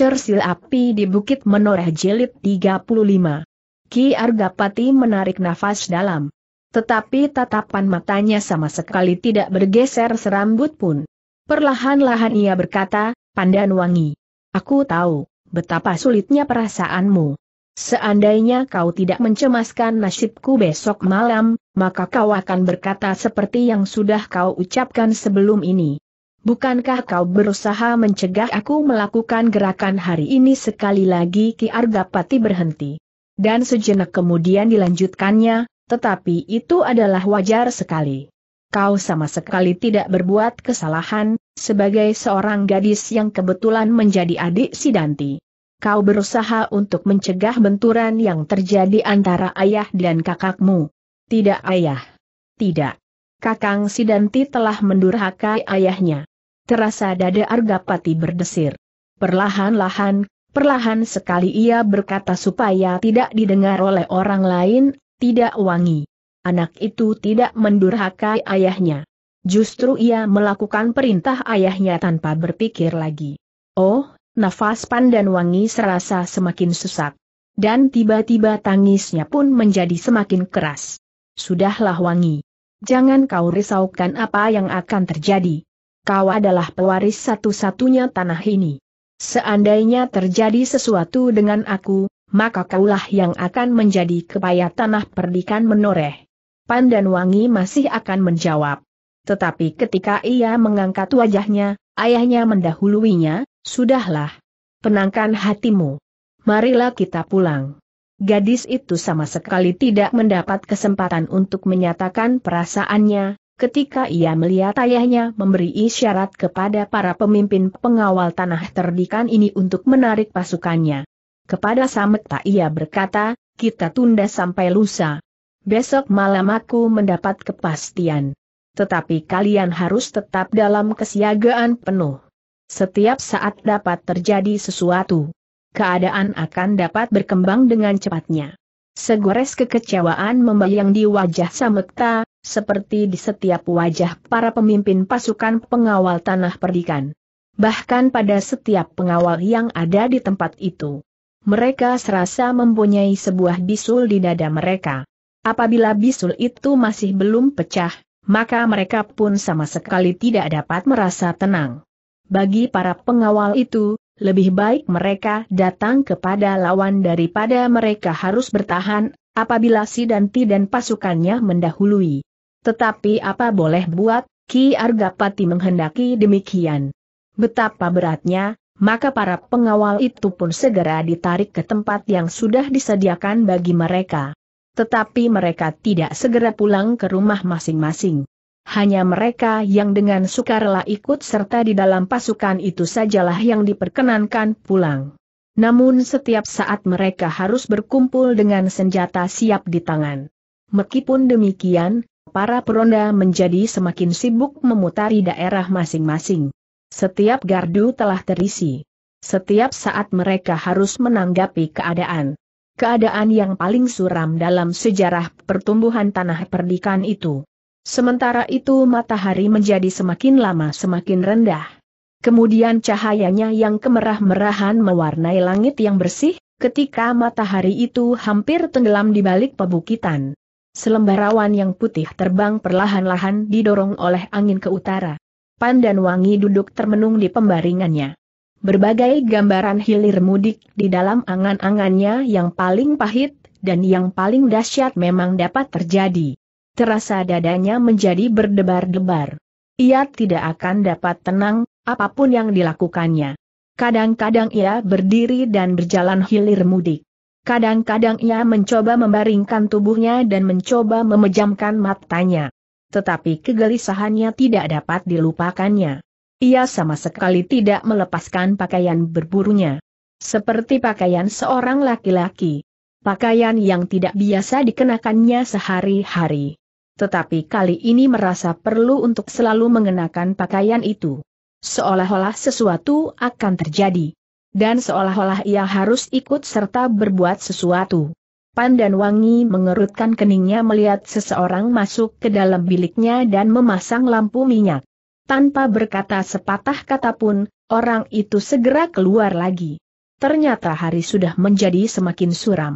Cersil api di Bukit Menoreh Jelit 35. Ki Argapati menarik nafas dalam. Tetapi tatapan matanya sama sekali tidak bergeser serambut pun. Perlahan-lahan ia berkata, Pandan Wangi. Aku tahu, betapa sulitnya perasaanmu. Seandainya kau tidak mencemaskan nasibku besok malam, maka kau akan berkata seperti yang sudah kau ucapkan sebelum ini. Bukankah kau berusaha mencegah aku melakukan gerakan hari ini sekali lagi Ki Argapati berhenti. Dan sejenak kemudian dilanjutkannya, tetapi itu adalah wajar sekali. Kau sama sekali tidak berbuat kesalahan, sebagai seorang gadis yang kebetulan menjadi adik Sidanti. Kau berusaha untuk mencegah benturan yang terjadi antara ayah dan kakakmu. Tidak ayah. Tidak. Kakang Sidanti telah mendurhakai ayahnya terasa dada Argapati berdesir. Perlahan-lahan, perlahan sekali ia berkata supaya tidak didengar oleh orang lain, tidak wangi. Anak itu tidak mendurhakai ayahnya. Justru ia melakukan perintah ayahnya tanpa berpikir lagi. Oh, nafas pandan wangi serasa semakin sesak. Dan tiba-tiba tangisnya pun menjadi semakin keras. Sudahlah wangi. Jangan kau risaukan apa yang akan terjadi kau adalah pewaris satu-satunya tanah ini. Seandainya terjadi sesuatu dengan aku, maka kaulah yang akan menjadi kepaya tanah perdikan menoreh. Pandan Wangi masih akan menjawab. Tetapi ketika ia mengangkat wajahnya, ayahnya mendahuluinya, sudahlah. Penangkan hatimu. Marilah kita pulang. Gadis itu sama sekali tidak mendapat kesempatan untuk menyatakan perasaannya, ketika ia melihat ayahnya memberi isyarat kepada para pemimpin pengawal tanah terdikan ini untuk menarik pasukannya. Kepada Sametta ia berkata, kita tunda sampai lusa. Besok malam aku mendapat kepastian. Tetapi kalian harus tetap dalam kesiagaan penuh. Setiap saat dapat terjadi sesuatu. Keadaan akan dapat berkembang dengan cepatnya. Segores kekecewaan membayang di wajah Sametta seperti di setiap wajah para pemimpin pasukan pengawal tanah perdikan. Bahkan pada setiap pengawal yang ada di tempat itu. Mereka serasa mempunyai sebuah bisul di dada mereka. Apabila bisul itu masih belum pecah, maka mereka pun sama sekali tidak dapat merasa tenang. Bagi para pengawal itu, lebih baik mereka datang kepada lawan daripada mereka harus bertahan apabila si ti dan pasukannya mendahului. Tetapi apa boleh buat, Ki Argapati menghendaki demikian. Betapa beratnya, maka para pengawal itu pun segera ditarik ke tempat yang sudah disediakan bagi mereka. Tetapi mereka tidak segera pulang ke rumah masing-masing. Hanya mereka yang dengan sukarela ikut serta di dalam pasukan itu sajalah yang diperkenankan pulang. Namun setiap saat mereka harus berkumpul dengan senjata siap di tangan. Meskipun demikian, para peronda menjadi semakin sibuk memutari daerah masing-masing. Setiap gardu telah terisi. Setiap saat mereka harus menanggapi keadaan. Keadaan yang paling suram dalam sejarah pertumbuhan tanah perdikan itu. Sementara itu matahari menjadi semakin lama semakin rendah. Kemudian cahayanya yang kemerah-merahan mewarnai langit yang bersih, ketika matahari itu hampir tenggelam di balik pebukitan. Selembar awan yang putih terbang perlahan-lahan didorong oleh angin ke utara. Pan dan wangi duduk termenung di pembaringannya. Berbagai gambaran hilir mudik di dalam angan-angannya yang paling pahit dan yang paling dahsyat memang dapat terjadi. Terasa dadanya menjadi berdebar-debar. Ia tidak akan dapat tenang, apapun yang dilakukannya. Kadang-kadang ia berdiri dan berjalan hilir mudik. Kadang-kadang ia mencoba membaringkan tubuhnya dan mencoba memejamkan matanya. Tetapi kegelisahannya tidak dapat dilupakannya. Ia sama sekali tidak melepaskan pakaian berburunya. Seperti pakaian seorang laki-laki. Pakaian yang tidak biasa dikenakannya sehari-hari. Tetapi kali ini merasa perlu untuk selalu mengenakan pakaian itu. Seolah-olah sesuatu akan terjadi dan seolah-olah ia harus ikut serta berbuat sesuatu. Pandan Wangi mengerutkan keningnya melihat seseorang masuk ke dalam biliknya dan memasang lampu minyak. Tanpa berkata sepatah kata pun, orang itu segera keluar lagi. Ternyata hari sudah menjadi semakin suram.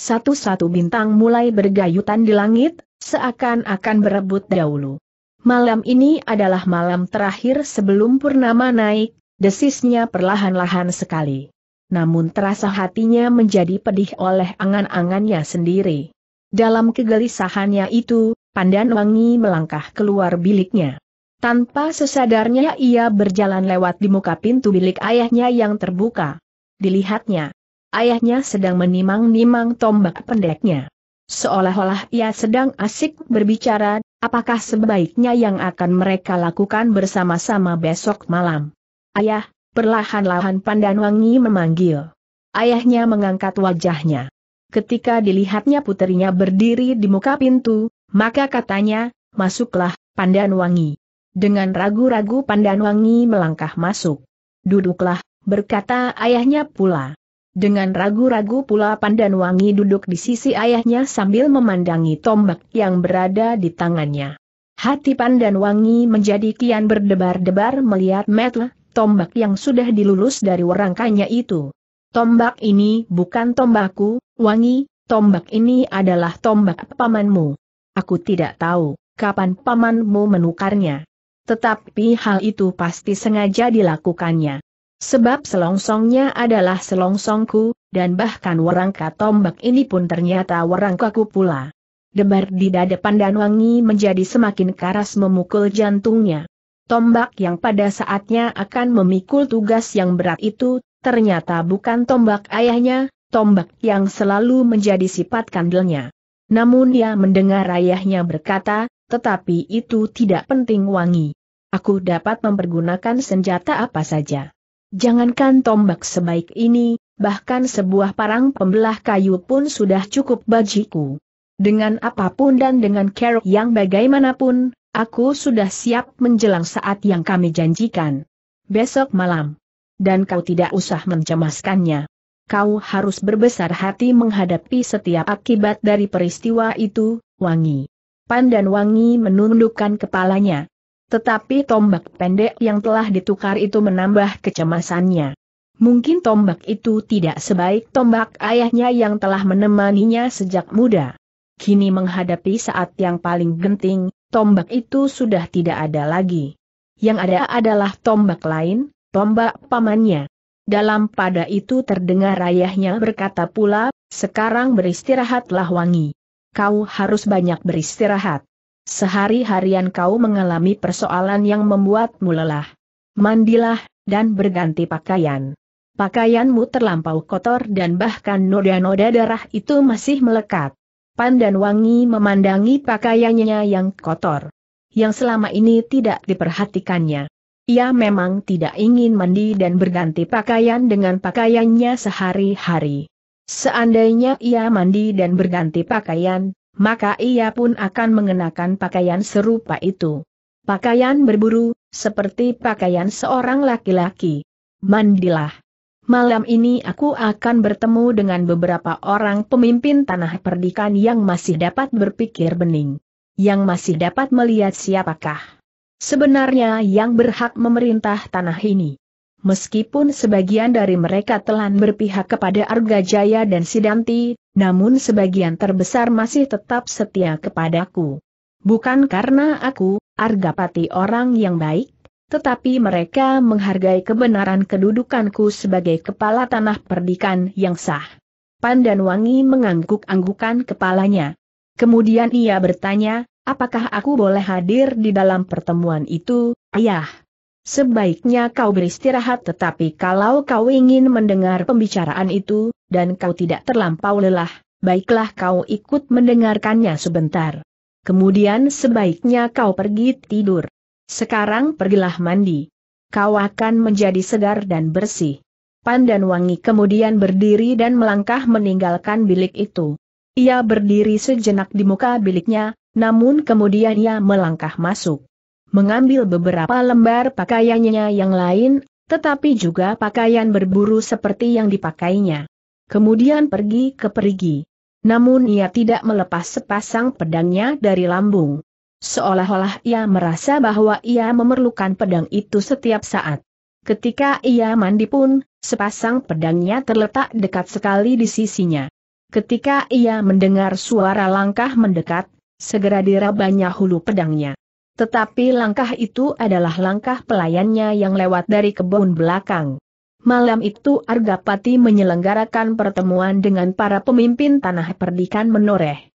Satu-satu bintang mulai bergayutan di langit, seakan-akan berebut dahulu. Malam ini adalah malam terakhir sebelum purnama naik, desisnya perlahan-lahan sekali. Namun terasa hatinya menjadi pedih oleh angan-angannya sendiri. Dalam kegelisahannya itu, Pandan Wangi melangkah keluar biliknya. Tanpa sesadarnya ia berjalan lewat di muka pintu bilik ayahnya yang terbuka. Dilihatnya, ayahnya sedang menimang-nimang tombak pendeknya. Seolah-olah ia sedang asik berbicara, apakah sebaiknya yang akan mereka lakukan bersama-sama besok malam. Ayah, perlahan-lahan Pandan Wangi memanggil. Ayahnya mengangkat wajahnya. Ketika dilihatnya putrinya berdiri di muka pintu, maka katanya, masuklah, Pandan Wangi. Dengan ragu-ragu Pandan Wangi melangkah masuk. Duduklah, berkata ayahnya pula. Dengan ragu-ragu pula wangi duduk di sisi ayahnya sambil memandangi tombak yang berada di tangannya. Hati wangi menjadi kian berdebar-debar melihat Metla tombak yang sudah dilulus dari warangkanya itu. Tombak ini bukan tombakku, wangi, tombak ini adalah tombak pamanmu. Aku tidak tahu, kapan pamanmu menukarnya. Tetapi hal itu pasti sengaja dilakukannya. Sebab selongsongnya adalah selongsongku, dan bahkan warangka tombak ini pun ternyata warangkaku pula. Debar di dada pandan wangi menjadi semakin keras memukul jantungnya. Tombak yang pada saatnya akan memikul tugas yang berat itu, ternyata bukan tombak ayahnya, tombak yang selalu menjadi sifat kandelnya. Namun ia mendengar ayahnya berkata, tetapi itu tidak penting wangi. Aku dapat mempergunakan senjata apa saja. Jangankan tombak sebaik ini, bahkan sebuah parang pembelah kayu pun sudah cukup bajiku. Dengan apapun dan dengan kerok yang bagaimanapun, Aku sudah siap menjelang saat yang kami janjikan. Besok malam. Dan kau tidak usah mencemaskannya. Kau harus berbesar hati menghadapi setiap akibat dari peristiwa itu, Wangi. Pan dan Wangi menundukkan kepalanya. Tetapi tombak pendek yang telah ditukar itu menambah kecemasannya. Mungkin tombak itu tidak sebaik tombak ayahnya yang telah menemaninya sejak muda. Kini menghadapi saat yang paling genting, tombak itu sudah tidak ada lagi. Yang ada adalah tombak lain, tombak pamannya. Dalam pada itu terdengar ayahnya berkata pula, sekarang beristirahatlah wangi. Kau harus banyak beristirahat. Sehari-harian kau mengalami persoalan yang membuatmu lelah. Mandilah, dan berganti pakaian. Pakaianmu terlampau kotor dan bahkan noda-noda darah itu masih melekat. Pandan Wangi memandangi pakaiannya yang kotor. Yang selama ini tidak diperhatikannya. Ia memang tidak ingin mandi dan berganti pakaian dengan pakaiannya sehari-hari. Seandainya ia mandi dan berganti pakaian, maka ia pun akan mengenakan pakaian serupa itu. Pakaian berburu, seperti pakaian seorang laki-laki. Mandilah malam ini aku akan bertemu dengan beberapa orang pemimpin tanah perdikan yang masih dapat berpikir bening. Yang masih dapat melihat siapakah sebenarnya yang berhak memerintah tanah ini. Meskipun sebagian dari mereka telah berpihak kepada Arga Jaya dan Sidanti, namun sebagian terbesar masih tetap setia kepadaku. Bukan karena aku, Argapati orang yang baik, tetapi mereka menghargai kebenaran kedudukanku sebagai kepala tanah perdikan yang sah. Wangi mengangguk-anggukan kepalanya. Kemudian ia bertanya, apakah aku boleh hadir di dalam pertemuan itu, ayah? Sebaiknya kau beristirahat tetapi kalau kau ingin mendengar pembicaraan itu, dan kau tidak terlampau lelah, baiklah kau ikut mendengarkannya sebentar. Kemudian sebaiknya kau pergi tidur. Sekarang pergilah mandi. Kau akan menjadi segar dan bersih. Pandan Wangi kemudian berdiri dan melangkah meninggalkan bilik itu. Ia berdiri sejenak di muka biliknya, namun kemudian ia melangkah masuk. Mengambil beberapa lembar pakaiannya yang lain, tetapi juga pakaian berburu seperti yang dipakainya. Kemudian pergi ke perigi. Namun ia tidak melepas sepasang pedangnya dari lambung. Seolah-olah ia merasa bahwa ia memerlukan pedang itu setiap saat. Ketika ia mandi pun, sepasang pedangnya terletak dekat sekali di sisinya. Ketika ia mendengar suara langkah mendekat, segera dirabanya hulu pedangnya. Tetapi langkah itu adalah langkah pelayannya yang lewat dari kebun belakang. Malam itu Argapati menyelenggarakan pertemuan dengan para pemimpin tanah perdikan menoreh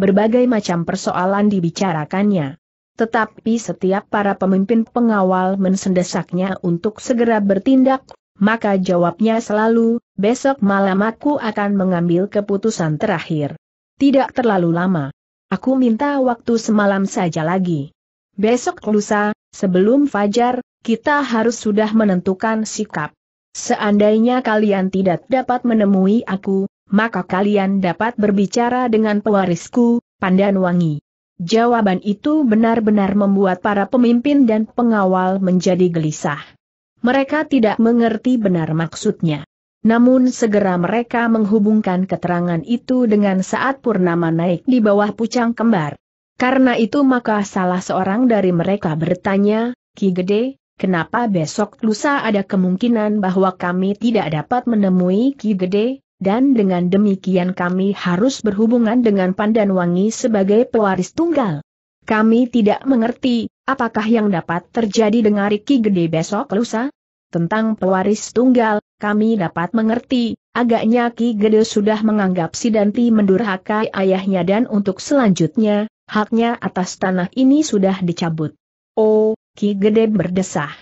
berbagai macam persoalan dibicarakannya. Tetapi setiap para pemimpin pengawal mensendesaknya untuk segera bertindak, maka jawabnya selalu, besok malam aku akan mengambil keputusan terakhir. Tidak terlalu lama. Aku minta waktu semalam saja lagi. Besok lusa, sebelum fajar, kita harus sudah menentukan sikap. Seandainya kalian tidak dapat menemui aku, maka kalian dapat berbicara dengan pewarisku, Pandan Wangi. Jawaban itu benar-benar membuat para pemimpin dan pengawal menjadi gelisah. Mereka tidak mengerti benar maksudnya. Namun segera mereka menghubungkan keterangan itu dengan saat Purnama naik di bawah pucang kembar. Karena itu maka salah seorang dari mereka bertanya, Ki Gede, kenapa besok lusa ada kemungkinan bahwa kami tidak dapat menemui Ki Gede? dan dengan demikian kami harus berhubungan dengan Pandan Wangi sebagai pewaris tunggal. Kami tidak mengerti, apakah yang dapat terjadi dengan Riki Gede besok lusa? Tentang pewaris tunggal, kami dapat mengerti, agaknya Ki Gede sudah menganggap Sidanti mendurhakai ayahnya dan untuk selanjutnya, haknya atas tanah ini sudah dicabut. Oh, Ki Gede berdesah.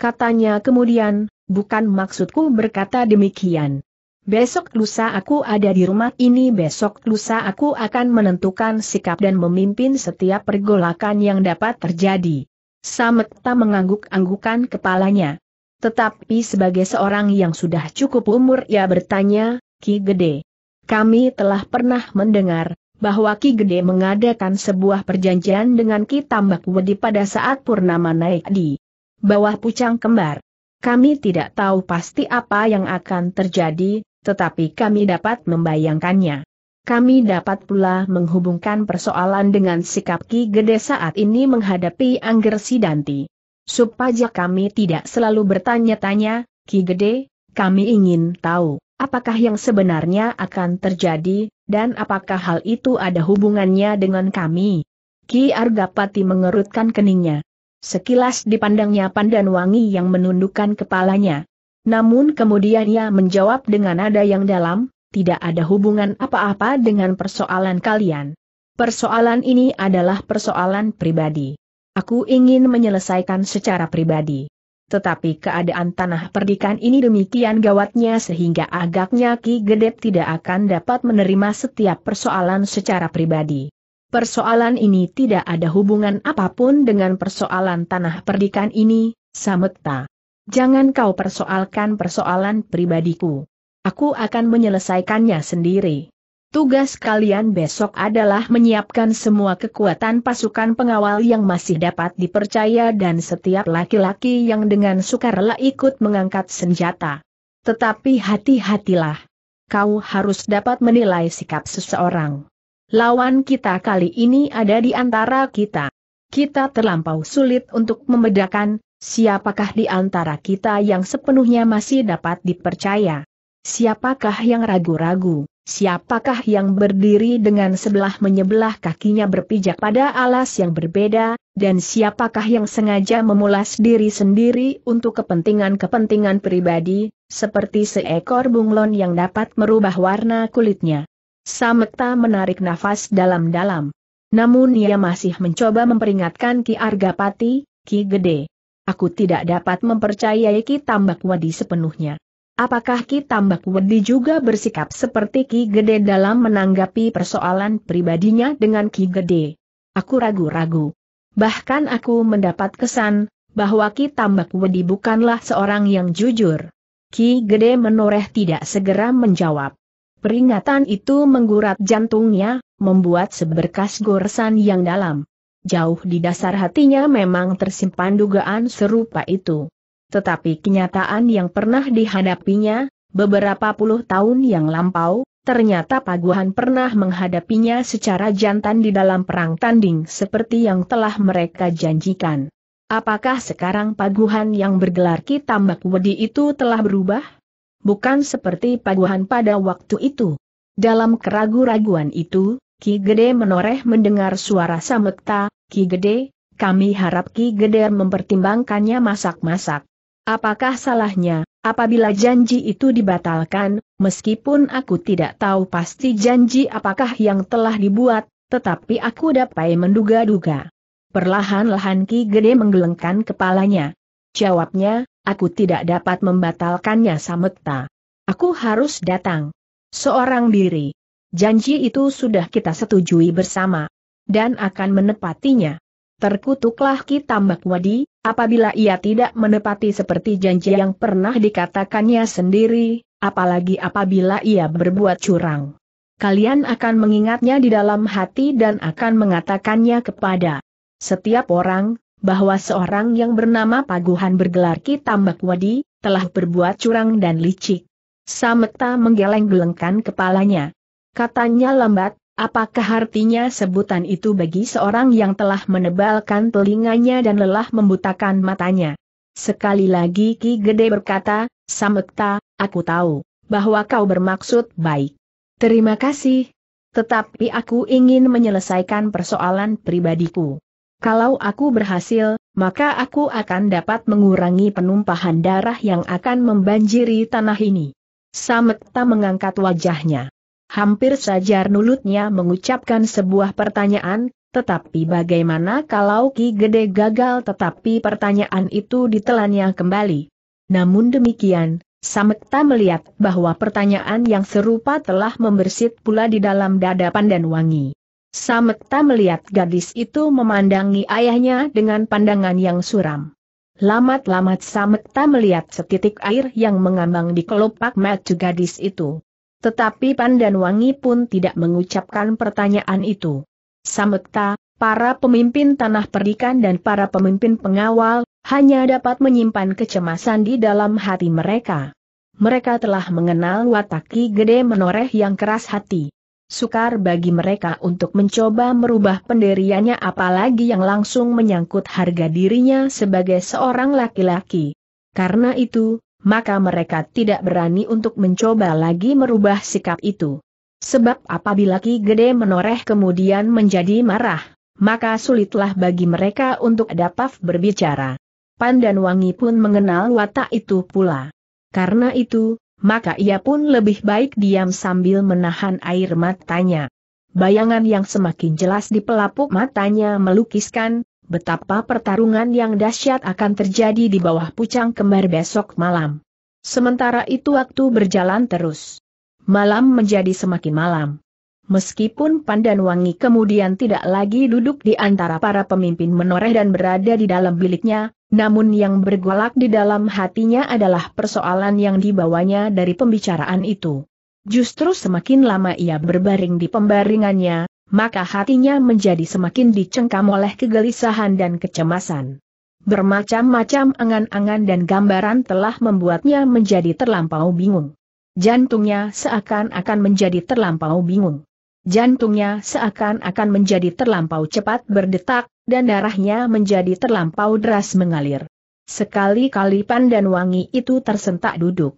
Katanya kemudian, bukan maksudku berkata demikian. Besok lusa aku ada di rumah ini besok lusa aku akan menentukan sikap dan memimpin setiap pergolakan yang dapat terjadi. Samekta mengangguk-anggukan kepalanya. Tetapi sebagai seorang yang sudah cukup umur ia bertanya, Ki Gede. Kami telah pernah mendengar, bahwa Ki Gede mengadakan sebuah perjanjian dengan Ki Tambak Wedi pada saat Purnama naik di bawah pucang kembar. Kami tidak tahu pasti apa yang akan terjadi, tetapi kami dapat membayangkannya. Kami dapat pula menghubungkan persoalan dengan sikap Ki Gede saat ini menghadapi Angger Sidanti. Supaya kami tidak selalu bertanya-tanya, Ki Gede, kami ingin tahu, apakah yang sebenarnya akan terjadi, dan apakah hal itu ada hubungannya dengan kami. Ki Argapati mengerutkan keningnya. Sekilas dipandangnya Pandan Wangi yang menundukkan kepalanya. Namun kemudian ia menjawab dengan nada yang dalam, tidak ada hubungan apa-apa dengan persoalan kalian. Persoalan ini adalah persoalan pribadi. Aku ingin menyelesaikan secara pribadi. Tetapi keadaan tanah perdikan ini demikian gawatnya sehingga agaknya Ki Gedep tidak akan dapat menerima setiap persoalan secara pribadi. Persoalan ini tidak ada hubungan apapun dengan persoalan tanah perdikan ini, Sametta. Jangan kau persoalkan persoalan pribadiku. Aku akan menyelesaikannya sendiri. Tugas kalian besok adalah menyiapkan semua kekuatan pasukan pengawal yang masih dapat dipercaya dan setiap laki-laki yang dengan sukarela ikut mengangkat senjata. Tetapi hati-hatilah. Kau harus dapat menilai sikap seseorang. Lawan kita kali ini ada di antara kita. Kita terlampau sulit untuk membedakan Siapakah di antara kita yang sepenuhnya masih dapat dipercaya? Siapakah yang ragu-ragu? Siapakah yang berdiri dengan sebelah menyebelah kakinya berpijak pada alas yang berbeda, dan siapakah yang sengaja memulas diri sendiri untuk kepentingan-kepentingan pribadi, seperti seekor bunglon yang dapat merubah warna kulitnya? Samekta menarik nafas dalam-dalam. Namun ia masih mencoba memperingatkan Ki Argapati, Ki Gede, Aku tidak dapat mempercayai Ki Tambak Wedi sepenuhnya. Apakah Ki Tambak Wedi juga bersikap seperti Ki Gede dalam menanggapi persoalan pribadinya dengan Ki Gede? Aku ragu-ragu. Bahkan aku mendapat kesan, bahwa Ki Tambak Wedi bukanlah seorang yang jujur. Ki Gede menoreh tidak segera menjawab. Peringatan itu menggurat jantungnya, membuat seberkas goresan yang dalam. Jauh di dasar hatinya memang tersimpan dugaan serupa itu. Tetapi kenyataan yang pernah dihadapinya, beberapa puluh tahun yang lampau, ternyata Paguhan pernah menghadapinya secara jantan di dalam perang tanding seperti yang telah mereka janjikan. Apakah sekarang Paguhan yang bergelar Ki Tambak Wedi itu telah berubah? Bukan seperti Paguhan pada waktu itu. Dalam keraguan raguan itu, Ki Gede menoreh mendengar suara Samekta, Ki Gede, kami harap Ki Gede mempertimbangkannya masak-masak. Apakah salahnya, apabila janji itu dibatalkan, meskipun aku tidak tahu pasti janji apakah yang telah dibuat, tetapi aku dapat menduga-duga. Perlahan-lahan Ki Gede menggelengkan kepalanya. Jawabnya, aku tidak dapat membatalkannya Samekta. Aku harus datang. Seorang diri. Janji itu sudah kita setujui bersama. Dan akan menepatinya. Terkutuklah Ki Tambak Wadi, apabila ia tidak menepati seperti janji yang pernah dikatakannya sendiri, apalagi apabila ia berbuat curang. Kalian akan mengingatnya di dalam hati dan akan mengatakannya kepada setiap orang, bahwa seorang yang bernama Paguhan bergelar Ki Tambak Wadi, telah berbuat curang dan licik. Sameta menggeleng-gelengkan kepalanya. Katanya lambat, apakah artinya sebutan itu bagi seorang yang telah menebalkan telinganya dan lelah membutakan matanya? Sekali lagi Ki Gede berkata, Samekta, aku tahu bahwa kau bermaksud baik. Terima kasih. Tetapi aku ingin menyelesaikan persoalan pribadiku. Kalau aku berhasil, maka aku akan dapat mengurangi penumpahan darah yang akan membanjiri tanah ini. Samekta mengangkat wajahnya. Hampir saja nulutnya mengucapkan sebuah pertanyaan, tetapi bagaimana kalau Ki Gede gagal tetapi pertanyaan itu ditelannya kembali? Namun demikian, Samekta melihat bahwa pertanyaan yang serupa telah membersit pula di dalam dada Pandan Wangi. Samekta melihat gadis itu memandangi ayahnya dengan pandangan yang suram. Lamat-lamat Samekta melihat setitik air yang mengambang di kelopak mata gadis itu. Tetapi Pan dan Wangi pun tidak mengucapkan pertanyaan itu. Samekta, para pemimpin tanah perdikan dan para pemimpin pengawal, hanya dapat menyimpan kecemasan di dalam hati mereka. Mereka telah mengenal wataki gede menoreh yang keras hati. Sukar bagi mereka untuk mencoba merubah pendiriannya apalagi yang langsung menyangkut harga dirinya sebagai seorang laki-laki. Karena itu, maka mereka tidak berani untuk mencoba lagi merubah sikap itu. Sebab apabila Ki Gede menoreh kemudian menjadi marah, maka sulitlah bagi mereka untuk dapat berbicara. Pan dan Wangi pun mengenal watak itu pula. Karena itu, maka ia pun lebih baik diam sambil menahan air matanya. Bayangan yang semakin jelas di pelapuk matanya melukiskan, betapa pertarungan yang dahsyat akan terjadi di bawah pucang kembar besok malam. Sementara itu waktu berjalan terus. Malam menjadi semakin malam. Meskipun Pandan Wangi kemudian tidak lagi duduk di antara para pemimpin menoreh dan berada di dalam biliknya, namun yang bergolak di dalam hatinya adalah persoalan yang dibawanya dari pembicaraan itu. Justru semakin lama ia berbaring di pembaringannya, maka hatinya menjadi semakin dicengkam oleh kegelisahan dan kecemasan. Bermacam-macam angan-angan dan gambaran telah membuatnya menjadi terlampau bingung. Jantungnya seakan-akan menjadi terlampau bingung. Jantungnya seakan-akan menjadi terlampau cepat berdetak, dan darahnya menjadi terlampau deras mengalir. Sekali-kali pandan wangi itu tersentak duduk.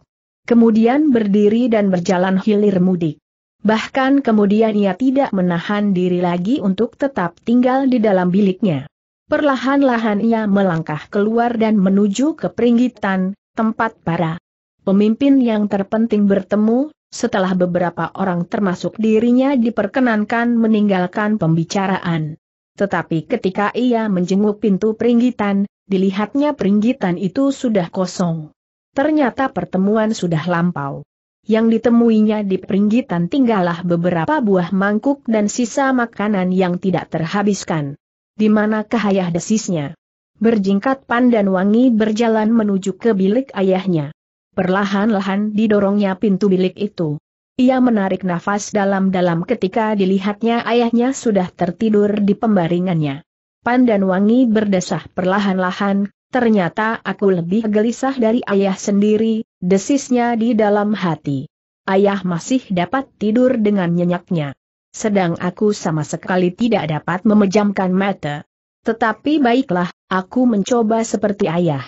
Kemudian berdiri dan berjalan hilir mudik. Bahkan kemudian ia tidak menahan diri lagi untuk tetap tinggal di dalam biliknya. Perlahan-lahan ia melangkah keluar dan menuju ke peringgitan, tempat para pemimpin yang terpenting bertemu, setelah beberapa orang termasuk dirinya diperkenankan meninggalkan pembicaraan. Tetapi ketika ia menjenguk pintu peringgitan, dilihatnya peringgitan itu sudah kosong. Ternyata pertemuan sudah lampau yang ditemuinya di peringgitan tinggallah beberapa buah mangkuk dan sisa makanan yang tidak terhabiskan. Di mana kahayah desisnya? Berjingkat pandan wangi berjalan menuju ke bilik ayahnya. Perlahan-lahan didorongnya pintu bilik itu. Ia menarik nafas dalam-dalam ketika dilihatnya ayahnya sudah tertidur di pembaringannya. Pandan wangi berdesah perlahan-lahan, ternyata aku lebih gelisah dari ayah sendiri, desisnya di dalam hati. Ayah masih dapat tidur dengan nyenyaknya. Sedang aku sama sekali tidak dapat memejamkan mata. Tetapi baiklah, aku mencoba seperti ayah.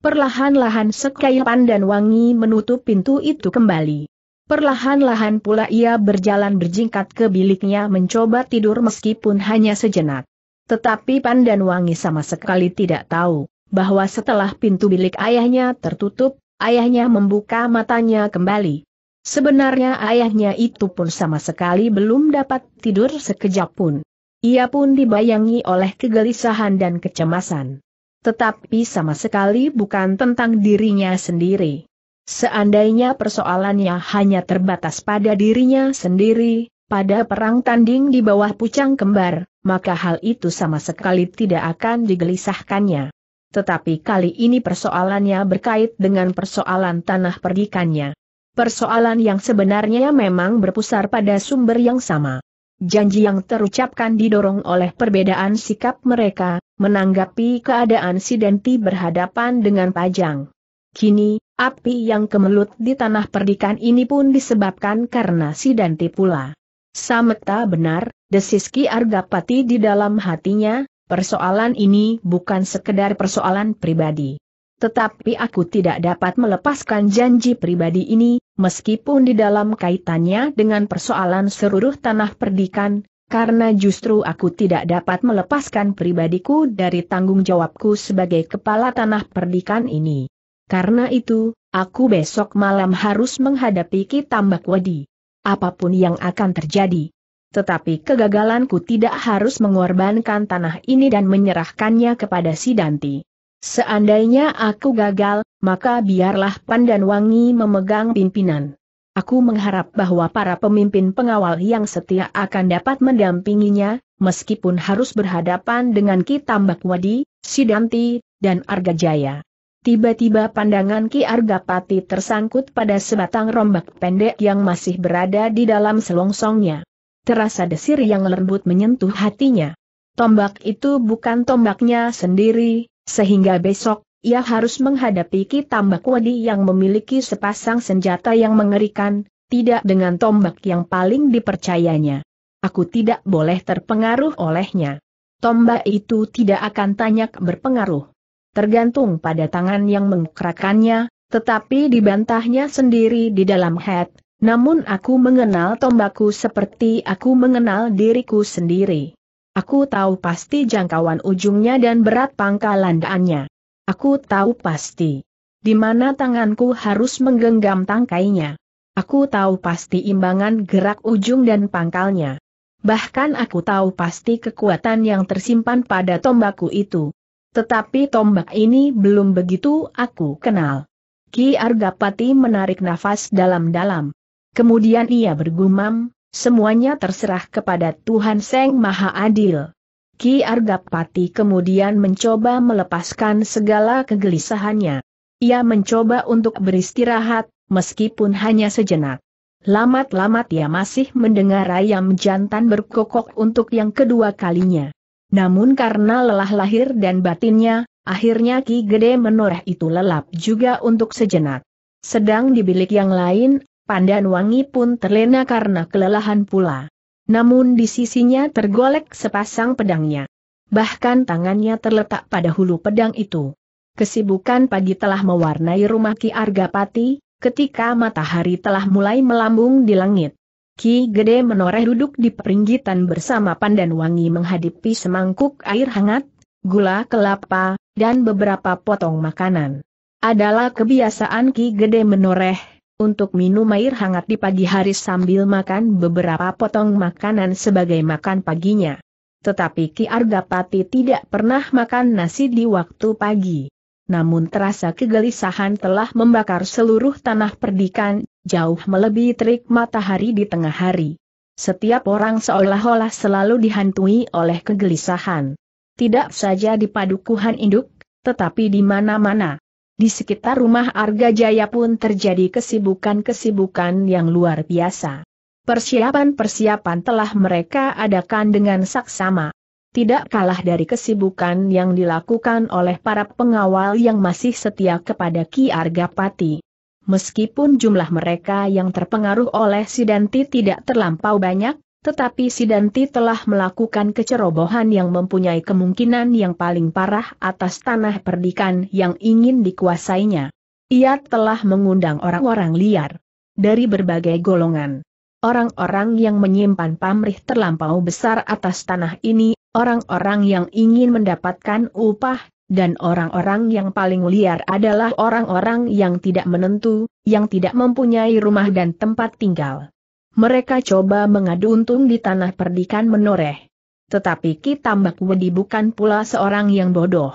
Perlahan-lahan sekai dan wangi menutup pintu itu kembali. Perlahan-lahan pula ia berjalan berjingkat ke biliknya mencoba tidur meskipun hanya sejenak. Tetapi Pandan Wangi sama sekali tidak tahu bahwa setelah pintu bilik ayahnya tertutup, ayahnya membuka matanya kembali. Sebenarnya ayahnya itu pun sama sekali belum dapat tidur sekejap pun. Ia pun dibayangi oleh kegelisahan dan kecemasan. Tetapi sama sekali bukan tentang dirinya sendiri. Seandainya persoalannya hanya terbatas pada dirinya sendiri, pada perang tanding di bawah pucang kembar, maka hal itu sama sekali tidak akan digelisahkannya tetapi kali ini persoalannya berkait dengan persoalan tanah perdikannya. Persoalan yang sebenarnya memang berpusar pada sumber yang sama. Janji yang terucapkan didorong oleh perbedaan sikap mereka, menanggapi keadaan Sidanti berhadapan dengan Pajang. Kini, api yang kemelut di tanah perdikan ini pun disebabkan karena Sidanti pula. Sameta benar, desiski Argapati di dalam hatinya, Persoalan ini bukan sekedar persoalan pribadi. Tetapi aku tidak dapat melepaskan janji pribadi ini, meskipun di dalam kaitannya dengan persoalan seluruh tanah perdikan, karena justru aku tidak dapat melepaskan pribadiku dari tanggung jawabku sebagai kepala tanah perdikan ini. Karena itu, aku besok malam harus menghadapi Kitambak Wadi. Apapun yang akan terjadi, tetapi kegagalanku tidak harus mengorbankan tanah ini dan menyerahkannya kepada si Danti. Seandainya aku gagal, maka biarlah Pandan Wangi memegang pimpinan. Aku mengharap bahwa para pemimpin pengawal yang setia akan dapat mendampinginya, meskipun harus berhadapan dengan Ki Tambak Wadi, Sidanti, dan Arga Jaya. Tiba-tiba pandangan Ki Argapati tersangkut pada sebatang rombak pendek yang masih berada di dalam selongsongnya terasa desir yang lembut menyentuh hatinya. Tombak itu bukan tombaknya sendiri, sehingga besok, ia harus menghadapi Ki Tambak Wadi yang memiliki sepasang senjata yang mengerikan, tidak dengan tombak yang paling dipercayanya. Aku tidak boleh terpengaruh olehnya. Tombak itu tidak akan tanya berpengaruh. Tergantung pada tangan yang mengkerakannya, tetapi dibantahnya sendiri di dalam head, namun aku mengenal tombakku seperti aku mengenal diriku sendiri. Aku tahu pasti jangkauan ujungnya dan berat pangkal landaannya. Aku tahu pasti di mana tanganku harus menggenggam tangkainya. Aku tahu pasti imbangan gerak ujung dan pangkalnya. Bahkan aku tahu pasti kekuatan yang tersimpan pada tombakku itu. Tetapi tombak ini belum begitu aku kenal. Ki Argapati menarik nafas dalam-dalam. Kemudian ia bergumam, semuanya terserah kepada Tuhan Seng Maha Adil. Ki Argapati kemudian mencoba melepaskan segala kegelisahannya. Ia mencoba untuk beristirahat, meskipun hanya sejenak. Lamat-lamat ia masih mendengar ayam jantan berkokok untuk yang kedua kalinya. Namun karena lelah lahir dan batinnya, akhirnya Ki Gede menoreh itu lelap juga untuk sejenak. Sedang di bilik yang lain, Pandan Wangi pun terlena karena kelelahan pula. Namun di sisinya tergolek sepasang pedangnya. Bahkan tangannya terletak pada hulu pedang itu. Kesibukan pagi telah mewarnai rumah Ki Argapati, ketika matahari telah mulai melambung di langit. Ki Gede menoreh duduk di peringgitan bersama Pandan Wangi menghadapi semangkuk air hangat, gula kelapa, dan beberapa potong makanan. Adalah kebiasaan Ki Gede menoreh, untuk minum air hangat di pagi hari sambil makan beberapa potong makanan sebagai makan paginya. Tetapi Ki Argapati tidak pernah makan nasi di waktu pagi. Namun terasa kegelisahan telah membakar seluruh tanah perdikan, jauh melebihi terik matahari di tengah hari. Setiap orang seolah-olah selalu dihantui oleh kegelisahan. Tidak saja di padukuhan induk, tetapi di mana-mana. Di sekitar rumah Arga Jaya pun terjadi kesibukan-kesibukan yang luar biasa. Persiapan-persiapan telah mereka adakan dengan saksama. Tidak kalah dari kesibukan yang dilakukan oleh para pengawal yang masih setia kepada Ki Arga Pati, Meskipun jumlah mereka yang terpengaruh oleh Sidanti tidak terlampau banyak, tetapi Sidanti telah melakukan kecerobohan yang mempunyai kemungkinan yang paling parah atas tanah perdikan yang ingin dikuasainya. Ia telah mengundang orang-orang liar dari berbagai golongan. Orang-orang yang menyimpan pamrih terlampau besar atas tanah ini, orang-orang yang ingin mendapatkan upah, dan orang-orang yang paling liar adalah orang-orang yang tidak menentu, yang tidak mempunyai rumah dan tempat tinggal mereka coba mengadu untung di tanah perdikan menoreh. Tetapi Ki Tambak Wedi bukan pula seorang yang bodoh.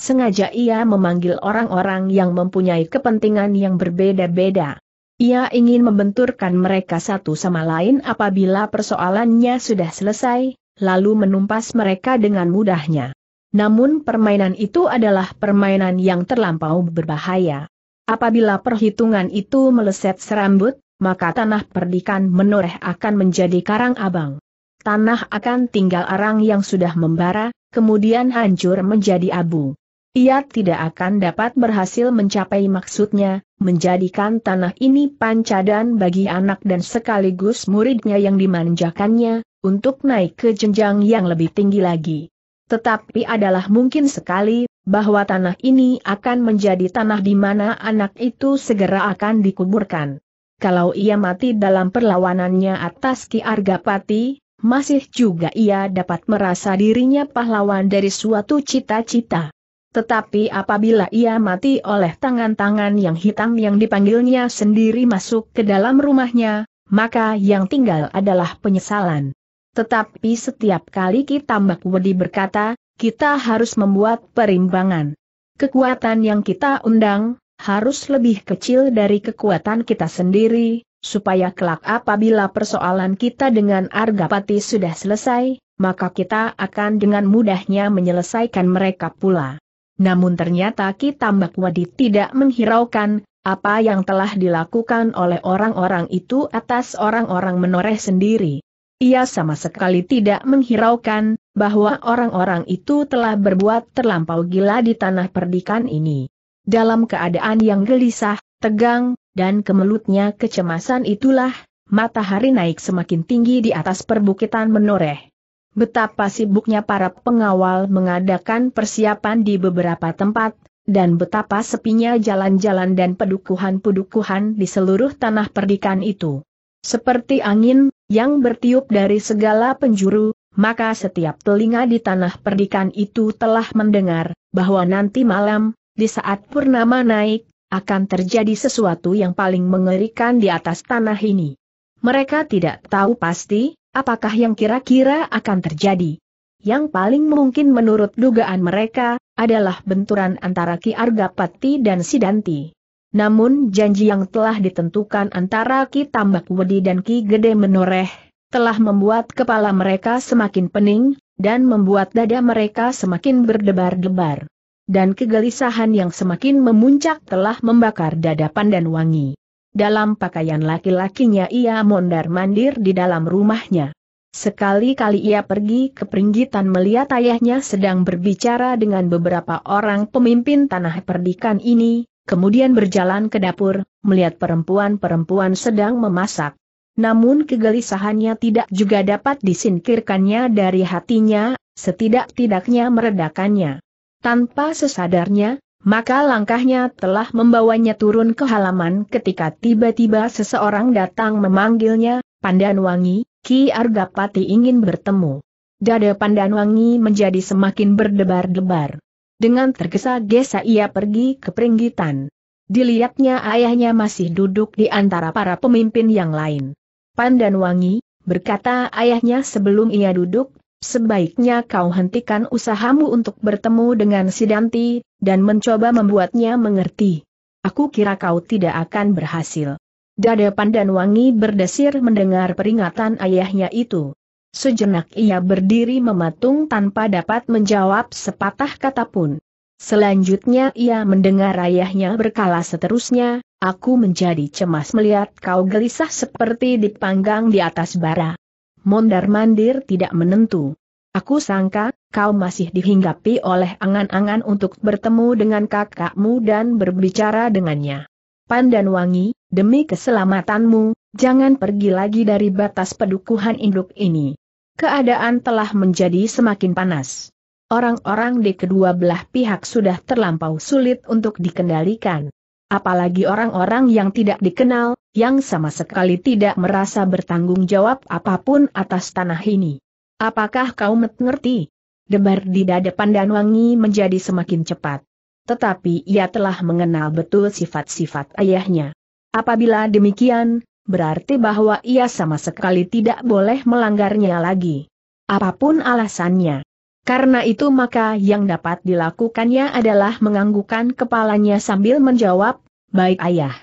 Sengaja ia memanggil orang-orang yang mempunyai kepentingan yang berbeda-beda. Ia ingin membenturkan mereka satu sama lain apabila persoalannya sudah selesai, lalu menumpas mereka dengan mudahnya. Namun permainan itu adalah permainan yang terlampau berbahaya. Apabila perhitungan itu meleset serambut, maka tanah perdikan menoreh akan menjadi karang abang. Tanah akan tinggal arang yang sudah membara, kemudian hancur menjadi abu. Ia tidak akan dapat berhasil mencapai maksudnya, menjadikan tanah ini pancadan bagi anak dan sekaligus muridnya yang dimanjakannya, untuk naik ke jenjang yang lebih tinggi lagi. Tetapi adalah mungkin sekali, bahwa tanah ini akan menjadi tanah di mana anak itu segera akan dikuburkan kalau ia mati dalam perlawanannya atas Ki Argapati, masih juga ia dapat merasa dirinya pahlawan dari suatu cita-cita. Tetapi apabila ia mati oleh tangan-tangan yang hitam yang dipanggilnya sendiri masuk ke dalam rumahnya, maka yang tinggal adalah penyesalan. Tetapi setiap kali kita Wedi berkata, kita harus membuat perimbangan. Kekuatan yang kita undang, harus lebih kecil dari kekuatan kita sendiri, supaya kelak apabila persoalan kita dengan Argapati sudah selesai, maka kita akan dengan mudahnya menyelesaikan mereka pula. Namun ternyata Mbak Wadi tidak menghiraukan, apa yang telah dilakukan oleh orang-orang itu atas orang-orang menoreh sendiri. Ia sama sekali tidak menghiraukan, bahwa orang-orang itu telah berbuat terlampau gila di tanah perdikan ini dalam keadaan yang gelisah, tegang, dan kemelutnya kecemasan itulah, matahari naik semakin tinggi di atas perbukitan menoreh. Betapa sibuknya para pengawal mengadakan persiapan di beberapa tempat, dan betapa sepinya jalan-jalan dan pedukuhan-pedukuhan di seluruh tanah perdikan itu. Seperti angin, yang bertiup dari segala penjuru, maka setiap telinga di tanah perdikan itu telah mendengar, bahwa nanti malam, di saat purnama naik, akan terjadi sesuatu yang paling mengerikan di atas tanah ini. Mereka tidak tahu pasti, apakah yang kira-kira akan terjadi. Yang paling mungkin menurut dugaan mereka, adalah benturan antara Ki Argapati dan Sidanti. Namun janji yang telah ditentukan antara Ki Tambak Wedi dan Ki Gede Menoreh, telah membuat kepala mereka semakin pening, dan membuat dada mereka semakin berdebar-debar dan kegelisahan yang semakin memuncak telah membakar dadapan dan Wangi. Dalam pakaian laki-lakinya ia mondar-mandir di dalam rumahnya. Sekali-kali ia pergi ke peringgitan melihat ayahnya sedang berbicara dengan beberapa orang pemimpin tanah perdikan ini, kemudian berjalan ke dapur, melihat perempuan-perempuan sedang memasak. Namun kegelisahannya tidak juga dapat disingkirkannya dari hatinya, setidak-tidaknya meredakannya. Tanpa sesadarnya, maka langkahnya telah membawanya turun ke halaman ketika tiba-tiba seseorang datang memanggilnya, Pandanwangi, Ki Argapati ingin bertemu. Dada Pandanwangi menjadi semakin berdebar-debar. Dengan tergesa-gesa ia pergi ke peringgitan. Dilihatnya ayahnya masih duduk di antara para pemimpin yang lain. Pandanwangi, berkata ayahnya sebelum ia duduk Sebaiknya kau hentikan usahamu untuk bertemu dengan Sidanti dan mencoba membuatnya mengerti. Aku kira kau tidak akan berhasil. Dada pandan wangi berdesir mendengar peringatan ayahnya itu. Sejenak ia berdiri mematung tanpa dapat menjawab sepatah kata pun. Selanjutnya ia mendengar ayahnya berkala seterusnya, aku menjadi cemas melihat kau gelisah seperti dipanggang di atas bara mondar-mandir tidak menentu. Aku sangka, kau masih dihinggapi oleh angan-angan untuk bertemu dengan kakakmu dan berbicara dengannya. Pandan Wangi, demi keselamatanmu, jangan pergi lagi dari batas pedukuhan induk ini. Keadaan telah menjadi semakin panas. Orang-orang di kedua belah pihak sudah terlampau sulit untuk dikendalikan. Apalagi orang-orang yang tidak dikenal, yang sama sekali tidak merasa bertanggung jawab apapun atas tanah ini. Apakah kau mengerti? Debar di dada wangi menjadi semakin cepat. Tetapi ia telah mengenal betul sifat-sifat ayahnya. Apabila demikian, berarti bahwa ia sama sekali tidak boleh melanggarnya lagi. Apapun alasannya. Karena itu maka yang dapat dilakukannya adalah menganggukkan kepalanya sambil menjawab, baik ayah.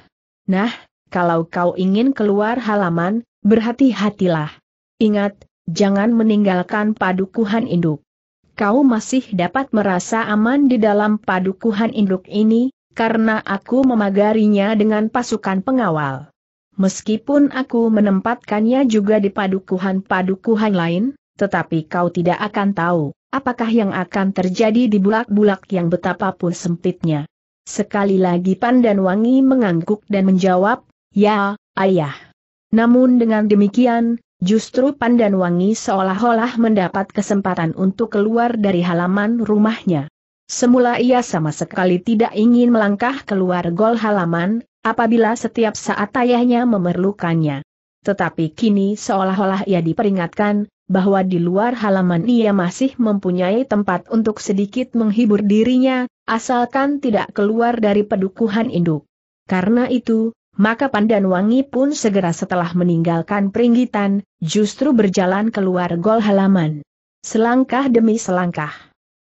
Nah, kalau kau ingin keluar halaman, berhati-hatilah. Ingat, jangan meninggalkan padukuhan induk. Kau masih dapat merasa aman di dalam padukuhan induk ini, karena aku memagarinya dengan pasukan pengawal. Meskipun aku menempatkannya juga di padukuhan-padukuhan lain, tetapi kau tidak akan tahu apakah yang akan terjadi di bulak-bulak yang betapapun sempitnya. Sekali lagi Pandan Wangi mengangguk dan menjawab, ya, ayah. Namun dengan demikian, justru Pandan Wangi seolah-olah mendapat kesempatan untuk keluar dari halaman rumahnya. Semula ia sama sekali tidak ingin melangkah keluar gol halaman, apabila setiap saat ayahnya memerlukannya. Tetapi kini seolah-olah ia diperingatkan, bahwa di luar halaman ia masih mempunyai tempat untuk sedikit menghibur dirinya, asalkan tidak keluar dari pedukuhan induk. Karena itu, maka Pandan Wangi pun segera setelah meninggalkan peringgitan, justru berjalan keluar gol halaman. Selangkah demi selangkah.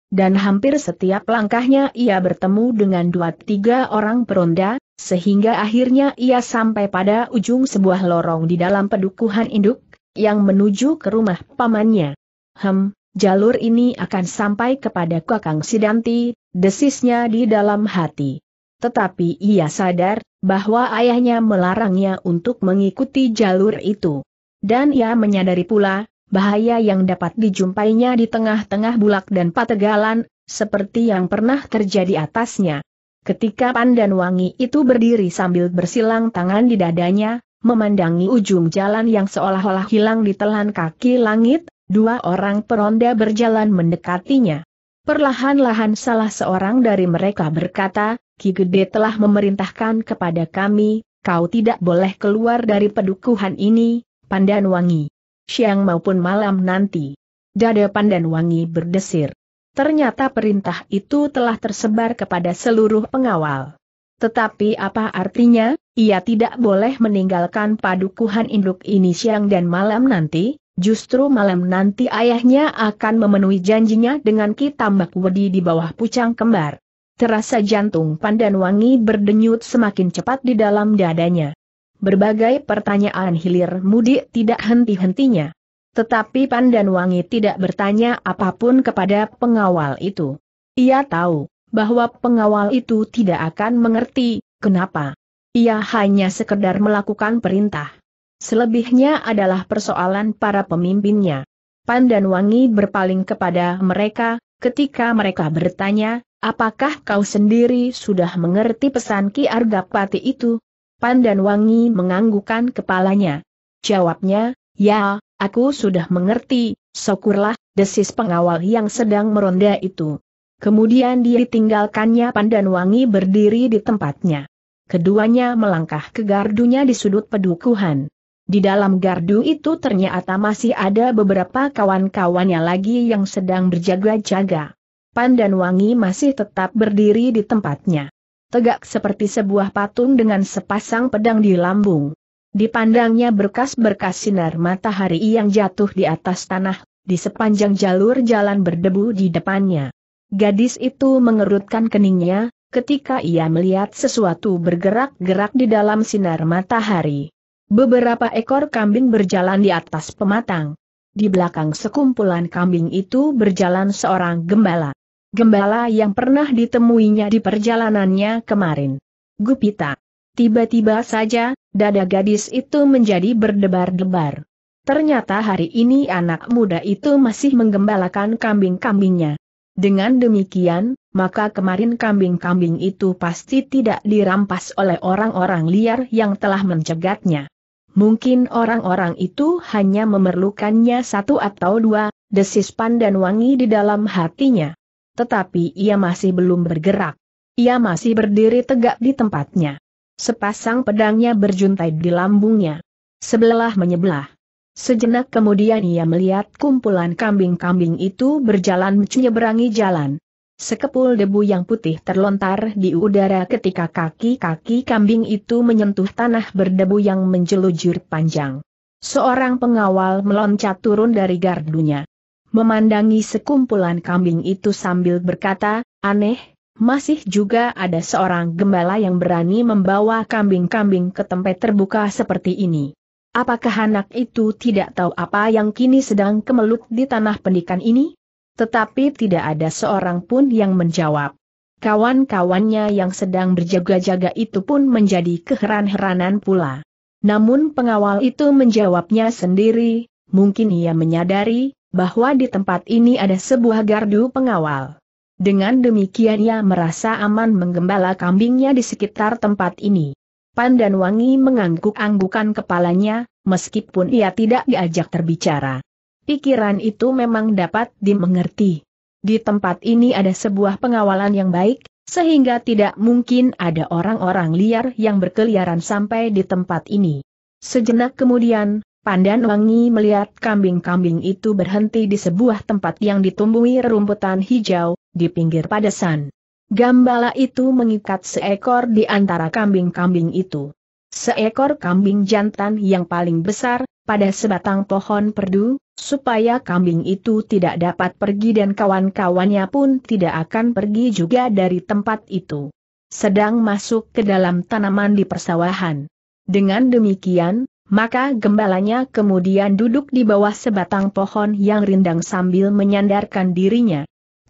Dan hampir setiap langkahnya ia bertemu dengan dua tiga orang peronda, sehingga akhirnya ia sampai pada ujung sebuah lorong di dalam pedukuhan induk, yang menuju ke rumah pamannya. Hem, jalur ini akan sampai kepada Kakang Sidanti, desisnya di dalam hati. Tetapi ia sadar bahwa ayahnya melarangnya untuk mengikuti jalur itu. Dan ia menyadari pula, bahaya yang dapat dijumpainya di tengah-tengah bulak dan pategalan, seperti yang pernah terjadi atasnya. Ketika Pandan Wangi itu berdiri sambil bersilang tangan di dadanya, memandangi ujung jalan yang seolah-olah hilang ditelan kaki langit, dua orang peronda berjalan mendekatinya. Perlahan-lahan salah seorang dari mereka berkata, Ki Gede telah memerintahkan kepada kami, kau tidak boleh keluar dari pedukuhan ini, Pandan Wangi. Siang maupun malam nanti. Dada Pandan Wangi berdesir. Ternyata perintah itu telah tersebar kepada seluruh pengawal. Tetapi apa artinya? Ia tidak boleh meninggalkan padukuhan induk ini siang dan malam nanti, justru malam nanti ayahnya akan memenuhi janjinya dengan Kitambak Wedi di bawah pucang kembar. Terasa jantung pandan wangi berdenyut semakin cepat di dalam dadanya. Berbagai pertanyaan hilir mudik tidak henti-hentinya. Tetapi Pandan Wangi tidak bertanya apapun kepada pengawal itu. Ia tahu bahwa pengawal itu tidak akan mengerti kenapa ia hanya sekedar melakukan perintah. Selebihnya adalah persoalan para pemimpinnya. Pan dan Wangi berpaling kepada mereka, ketika mereka bertanya, apakah kau sendiri sudah mengerti pesan Ki Argapati itu? Pan dan Wangi menganggukkan kepalanya. Jawabnya, ya, aku sudah mengerti, syukurlah, desis pengawal yang sedang meronda itu. Kemudian dia ditinggalkannya Wangi berdiri di tempatnya keduanya melangkah ke gardunya di sudut pedukuhan. Di dalam gardu itu ternyata masih ada beberapa kawan-kawannya lagi yang sedang berjaga-jaga. Pandan Wangi masih tetap berdiri di tempatnya. Tegak seperti sebuah patung dengan sepasang pedang di lambung. Dipandangnya berkas-berkas sinar matahari yang jatuh di atas tanah, di sepanjang jalur jalan berdebu di depannya. Gadis itu mengerutkan keningnya, ketika ia melihat sesuatu bergerak-gerak di dalam sinar matahari. Beberapa ekor kambing berjalan di atas pematang. Di belakang sekumpulan kambing itu berjalan seorang gembala. Gembala yang pernah ditemuinya di perjalanannya kemarin. Gupita. Tiba-tiba saja, dada gadis itu menjadi berdebar-debar. Ternyata hari ini anak muda itu masih menggembalakan kambing-kambingnya. Dengan demikian, maka kemarin kambing-kambing itu pasti tidak dirampas oleh orang-orang liar yang telah mencegatnya. Mungkin orang-orang itu hanya memerlukannya satu atau dua, desis pandan wangi di dalam hatinya. Tetapi ia masih belum bergerak. Ia masih berdiri tegak di tempatnya. Sepasang pedangnya berjuntai di lambungnya. Sebelah menyebelah. Sejenak kemudian ia melihat kumpulan kambing-kambing itu berjalan menyeberangi jalan. Sekepul debu yang putih terlontar di udara ketika kaki-kaki kambing itu menyentuh tanah berdebu yang menjelujur panjang. Seorang pengawal meloncat turun dari gardunya. Memandangi sekumpulan kambing itu sambil berkata, aneh, masih juga ada seorang gembala yang berani membawa kambing-kambing ke tempat terbuka seperti ini. Apakah anak itu tidak tahu apa yang kini sedang kemeluk di tanah pendikan ini? Tetapi tidak ada seorang pun yang menjawab. Kawan-kawannya yang sedang berjaga-jaga itu pun menjadi keheran-heranan pula. Namun pengawal itu menjawabnya sendiri, mungkin ia menyadari, bahwa di tempat ini ada sebuah gardu pengawal. Dengan demikian ia merasa aman menggembala kambingnya di sekitar tempat ini. Pandan Wangi mengangguk-anggukan kepalanya, meskipun ia tidak diajak terbicara. Pikiran itu memang dapat dimengerti. Di tempat ini ada sebuah pengawalan yang baik, sehingga tidak mungkin ada orang-orang liar yang berkeliaran sampai di tempat ini. Sejenak kemudian, Pandan Wangi melihat kambing-kambing itu berhenti di sebuah tempat yang ditumbuhi rerumputan hijau, di pinggir padasan. Gambala itu mengikat seekor di antara kambing-kambing itu. Seekor kambing jantan yang paling besar, pada sebatang pohon perdu, supaya kambing itu tidak dapat pergi dan kawan-kawannya pun tidak akan pergi juga dari tempat itu. Sedang masuk ke dalam tanaman di persawahan. Dengan demikian, maka gembalanya kemudian duduk di bawah sebatang pohon yang rindang sambil menyandarkan dirinya.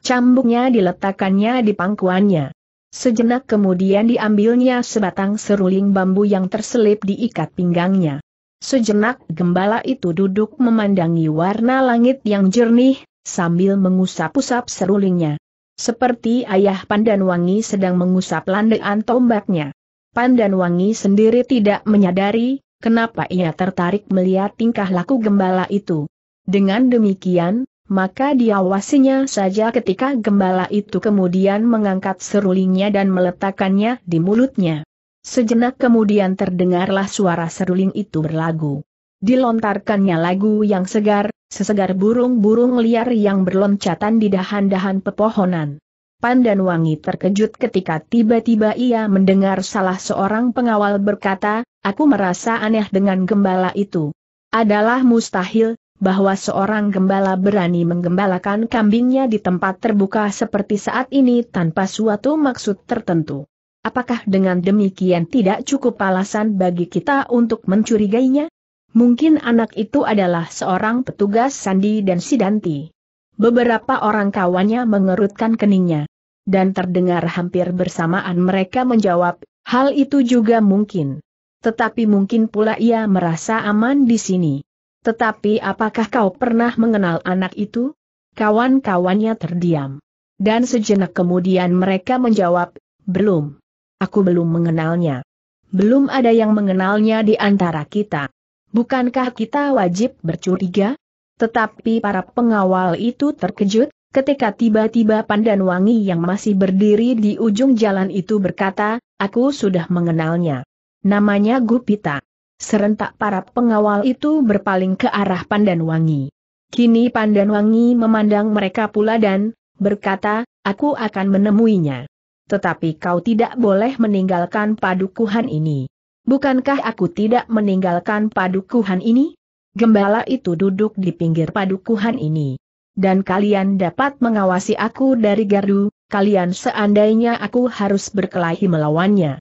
Cambuknya diletakkannya di pangkuannya. Sejenak kemudian diambilnya sebatang seruling bambu yang terselip diikat pinggangnya. Sejenak gembala itu duduk memandangi warna langit yang jernih, sambil mengusap-usap serulingnya. Seperti ayah Pandanwangi sedang mengusap landean tombaknya. Pandanwangi sendiri tidak menyadari, kenapa ia tertarik melihat tingkah laku gembala itu. Dengan demikian, maka diawasinya saja ketika gembala itu kemudian mengangkat serulingnya dan meletakkannya di mulutnya. Sejenak kemudian terdengarlah suara seruling itu berlagu. Dilontarkannya lagu yang segar, sesegar burung-burung liar yang berloncatan di dahan-dahan pepohonan. Wangi terkejut ketika tiba-tiba ia mendengar salah seorang pengawal berkata, aku merasa aneh dengan gembala itu. Adalah mustahil, bahwa seorang gembala berani menggembalakan kambingnya di tempat terbuka seperti saat ini tanpa suatu maksud tertentu. Apakah dengan demikian tidak cukup alasan bagi kita untuk mencurigainya? Mungkin anak itu adalah seorang petugas Sandi dan Sidanti. Beberapa orang kawannya mengerutkan keningnya. Dan terdengar hampir bersamaan mereka menjawab, hal itu juga mungkin. Tetapi mungkin pula ia merasa aman di sini. Tetapi apakah kau pernah mengenal anak itu? Kawan-kawannya terdiam. Dan sejenak kemudian mereka menjawab, belum. Aku belum mengenalnya. Belum ada yang mengenalnya di antara kita. Bukankah kita wajib bercuriga? Tetapi para pengawal itu terkejut, ketika tiba-tiba Pandan Wangi yang masih berdiri di ujung jalan itu berkata, aku sudah mengenalnya. Namanya Gupita. Serentak para pengawal itu berpaling ke arah Pandanwangi. Kini Pandanwangi memandang mereka pula dan berkata, aku akan menemuinya. Tetapi kau tidak boleh meninggalkan padukuhan ini. Bukankah aku tidak meninggalkan padukuhan ini? Gembala itu duduk di pinggir padukuhan ini. Dan kalian dapat mengawasi aku dari gardu, kalian seandainya aku harus berkelahi melawannya.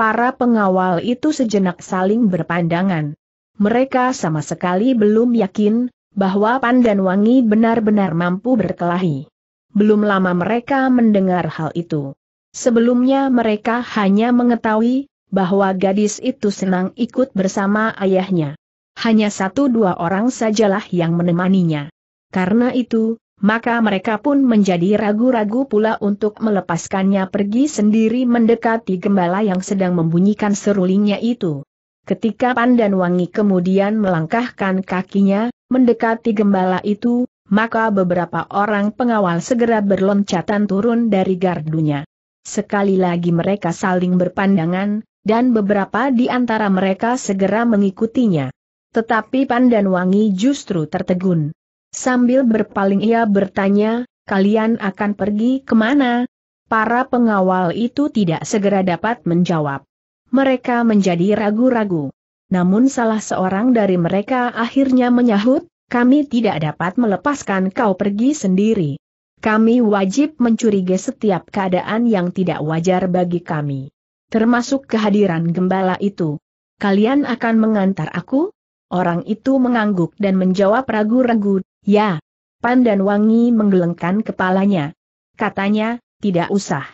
Para pengawal itu sejenak saling berpandangan. Mereka sama sekali belum yakin bahwa Pandan Wangi benar-benar mampu berkelahi. Belum lama mereka mendengar hal itu. Sebelumnya mereka hanya mengetahui bahwa gadis itu senang ikut bersama ayahnya. Hanya satu dua orang sajalah yang menemaninya. Karena itu, maka mereka pun menjadi ragu-ragu pula untuk melepaskannya pergi sendiri mendekati gembala yang sedang membunyikan serulingnya itu. Ketika Pandan Wangi kemudian melangkahkan kakinya, mendekati gembala itu, maka beberapa orang pengawal segera berloncatan turun dari gardunya. Sekali lagi mereka saling berpandangan, dan beberapa di antara mereka segera mengikutinya. Tetapi Pandan Wangi justru tertegun. Sambil berpaling ia bertanya, kalian akan pergi kemana? Para pengawal itu tidak segera dapat menjawab. Mereka menjadi ragu-ragu. Namun salah seorang dari mereka akhirnya menyahut, kami tidak dapat melepaskan kau pergi sendiri. Kami wajib mencurigai setiap keadaan yang tidak wajar bagi kami. Termasuk kehadiran gembala itu. Kalian akan mengantar aku? Orang itu mengangguk dan menjawab ragu-ragu, ya. Pan dan Wangi menggelengkan kepalanya. Katanya, tidak usah.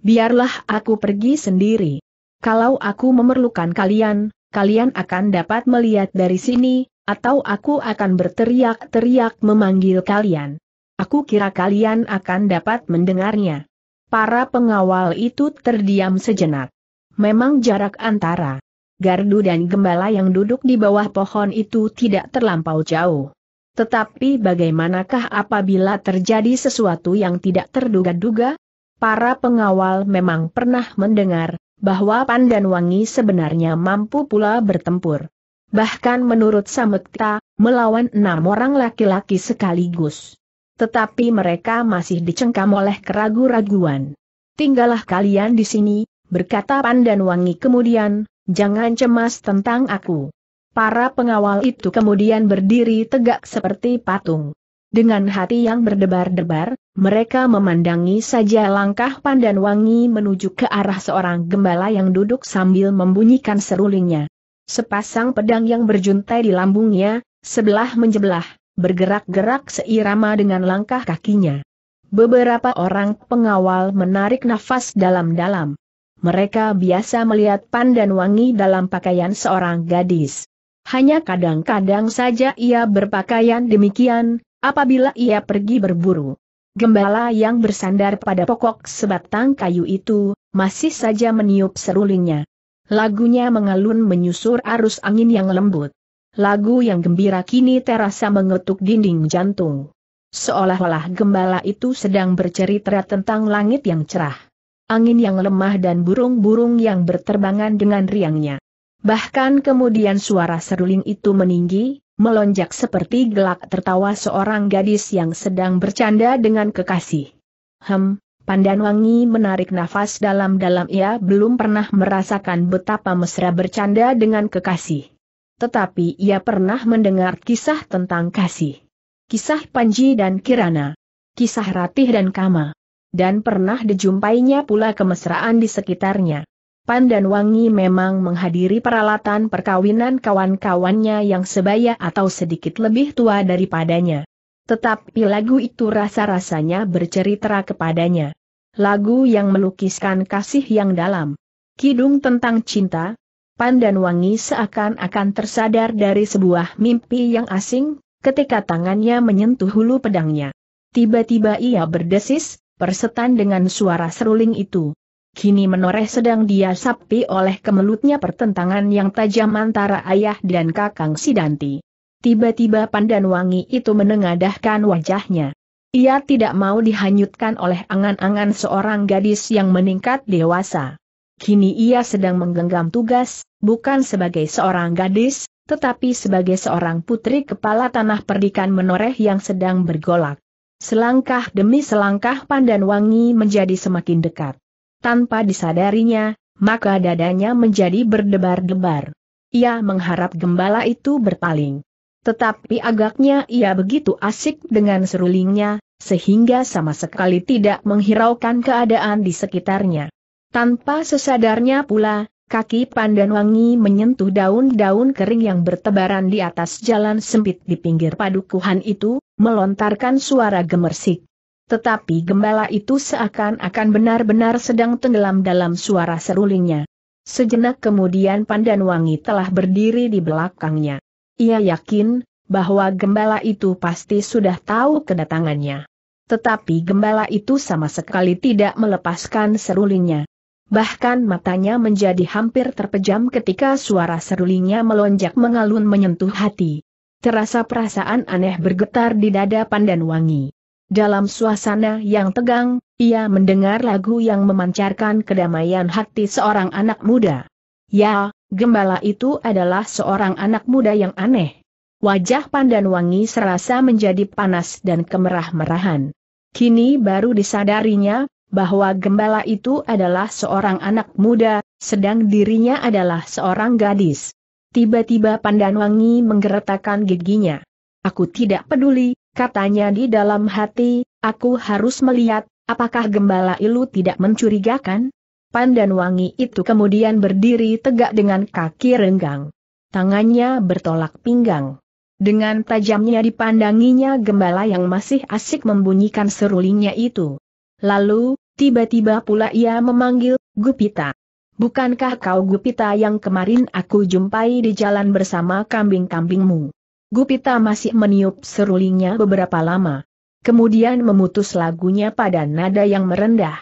Biarlah aku pergi sendiri. Kalau aku memerlukan kalian, kalian akan dapat melihat dari sini, atau aku akan berteriak-teriak memanggil kalian. Aku kira kalian akan dapat mendengarnya. Para pengawal itu terdiam sejenak. Memang jarak antara gardu dan gembala yang duduk di bawah pohon itu tidak terlampau jauh. Tetapi bagaimanakah apabila terjadi sesuatu yang tidak terduga-duga? Para pengawal memang pernah mendengar bahwa Pandan Wangi sebenarnya mampu pula bertempur. Bahkan menurut Samekta, melawan enam orang laki-laki sekaligus. Tetapi mereka masih dicengkam oleh keragu-raguan. Tinggallah kalian di sini, berkata Pandan Wangi kemudian, Jangan cemas tentang aku. Para pengawal itu kemudian berdiri tegak seperti patung. Dengan hati yang berdebar-debar, mereka memandangi saja langkah Pandan Wangi menuju ke arah seorang gembala yang duduk sambil membunyikan serulingnya. Sepasang pedang yang berjuntai di lambungnya, sebelah menjebelah, bergerak-gerak seirama dengan langkah kakinya. Beberapa orang pengawal menarik nafas dalam-dalam mereka biasa melihat pandan wangi dalam pakaian seorang gadis. Hanya kadang-kadang saja ia berpakaian demikian, apabila ia pergi berburu. Gembala yang bersandar pada pokok sebatang kayu itu, masih saja meniup serulingnya. Lagunya mengalun menyusur arus angin yang lembut. Lagu yang gembira kini terasa mengetuk dinding jantung. Seolah-olah gembala itu sedang bercerita tentang langit yang cerah angin yang lemah dan burung-burung yang berterbangan dengan riangnya. Bahkan kemudian suara seruling itu meninggi, melonjak seperti gelak tertawa seorang gadis yang sedang bercanda dengan kekasih. Hem, Pandan Wangi menarik nafas dalam-dalam ia belum pernah merasakan betapa mesra bercanda dengan kekasih. Tetapi ia pernah mendengar kisah tentang kasih. Kisah Panji dan Kirana. Kisah Ratih dan Kama dan pernah dijumpainya pula kemesraan di sekitarnya. Pan dan Wangi memang menghadiri peralatan perkawinan kawan-kawannya yang sebaya atau sedikit lebih tua daripadanya. Tetapi lagu itu rasa-rasanya bercerita kepadanya. Lagu yang melukiskan kasih yang dalam. Kidung tentang cinta, Pan dan Wangi seakan-akan tersadar dari sebuah mimpi yang asing, ketika tangannya menyentuh hulu pedangnya. Tiba-tiba ia berdesis, persetan dengan suara seruling itu. Kini menoreh sedang dia diasapi oleh kemelutnya pertentangan yang tajam antara ayah dan kakang Sidanti. Tiba-tiba Pandan Wangi itu menengadahkan wajahnya. Ia tidak mau dihanyutkan oleh angan-angan seorang gadis yang meningkat dewasa. Kini ia sedang menggenggam tugas, bukan sebagai seorang gadis, tetapi sebagai seorang putri kepala tanah perdikan menoreh yang sedang bergolak. Selangkah demi selangkah pandan wangi menjadi semakin dekat. Tanpa disadarinya, maka dadanya menjadi berdebar-debar. Ia mengharap gembala itu berpaling. Tetapi agaknya ia begitu asik dengan serulingnya, sehingga sama sekali tidak menghiraukan keadaan di sekitarnya. Tanpa sesadarnya pula, Kaki Pandan Wangi menyentuh daun-daun kering yang bertebaran di atas jalan sempit di pinggir padukuhan itu, melontarkan suara gemersik. Tetapi gembala itu seakan-akan benar-benar sedang tenggelam dalam suara serulingnya. Sejenak kemudian Pandan Wangi telah berdiri di belakangnya. Ia yakin, bahwa gembala itu pasti sudah tahu kedatangannya. Tetapi gembala itu sama sekali tidak melepaskan serulingnya. Bahkan matanya menjadi hampir terpejam ketika suara serulingnya melonjak mengalun menyentuh hati. Terasa perasaan aneh bergetar di dada Pandan Wangi. Dalam suasana yang tegang, ia mendengar lagu yang memancarkan kedamaian hati seorang anak muda. Ya, gembala itu adalah seorang anak muda yang aneh. Wajah Pandan Wangi serasa menjadi panas dan kemerah-merahan. Kini baru disadarinya bahwa gembala itu adalah seorang anak muda, sedang dirinya adalah seorang gadis. Tiba-tiba Pandanwangi menggeretakkan giginya. Aku tidak peduli, katanya di dalam hati, aku harus melihat, apakah gembala ilu tidak mencurigakan? Pandanwangi itu kemudian berdiri tegak dengan kaki renggang. Tangannya bertolak pinggang. Dengan tajamnya dipandanginya gembala yang masih asik membunyikan serulingnya itu. Lalu, tiba-tiba pula ia memanggil, Gupita. Bukankah kau Gupita yang kemarin aku jumpai di jalan bersama kambing-kambingmu? Gupita masih meniup serulingnya beberapa lama. Kemudian memutus lagunya pada nada yang merendah.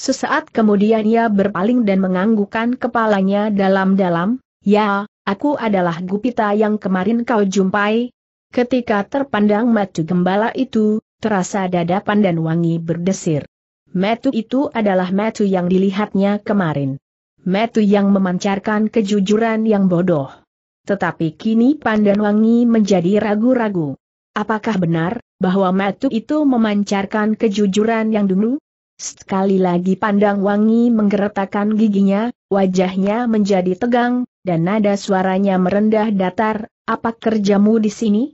Sesaat kemudian ia berpaling dan menganggukkan kepalanya dalam-dalam, Ya, aku adalah Gupita yang kemarin kau jumpai. Ketika terpandang matu gembala itu, terasa dadapan dan wangi berdesir. Metu itu adalah metu yang dilihatnya kemarin. Metu yang memancarkan kejujuran yang bodoh. Tetapi kini Pandan Wangi menjadi ragu-ragu. Apakah benar, bahwa metu itu memancarkan kejujuran yang dulu? Sekali lagi Pandan wangi menggeretakkan giginya, wajahnya menjadi tegang, dan nada suaranya merendah datar, apa kerjamu di sini?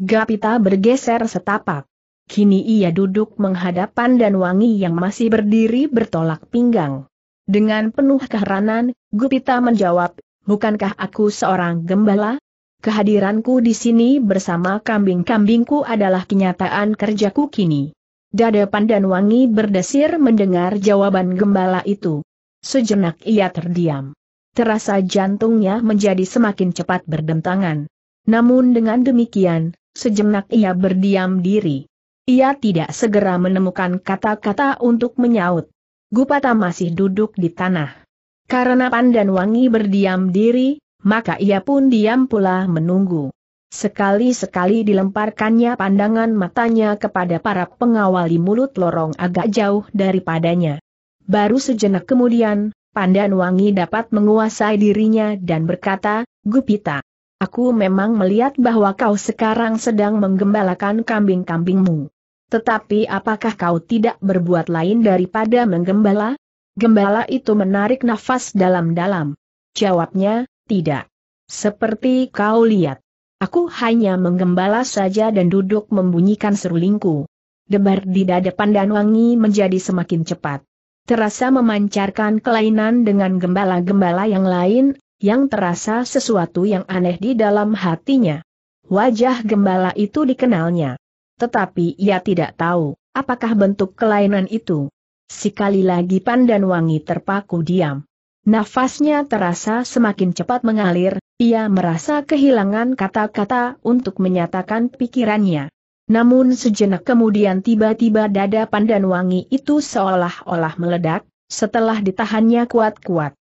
Gapita bergeser setapak kini ia duduk menghadapan dan wangi yang masih berdiri bertolak pinggang. Dengan penuh keheranan, Gupita menjawab, bukankah aku seorang gembala? Kehadiranku di sini bersama kambing-kambingku adalah kenyataan kerjaku kini. Dada Pandan Wangi berdesir mendengar jawaban gembala itu. Sejenak ia terdiam. Terasa jantungnya menjadi semakin cepat berdentangan. Namun dengan demikian, sejenak ia berdiam diri. Ia tidak segera menemukan kata-kata untuk menyaut. Gupata masih duduk di tanah. Karena Pandan Wangi berdiam diri, maka ia pun diam pula menunggu. Sekali-sekali dilemparkannya pandangan matanya kepada para pengawal di mulut lorong agak jauh daripadanya. Baru sejenak kemudian, Pandan Wangi dapat menguasai dirinya dan berkata, Gupita. Aku memang melihat bahwa kau sekarang sedang menggembalakan kambing-kambingmu. Tetapi apakah kau tidak berbuat lain daripada menggembala? Gembala itu menarik nafas dalam-dalam. Jawabnya, tidak. Seperti kau lihat. Aku hanya menggembala saja dan duduk membunyikan serulingku. Debar di dada pandan wangi menjadi semakin cepat. Terasa memancarkan kelainan dengan gembala-gembala yang lain yang terasa sesuatu yang aneh di dalam hatinya. Wajah gembala itu dikenalnya. Tetapi ia tidak tahu, apakah bentuk kelainan itu. Sekali lagi Pandan Wangi terpaku diam. Nafasnya terasa semakin cepat mengalir, ia merasa kehilangan kata-kata untuk menyatakan pikirannya. Namun sejenak kemudian tiba-tiba dada Pandan Wangi itu seolah-olah meledak, setelah ditahannya kuat-kuat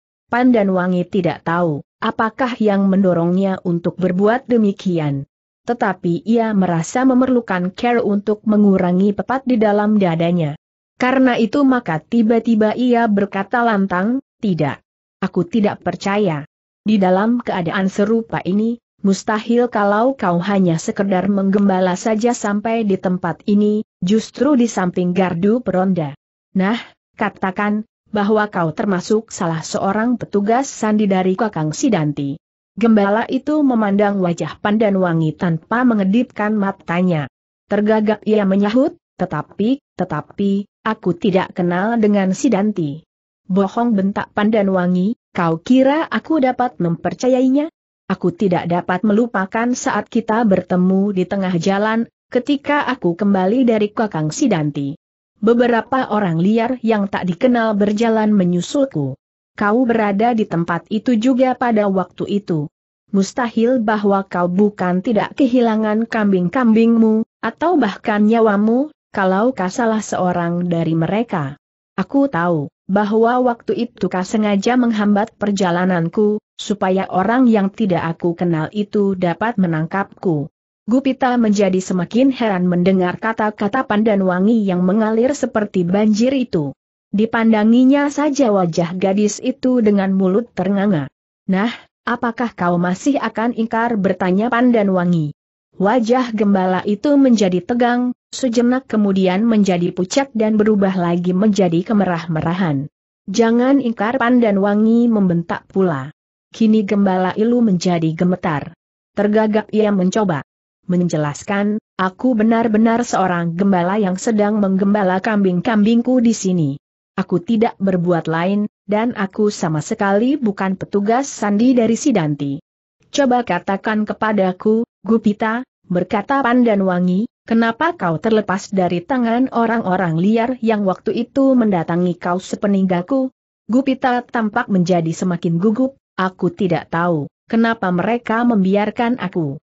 dan Wangi tidak tahu apakah yang mendorongnya untuk berbuat demikian. Tetapi ia merasa memerlukan care untuk mengurangi pepat di dalam dadanya. Karena itu maka tiba-tiba ia berkata lantang, tidak. Aku tidak percaya. Di dalam keadaan serupa ini, mustahil kalau kau hanya sekedar menggembala saja sampai di tempat ini, justru di samping gardu peronda. Nah, katakan, bahwa kau termasuk salah seorang petugas sandi dari Kakang Sidanti. Gembala itu memandang wajah Pandan Wangi tanpa mengedipkan matanya. Tergagap ia menyahut, tetapi, tetapi, aku tidak kenal dengan Sidanti. Bohong bentak Pandan Wangi, kau kira aku dapat mempercayainya? Aku tidak dapat melupakan saat kita bertemu di tengah jalan, ketika aku kembali dari Kakang Sidanti beberapa orang liar yang tak dikenal berjalan menyusulku. Kau berada di tempat itu juga pada waktu itu. Mustahil bahwa kau bukan tidak kehilangan kambing-kambingmu, atau bahkan nyawamu, kalau kau salah seorang dari mereka. Aku tahu bahwa waktu itu kau sengaja menghambat perjalananku, supaya orang yang tidak aku kenal itu dapat menangkapku. Gupita menjadi semakin heran mendengar kata-kata pandan wangi yang mengalir seperti banjir itu. Dipandanginya saja wajah gadis itu dengan mulut ternganga. Nah, apakah kau masih akan ingkar bertanya pandan wangi? Wajah gembala itu menjadi tegang, sejenak kemudian menjadi pucat dan berubah lagi menjadi kemerah-merahan. Jangan ingkar pandan wangi membentak pula. Kini gembala ilu menjadi gemetar. Tergagap ia mencoba menjelaskan, aku benar-benar seorang gembala yang sedang menggembala kambing-kambingku di sini. Aku tidak berbuat lain, dan aku sama sekali bukan petugas sandi dari Sidanti. Coba katakan kepadaku, Gupita, berkata wangi, kenapa kau terlepas dari tangan orang-orang liar yang waktu itu mendatangi kau sepeninggalku? Gupita tampak menjadi semakin gugup, aku tidak tahu, kenapa mereka membiarkan aku.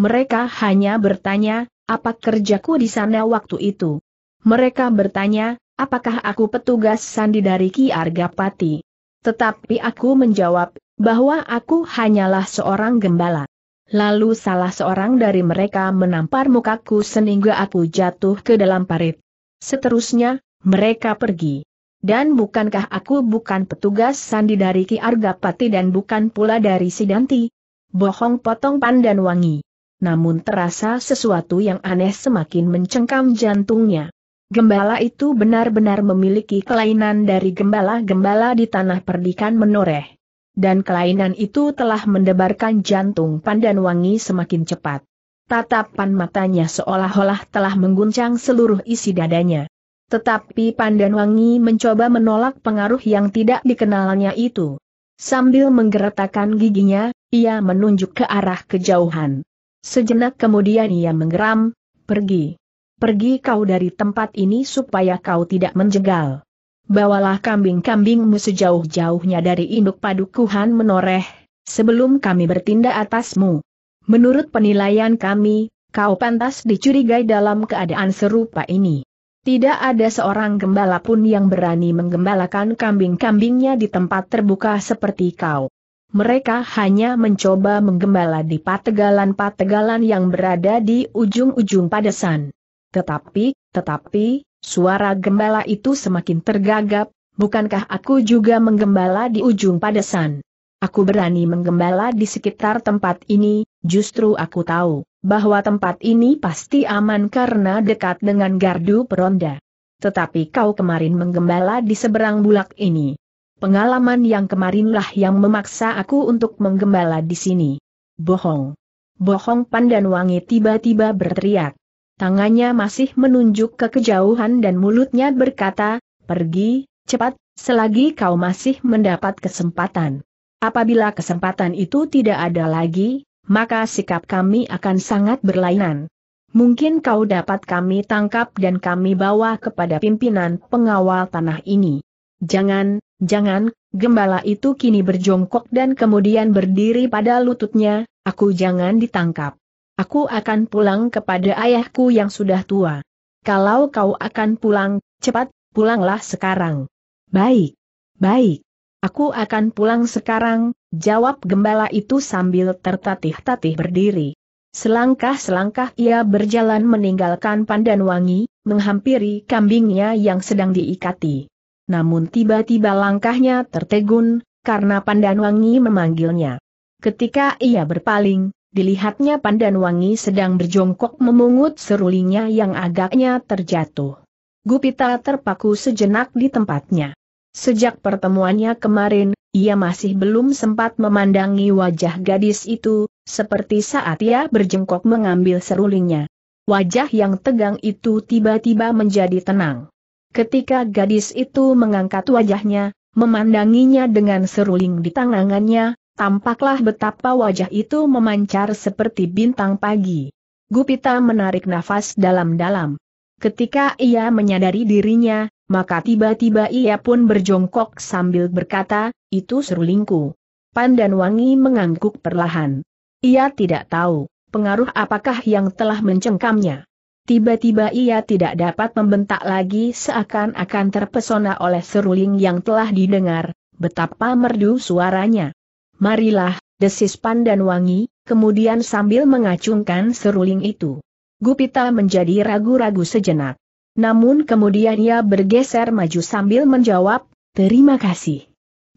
Mereka hanya bertanya, apa kerjaku di sana waktu itu? Mereka bertanya, apakah aku petugas sandi dari Ki Argapati? Tetapi aku menjawab, bahwa aku hanyalah seorang gembala. Lalu salah seorang dari mereka menampar mukaku sehingga aku jatuh ke dalam parit. Seterusnya, mereka pergi. Dan bukankah aku bukan petugas sandi dari Ki Argapati dan bukan pula dari Sidanti? Bohong potong pandan wangi namun terasa sesuatu yang aneh semakin mencengkam jantungnya. Gembala itu benar-benar memiliki kelainan dari gembala-gembala di tanah perdikan menoreh. Dan kelainan itu telah mendebarkan jantung pandan wangi semakin cepat. Tatapan matanya seolah-olah telah mengguncang seluruh isi dadanya. Tetapi pandan wangi mencoba menolak pengaruh yang tidak dikenalnya itu. Sambil menggeretakkan giginya, ia menunjuk ke arah kejauhan. Sejenak kemudian ia menggeram, pergi. Pergi kau dari tempat ini supaya kau tidak menjegal. Bawalah kambing-kambingmu sejauh-jauhnya dari induk padukuhan menoreh, sebelum kami bertindak atasmu. Menurut penilaian kami, kau pantas dicurigai dalam keadaan serupa ini. Tidak ada seorang gembala pun yang berani menggembalakan kambing-kambingnya di tempat terbuka seperti kau mereka hanya mencoba menggembala di pategalan-pategalan yang berada di ujung-ujung padesan. Tetapi, tetapi, suara gembala itu semakin tergagap, bukankah aku juga menggembala di ujung padesan? Aku berani menggembala di sekitar tempat ini, justru aku tahu bahwa tempat ini pasti aman karena dekat dengan gardu peronda. Tetapi kau kemarin menggembala di seberang bulak ini. Pengalaman yang kemarinlah yang memaksa aku untuk menggembala di sini. Bohong. Bohong pandan Wangi tiba-tiba berteriak. Tangannya masih menunjuk ke kejauhan dan mulutnya berkata, pergi, cepat, selagi kau masih mendapat kesempatan. Apabila kesempatan itu tidak ada lagi, maka sikap kami akan sangat berlainan. Mungkin kau dapat kami tangkap dan kami bawa kepada pimpinan pengawal tanah ini. Jangan, jangan, gembala itu kini berjongkok dan kemudian berdiri pada lututnya, aku jangan ditangkap. Aku akan pulang kepada ayahku yang sudah tua. Kalau kau akan pulang, cepat, pulanglah sekarang. Baik, baik. Aku akan pulang sekarang, jawab gembala itu sambil tertatih-tatih berdiri. Selangkah-selangkah ia berjalan meninggalkan pandan wangi, menghampiri kambingnya yang sedang diikati namun tiba-tiba langkahnya tertegun, karena Pandanwangi memanggilnya. Ketika ia berpaling, dilihatnya Pandanwangi sedang berjongkok memungut serulingnya yang agaknya terjatuh. Gupita terpaku sejenak di tempatnya. Sejak pertemuannya kemarin, ia masih belum sempat memandangi wajah gadis itu, seperti saat ia berjongkok mengambil serulingnya. Wajah yang tegang itu tiba-tiba menjadi tenang. Ketika gadis itu mengangkat wajahnya, memandanginya dengan seruling di tangannya, tampaklah betapa wajah itu memancar seperti bintang pagi. Gupita menarik nafas dalam-dalam. Ketika ia menyadari dirinya, maka tiba-tiba ia pun berjongkok sambil berkata, itu serulingku. Pandan Wangi mengangguk perlahan. Ia tidak tahu, pengaruh apakah yang telah mencengkamnya. Tiba-tiba ia tidak dapat membentak lagi seakan-akan terpesona oleh seruling yang telah didengar, betapa merdu suaranya. Marilah, desis pandan wangi, kemudian sambil mengacungkan seruling itu. Gupita menjadi ragu-ragu sejenak. Namun kemudian ia bergeser maju sambil menjawab, terima kasih.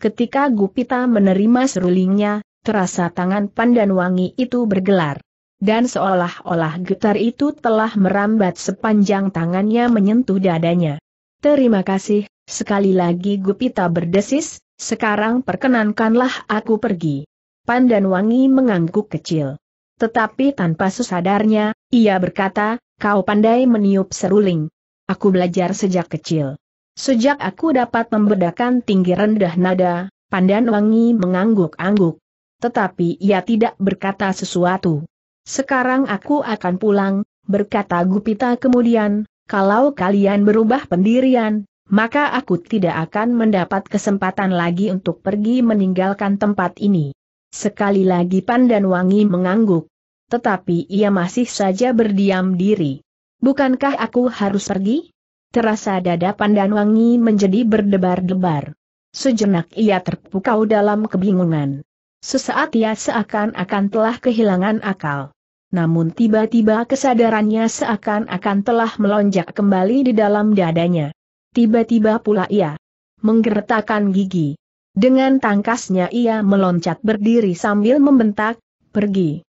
Ketika Gupita menerima serulingnya, terasa tangan pandan wangi itu bergelar dan seolah-olah getar itu telah merambat sepanjang tangannya menyentuh dadanya. Terima kasih, sekali lagi Gupita berdesis, sekarang perkenankanlah aku pergi. Pandan Wangi mengangguk kecil. Tetapi tanpa sesadarnya, ia berkata, kau pandai meniup seruling. Aku belajar sejak kecil. Sejak aku dapat membedakan tinggi rendah nada, Pandan Wangi mengangguk-angguk. Tetapi ia tidak berkata sesuatu. Sekarang aku akan pulang, berkata Gupita kemudian, kalau kalian berubah pendirian, maka aku tidak akan mendapat kesempatan lagi untuk pergi meninggalkan tempat ini. Sekali lagi Pandan Wangi mengangguk. Tetapi ia masih saja berdiam diri. Bukankah aku harus pergi? Terasa dada Pandan Wangi menjadi berdebar-debar. Sejenak ia terpukau dalam kebingungan. Sesaat ia seakan-akan telah kehilangan akal. Namun tiba-tiba kesadarannya seakan-akan telah melonjak kembali di dalam dadanya. Tiba-tiba pula ia menggeretakkan gigi. Dengan tangkasnya ia meloncat berdiri sambil membentak, pergi,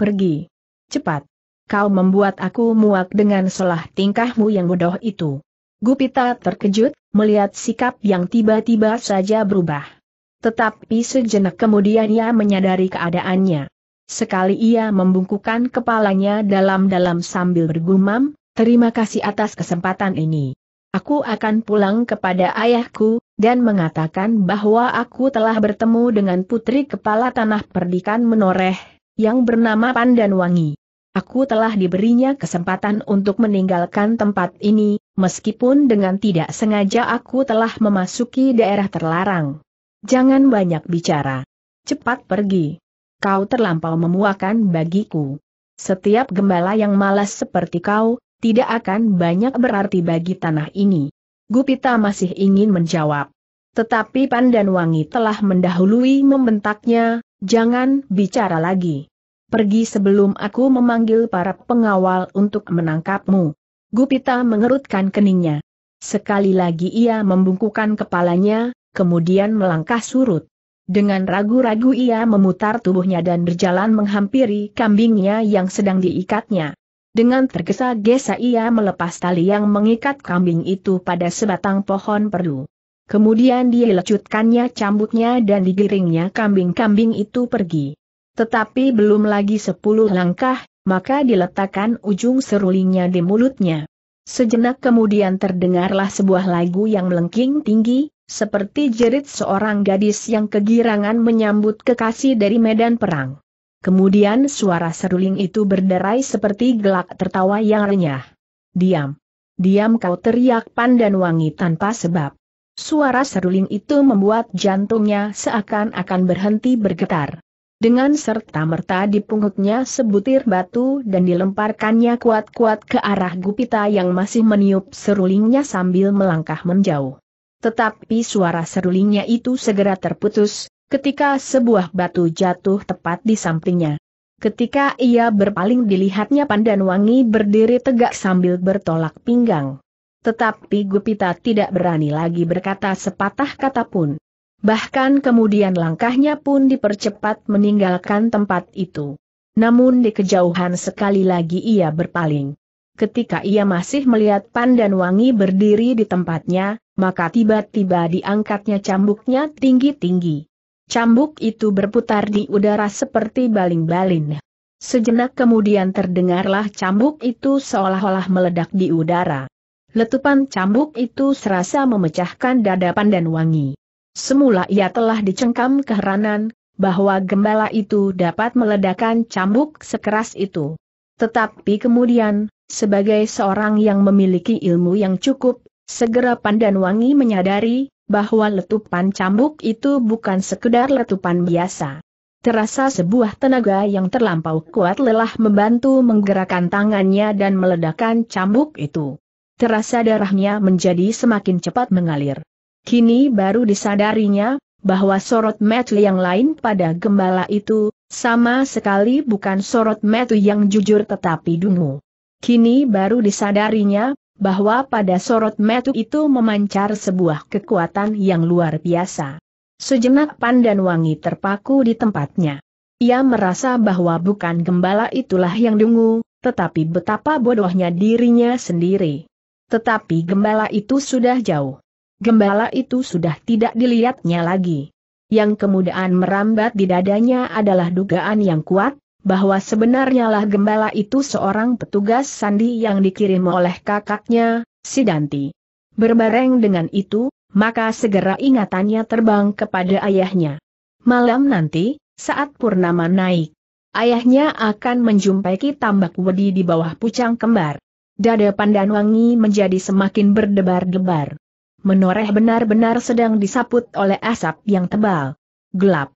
pergi, cepat. Kau membuat aku muak dengan selah tingkahmu yang bodoh itu. Gupita terkejut, melihat sikap yang tiba-tiba saja berubah. Tetapi sejenak kemudian ia menyadari keadaannya. Sekali ia membungkukkan kepalanya dalam-dalam sambil bergumam, terima kasih atas kesempatan ini. Aku akan pulang kepada ayahku, dan mengatakan bahwa aku telah bertemu dengan putri kepala tanah perdikan menoreh, yang bernama Pandan Wangi. Aku telah diberinya kesempatan untuk meninggalkan tempat ini, meskipun dengan tidak sengaja aku telah memasuki daerah terlarang. Jangan banyak bicara. Cepat pergi. Kau terlampau memuakan bagiku. Setiap gembala yang malas seperti kau, tidak akan banyak berarti bagi tanah ini. Gupita masih ingin menjawab. Tetapi Pandanwangi telah mendahului membentaknya, jangan bicara lagi. Pergi sebelum aku memanggil para pengawal untuk menangkapmu. Gupita mengerutkan keningnya. Sekali lagi ia membungkukan kepalanya, kemudian melangkah surut. Dengan ragu-ragu ia memutar tubuhnya dan berjalan menghampiri kambingnya yang sedang diikatnya. Dengan tergesa-gesa ia melepas tali yang mengikat kambing itu pada sebatang pohon perdu. Kemudian dia lecutkannya cambuknya dan digiringnya kambing-kambing itu pergi. Tetapi belum lagi sepuluh langkah, maka diletakkan ujung serulingnya di mulutnya. Sejenak kemudian terdengarlah sebuah lagu yang melengking tinggi, seperti jerit seorang gadis yang kegirangan menyambut kekasih dari medan perang. Kemudian suara seruling itu berderai seperti gelak tertawa yang renyah. Diam. Diam kau teriak pandan wangi tanpa sebab. Suara seruling itu membuat jantungnya seakan-akan berhenti bergetar. Dengan serta-merta dipungutnya sebutir batu dan dilemparkannya kuat-kuat ke arah gupita yang masih meniup serulingnya sambil melangkah menjauh. Tetapi suara serulingnya itu segera terputus, ketika sebuah batu jatuh tepat di sampingnya. Ketika ia berpaling dilihatnya Pandan Wangi berdiri tegak sambil bertolak pinggang. Tetapi Gupita tidak berani lagi berkata sepatah kata pun. Bahkan kemudian langkahnya pun dipercepat meninggalkan tempat itu. Namun di kejauhan sekali lagi ia berpaling. Ketika ia masih melihat Pandan Wangi berdiri di tempatnya, maka tiba-tiba diangkatnya cambuknya tinggi-tinggi. Cambuk itu berputar di udara seperti baling baling Sejenak kemudian terdengarlah cambuk itu seolah-olah meledak di udara. Letupan cambuk itu serasa memecahkan dada Pandan Wangi. Semula ia telah dicengkam keheranan, bahwa gembala itu dapat meledakkan cambuk sekeras itu. Tetapi kemudian, sebagai seorang yang memiliki ilmu yang cukup, Segera Pandan Wangi menyadari, bahwa letupan cambuk itu bukan sekedar letupan biasa. Terasa sebuah tenaga yang terlampau kuat lelah membantu menggerakkan tangannya dan meledakkan cambuk itu. Terasa darahnya menjadi semakin cepat mengalir. Kini baru disadarinya, bahwa sorot metu yang lain pada gembala itu, sama sekali bukan sorot metu yang jujur tetapi dungu. Kini baru disadarinya, bahwa pada sorot metu itu memancar sebuah kekuatan yang luar biasa. Sejenak Pandan Wangi terpaku di tempatnya. Ia merasa bahwa bukan gembala itulah yang dungu, tetapi betapa bodohnya dirinya sendiri. Tetapi gembala itu sudah jauh. Gembala itu sudah tidak dilihatnya lagi. Yang kemudian merambat di dadanya adalah dugaan yang kuat, bahwa sebenarnya lah gembala itu seorang petugas sandi yang dikirim oleh kakaknya, Sidanti. Berbareng dengan itu, maka segera ingatannya terbang kepada ayahnya. Malam nanti, saat purnama naik, ayahnya akan menjumpai tambak wedi di bawah pucang kembar. Dada Pandanwangi menjadi semakin berdebar-debar. Menoreh benar-benar sedang disaput oleh asap yang tebal. Gelap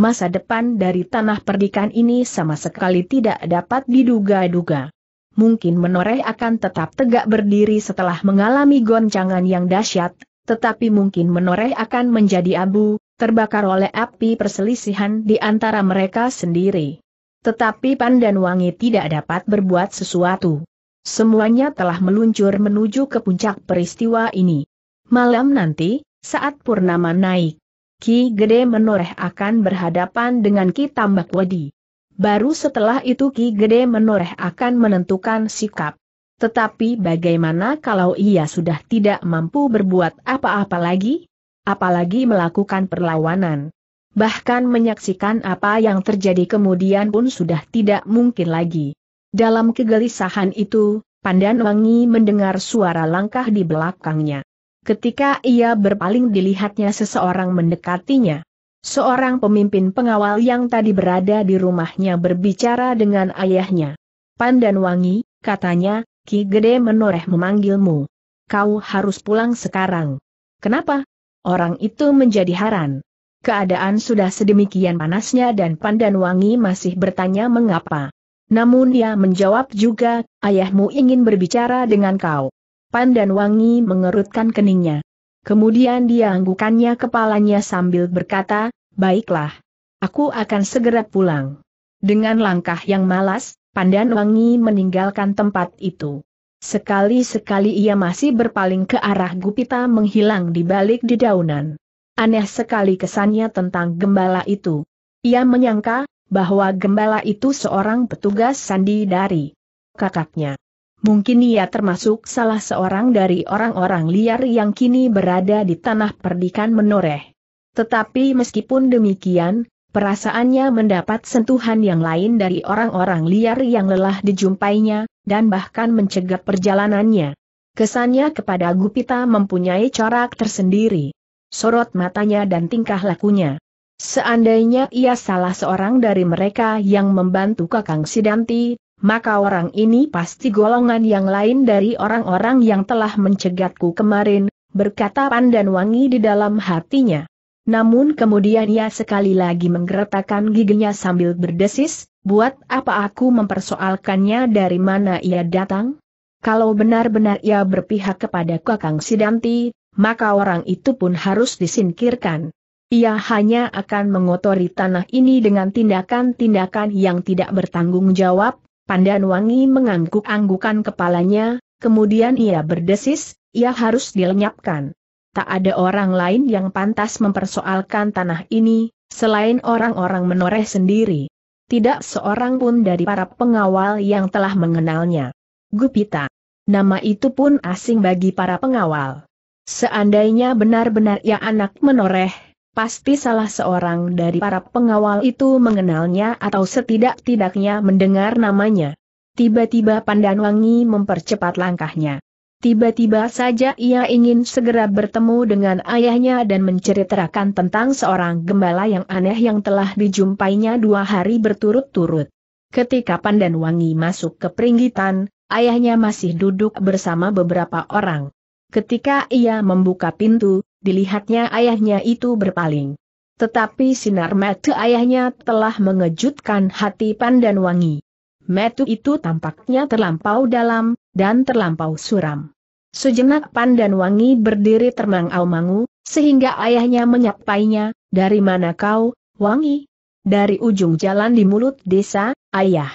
masa depan dari tanah perdikan ini sama sekali tidak dapat diduga-duga. Mungkin menoreh akan tetap tegak berdiri setelah mengalami goncangan yang dahsyat, tetapi mungkin menoreh akan menjadi abu, terbakar oleh api perselisihan di antara mereka sendiri. Tetapi pandan Wangi tidak dapat berbuat sesuatu. Semuanya telah meluncur menuju ke puncak peristiwa ini. Malam nanti, saat purnama naik, Ki Gede Menoreh akan berhadapan dengan Ki Tambak Wedi. Baru setelah itu Ki Gede Menoreh akan menentukan sikap. Tetapi bagaimana kalau ia sudah tidak mampu berbuat apa-apa lagi? Apalagi melakukan perlawanan. Bahkan menyaksikan apa yang terjadi kemudian pun sudah tidak mungkin lagi. Dalam kegelisahan itu, Pandan Wangi mendengar suara langkah di belakangnya. Ketika ia berpaling dilihatnya seseorang mendekatinya. Seorang pemimpin pengawal yang tadi berada di rumahnya berbicara dengan ayahnya. Pandan Wangi, katanya, Ki Gede menoreh memanggilmu. Kau harus pulang sekarang. Kenapa? Orang itu menjadi haran. Keadaan sudah sedemikian panasnya dan Pandan Wangi masih bertanya mengapa. Namun dia menjawab juga, ayahmu ingin berbicara dengan kau. Pandan Wangi mengerutkan keningnya. Kemudian dia anggukannya kepalanya sambil berkata, baiklah. Aku akan segera pulang. Dengan langkah yang malas, Pandan Wangi meninggalkan tempat itu. Sekali-sekali ia masih berpaling ke arah Gupita menghilang di balik dedaunan. Aneh sekali kesannya tentang gembala itu. Ia menyangka, bahwa gembala itu seorang petugas sandi dari kakaknya. Mungkin ia termasuk salah seorang dari orang-orang liar yang kini berada di tanah perdikan menoreh. Tetapi meskipun demikian, perasaannya mendapat sentuhan yang lain dari orang-orang liar yang lelah dijumpainya, dan bahkan mencegat perjalanannya. Kesannya kepada Gupita mempunyai corak tersendiri. Sorot matanya dan tingkah lakunya. Seandainya ia salah seorang dari mereka yang membantu Kakang Sidanti, maka orang ini pasti golongan yang lain dari orang-orang yang telah mencegatku kemarin, berkata Pandan Wangi di dalam hatinya. Namun kemudian ia sekali lagi menggeretakkan giginya sambil berdesis, buat apa aku mempersoalkannya dari mana ia datang? Kalau benar-benar ia berpihak kepada Kakang Sidanti, maka orang itu pun harus disingkirkan. Ia hanya akan mengotori tanah ini dengan tindakan-tindakan yang tidak bertanggung jawab, Pandan Wangi mengangguk-anggukan kepalanya, kemudian ia berdesis, ia harus dilenyapkan. Tak ada orang lain yang pantas mempersoalkan tanah ini, selain orang-orang menoreh sendiri. Tidak seorang pun dari para pengawal yang telah mengenalnya. Gupita. Nama itu pun asing bagi para pengawal. Seandainya benar-benar ia anak menoreh, Pasti salah seorang dari para pengawal itu mengenalnya atau setidak-tidaknya mendengar namanya. Tiba-tiba Pandanwangi mempercepat langkahnya. Tiba-tiba saja ia ingin segera bertemu dengan ayahnya dan menceritakan tentang seorang gembala yang aneh yang telah dijumpainya dua hari berturut-turut. Ketika Pandanwangi masuk ke peringgitan, ayahnya masih duduk bersama beberapa orang. Ketika ia membuka pintu, Dilihatnya ayahnya itu berpaling. Tetapi sinar mata ayahnya telah mengejutkan hati Pandan Wangi. Metu itu tampaknya terlampau dalam, dan terlampau suram. Sejenak Pandan Wangi berdiri termangau-mangu, sehingga ayahnya menyapainya, dari mana kau, Wangi? Dari ujung jalan di mulut desa, ayah.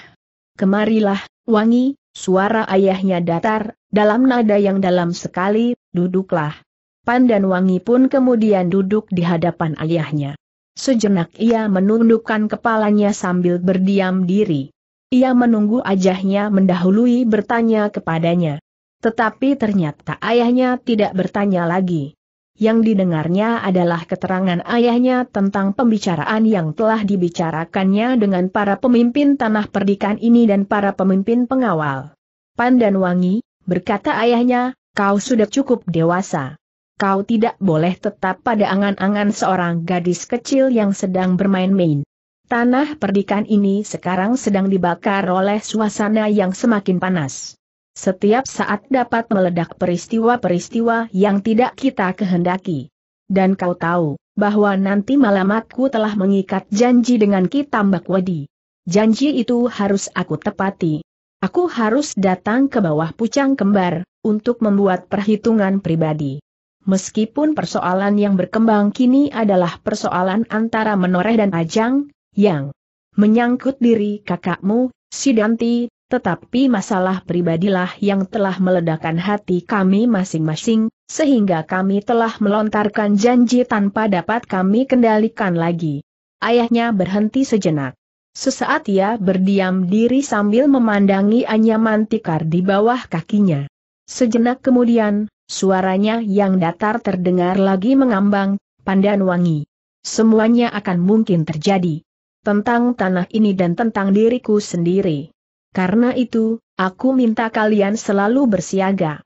Kemarilah, Wangi, suara ayahnya datar, dalam nada yang dalam sekali, duduklah. Pandan Wangi pun kemudian duduk di hadapan ayahnya. Sejenak ia menundukkan kepalanya sambil berdiam diri. Ia menunggu ajahnya mendahului bertanya kepadanya. Tetapi ternyata ayahnya tidak bertanya lagi. Yang didengarnya adalah keterangan ayahnya tentang pembicaraan yang telah dibicarakannya dengan para pemimpin tanah perdikan ini dan para pemimpin pengawal. Pandan Wangi, berkata ayahnya, kau sudah cukup dewasa kau tidak boleh tetap pada angan-angan seorang gadis kecil yang sedang bermain-main. Tanah perdikan ini sekarang sedang dibakar oleh suasana yang semakin panas. Setiap saat dapat meledak peristiwa-peristiwa yang tidak kita kehendaki. Dan kau tahu, bahwa nanti malam aku telah mengikat janji dengan Kitambak Wadi. Janji itu harus aku tepati. Aku harus datang ke bawah pucang kembar, untuk membuat perhitungan pribadi. Meskipun persoalan yang berkembang kini adalah persoalan antara menoreh dan ajang, yang menyangkut diri kakakmu, Sidanti, tetapi masalah pribadilah yang telah meledakkan hati kami masing-masing, sehingga kami telah melontarkan janji tanpa dapat kami kendalikan lagi. Ayahnya berhenti sejenak. Sesaat ia berdiam diri sambil memandangi anyaman tikar di bawah kakinya. Sejenak kemudian, Suaranya yang datar terdengar lagi mengambang, pandan wangi. Semuanya akan mungkin terjadi. Tentang tanah ini dan tentang diriku sendiri. Karena itu, aku minta kalian selalu bersiaga.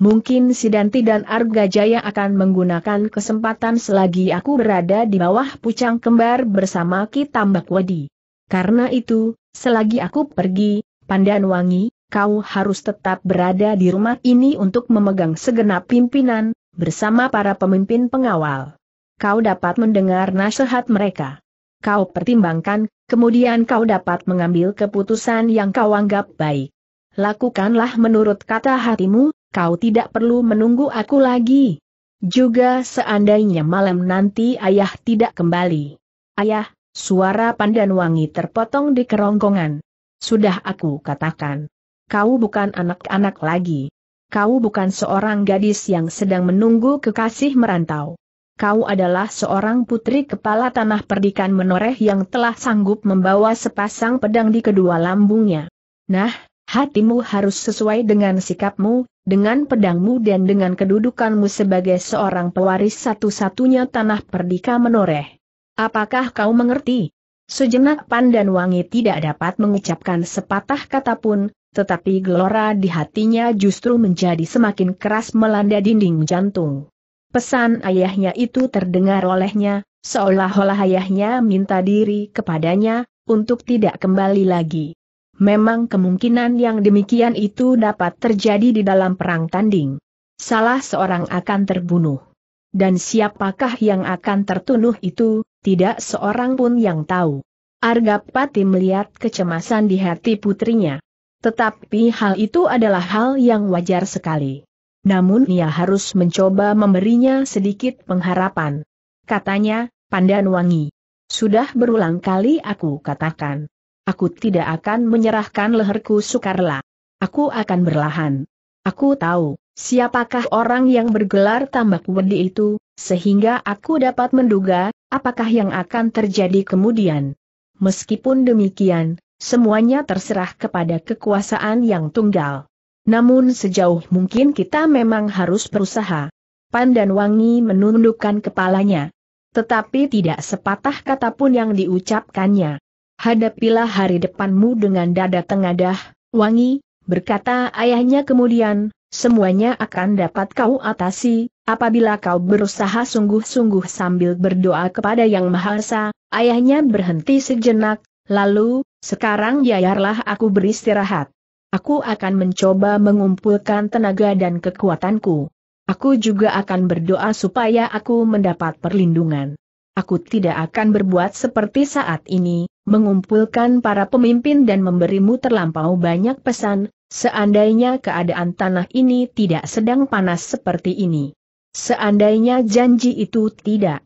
Mungkin Sidanti dan Arga Jaya akan menggunakan kesempatan selagi aku berada di bawah pucang kembar bersama Ki Tambak Wadi. Karena itu, selagi aku pergi, Pandan Wangi, kau harus tetap berada di rumah ini untuk memegang segenap pimpinan, bersama para pemimpin pengawal. Kau dapat mendengar nasihat mereka. Kau pertimbangkan, kemudian kau dapat mengambil keputusan yang kau anggap baik. Lakukanlah menurut kata hatimu, kau tidak perlu menunggu aku lagi. Juga seandainya malam nanti ayah tidak kembali. Ayah, suara pandan wangi terpotong di kerongkongan. Sudah aku katakan kau bukan anak-anak lagi. Kau bukan seorang gadis yang sedang menunggu kekasih merantau. Kau adalah seorang putri kepala tanah perdikan menoreh yang telah sanggup membawa sepasang pedang di kedua lambungnya. Nah, hatimu harus sesuai dengan sikapmu, dengan pedangmu dan dengan kedudukanmu sebagai seorang pewaris satu-satunya tanah perdika menoreh. Apakah kau mengerti? Sejenak Pandan Wangi tidak dapat mengucapkan sepatah kata pun, tetapi gelora di hatinya justru menjadi semakin keras melanda dinding jantung. Pesan ayahnya itu terdengar olehnya, seolah-olah ayahnya minta diri kepadanya, untuk tidak kembali lagi. Memang kemungkinan yang demikian itu dapat terjadi di dalam perang tanding. Salah seorang akan terbunuh. Dan siapakah yang akan tertunuh itu, tidak seorang pun yang tahu. Argapati melihat kecemasan di hati putrinya. Tetapi hal itu adalah hal yang wajar sekali. Namun ia harus mencoba memberinya sedikit pengharapan. Katanya, Pandan Wangi. Sudah berulang kali aku katakan. Aku tidak akan menyerahkan leherku Sukarla. Aku akan berlahan. Aku tahu, siapakah orang yang bergelar tambak wedi itu, sehingga aku dapat menduga, apakah yang akan terjadi kemudian. Meskipun demikian, semuanya terserah kepada kekuasaan yang tunggal. Namun sejauh mungkin kita memang harus berusaha. Pandan Wangi menundukkan kepalanya. Tetapi tidak sepatah kata pun yang diucapkannya. Hadapilah hari depanmu dengan dada tengadah, Wangi, berkata ayahnya kemudian, semuanya akan dapat kau atasi, apabila kau berusaha sungguh-sungguh sambil berdoa kepada Yang Maha Esa, ayahnya berhenti sejenak, lalu, sekarang biarlah aku beristirahat. Aku akan mencoba mengumpulkan tenaga dan kekuatanku. Aku juga akan berdoa supaya aku mendapat perlindungan. Aku tidak akan berbuat seperti saat ini, mengumpulkan para pemimpin dan memberimu terlampau banyak pesan, seandainya keadaan tanah ini tidak sedang panas seperti ini. Seandainya janji itu tidak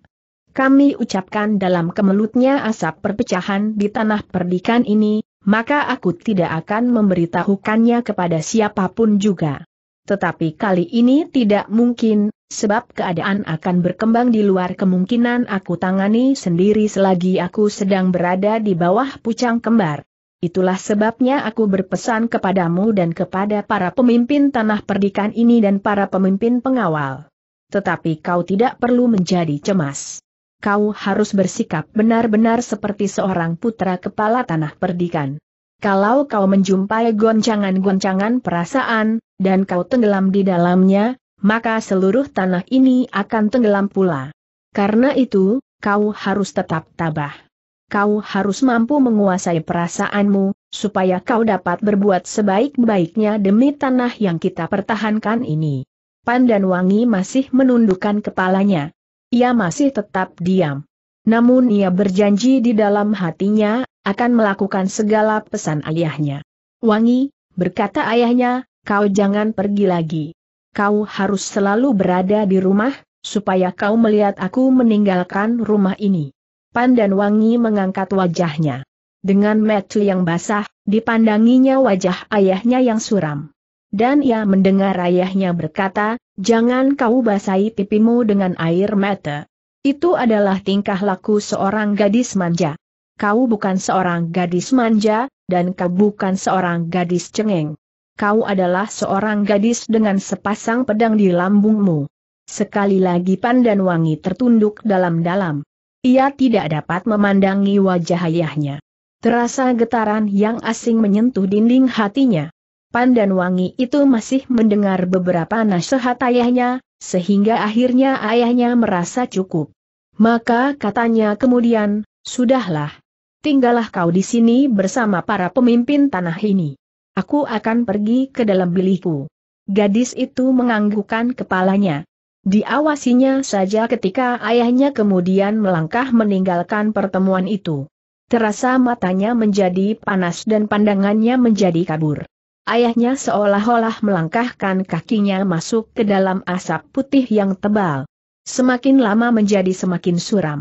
kami ucapkan dalam kemelutnya asap perpecahan di tanah perdikan ini, maka aku tidak akan memberitahukannya kepada siapapun juga. Tetapi kali ini tidak mungkin, sebab keadaan akan berkembang di luar kemungkinan aku tangani sendiri selagi aku sedang berada di bawah pucang kembar. Itulah sebabnya aku berpesan kepadamu dan kepada para pemimpin tanah perdikan ini dan para pemimpin pengawal. Tetapi kau tidak perlu menjadi cemas kau harus bersikap benar-benar seperti seorang putra kepala tanah perdikan. Kalau kau menjumpai goncangan-goncangan perasaan, dan kau tenggelam di dalamnya, maka seluruh tanah ini akan tenggelam pula. Karena itu, kau harus tetap tabah. Kau harus mampu menguasai perasaanmu, supaya kau dapat berbuat sebaik-baiknya demi tanah yang kita pertahankan ini. Pandan Wangi masih menundukkan kepalanya ia masih tetap diam. Namun ia berjanji di dalam hatinya, akan melakukan segala pesan ayahnya. Wangi, berkata ayahnya, kau jangan pergi lagi. Kau harus selalu berada di rumah, supaya kau melihat aku meninggalkan rumah ini. Pan dan Wangi mengangkat wajahnya. Dengan metu yang basah, dipandanginya wajah ayahnya yang suram. Dan ia mendengar ayahnya berkata, jangan kau basahi pipimu dengan air mata. Itu adalah tingkah laku seorang gadis manja. Kau bukan seorang gadis manja, dan kau bukan seorang gadis cengeng. Kau adalah seorang gadis dengan sepasang pedang di lambungmu. Sekali lagi Pandan Wangi tertunduk dalam-dalam. Ia tidak dapat memandangi wajah ayahnya. Terasa getaran yang asing menyentuh dinding hatinya. Pandan Wangi itu masih mendengar beberapa nasihat ayahnya, sehingga akhirnya ayahnya merasa cukup. Maka katanya kemudian, sudahlah. Tinggallah kau di sini bersama para pemimpin tanah ini. Aku akan pergi ke dalam bilikku. Gadis itu menganggukkan kepalanya. Diawasinya saja ketika ayahnya kemudian melangkah meninggalkan pertemuan itu. Terasa matanya menjadi panas dan pandangannya menjadi kabur. Ayahnya seolah-olah melangkahkan kakinya masuk ke dalam asap putih yang tebal. Semakin lama menjadi semakin suram.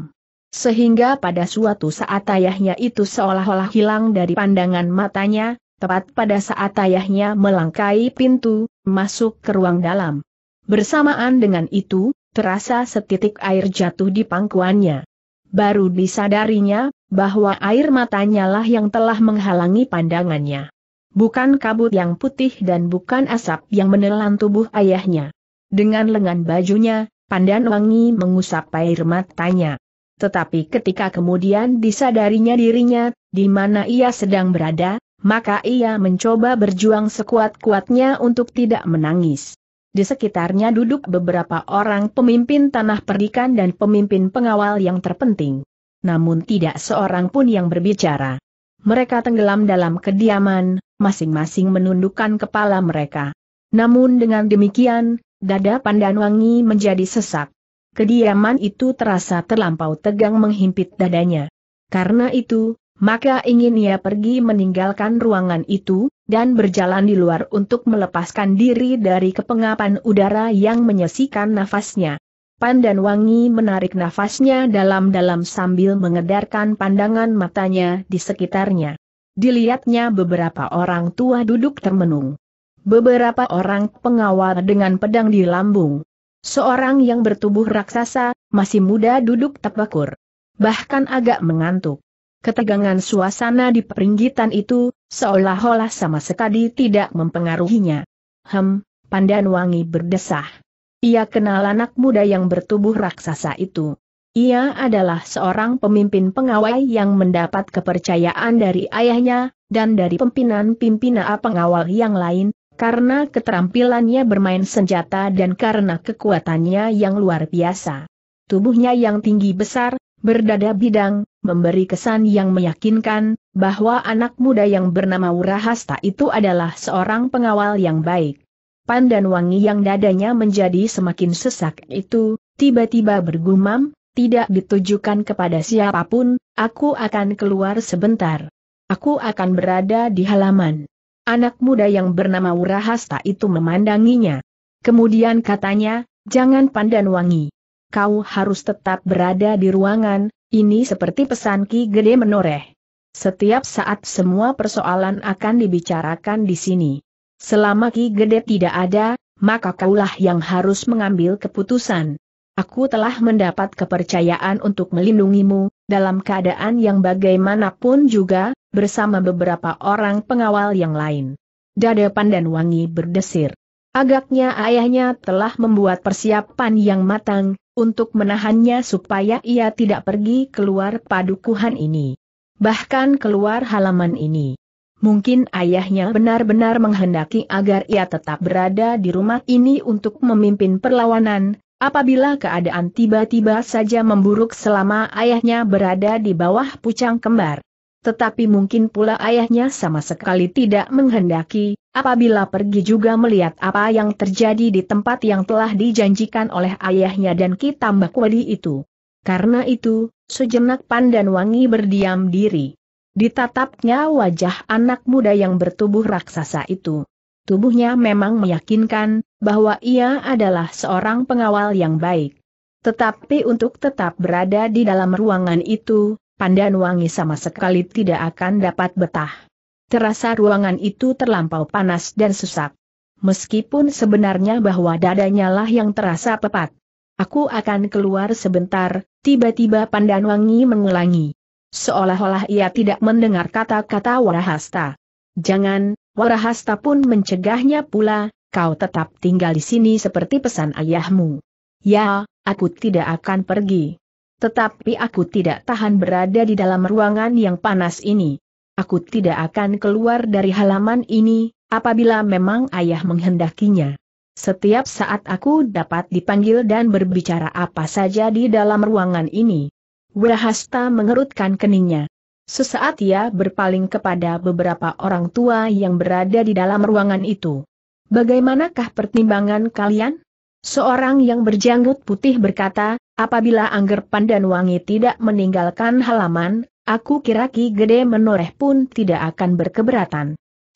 Sehingga pada suatu saat ayahnya itu seolah-olah hilang dari pandangan matanya, tepat pada saat ayahnya melangkai pintu, masuk ke ruang dalam. Bersamaan dengan itu, terasa setitik air jatuh di pangkuannya. Baru disadarinya, bahwa air matanya lah yang telah menghalangi pandangannya bukan kabut yang putih dan bukan asap yang menelan tubuh ayahnya. Dengan lengan bajunya, Pandan Wangi mengusap air matanya. Tetapi ketika kemudian disadarinya dirinya, di mana ia sedang berada, maka ia mencoba berjuang sekuat-kuatnya untuk tidak menangis. Di sekitarnya duduk beberapa orang pemimpin tanah perdikan dan pemimpin pengawal yang terpenting. Namun tidak seorang pun yang berbicara mereka tenggelam dalam kediaman, masing-masing menundukkan kepala mereka. Namun dengan demikian, dada Pandanwangi menjadi sesak. Kediaman itu terasa terlampau tegang menghimpit dadanya. Karena itu, maka ingin ia pergi meninggalkan ruangan itu, dan berjalan di luar untuk melepaskan diri dari kepengapan udara yang menyesikan nafasnya. Pandan Wangi menarik nafasnya dalam-dalam sambil mengedarkan pandangan matanya di sekitarnya. Dilihatnya beberapa orang tua duduk termenung. Beberapa orang pengawal dengan pedang di lambung. Seorang yang bertubuh raksasa, masih muda duduk tepakur. Bahkan agak mengantuk. Ketegangan suasana di peringgitan itu, seolah-olah sama sekali tidak mempengaruhinya. Hem, Pandan Wangi berdesah. Ia kenal anak muda yang bertubuh raksasa itu. Ia adalah seorang pemimpin pengawal yang mendapat kepercayaan dari ayahnya, dan dari pimpinan-pimpinan pengawal yang lain, karena keterampilannya bermain senjata dan karena kekuatannya yang luar biasa. Tubuhnya yang tinggi besar, berdada bidang, memberi kesan yang meyakinkan bahwa anak muda yang bernama Wurahasta itu adalah seorang pengawal yang baik tampan dan wangi yang dadanya menjadi semakin sesak itu, tiba-tiba bergumam, tidak ditujukan kepada siapapun, aku akan keluar sebentar. Aku akan berada di halaman. Anak muda yang bernama Urahasta itu memandanginya. Kemudian katanya, jangan pandan wangi. Kau harus tetap berada di ruangan, ini seperti pesan Ki Gede menoreh. Setiap saat semua persoalan akan dibicarakan di sini. Selama Ki Gede tidak ada, maka kaulah yang harus mengambil keputusan. Aku telah mendapat kepercayaan untuk melindungimu, dalam keadaan yang bagaimanapun juga, bersama beberapa orang pengawal yang lain. Dada Pandan Wangi berdesir. Agaknya ayahnya telah membuat persiapan yang matang, untuk menahannya supaya ia tidak pergi keluar padukuhan ini. Bahkan keluar halaman ini. Mungkin ayahnya benar-benar menghendaki agar ia tetap berada di rumah ini untuk memimpin perlawanan, apabila keadaan tiba-tiba saja memburuk selama ayahnya berada di bawah pucang kembar. Tetapi mungkin pula ayahnya sama sekali tidak menghendaki, apabila pergi juga melihat apa yang terjadi di tempat yang telah dijanjikan oleh ayahnya dan Mbak Wadi itu. Karena itu, sejenak Pandan Wangi berdiam diri. Ditatapnya wajah anak muda yang bertubuh raksasa itu. Tubuhnya memang meyakinkan bahwa ia adalah seorang pengawal yang baik. Tetapi untuk tetap berada di dalam ruangan itu, Pandan Wangi sama sekali tidak akan dapat betah. Terasa ruangan itu terlampau panas dan sesak. Meskipun sebenarnya bahwa dadanya lah yang terasa pepat. Aku akan keluar sebentar, tiba-tiba Pandan Wangi mengulangi. Seolah-olah ia tidak mendengar kata-kata Warahasta. Jangan, Warahasta pun mencegahnya pula, kau tetap tinggal di sini seperti pesan ayahmu. Ya, aku tidak akan pergi. Tetapi aku tidak tahan berada di dalam ruangan yang panas ini. Aku tidak akan keluar dari halaman ini, apabila memang ayah menghendakinya. Setiap saat aku dapat dipanggil dan berbicara apa saja di dalam ruangan ini. Wahasta mengerutkan keningnya. Sesaat ia berpaling kepada beberapa orang tua yang berada di dalam ruangan itu. Bagaimanakah pertimbangan kalian? Seorang yang berjanggut putih berkata, apabila Angger Pandan Wangi tidak meninggalkan halaman, aku kira Ki Gede Menoreh pun tidak akan berkeberatan.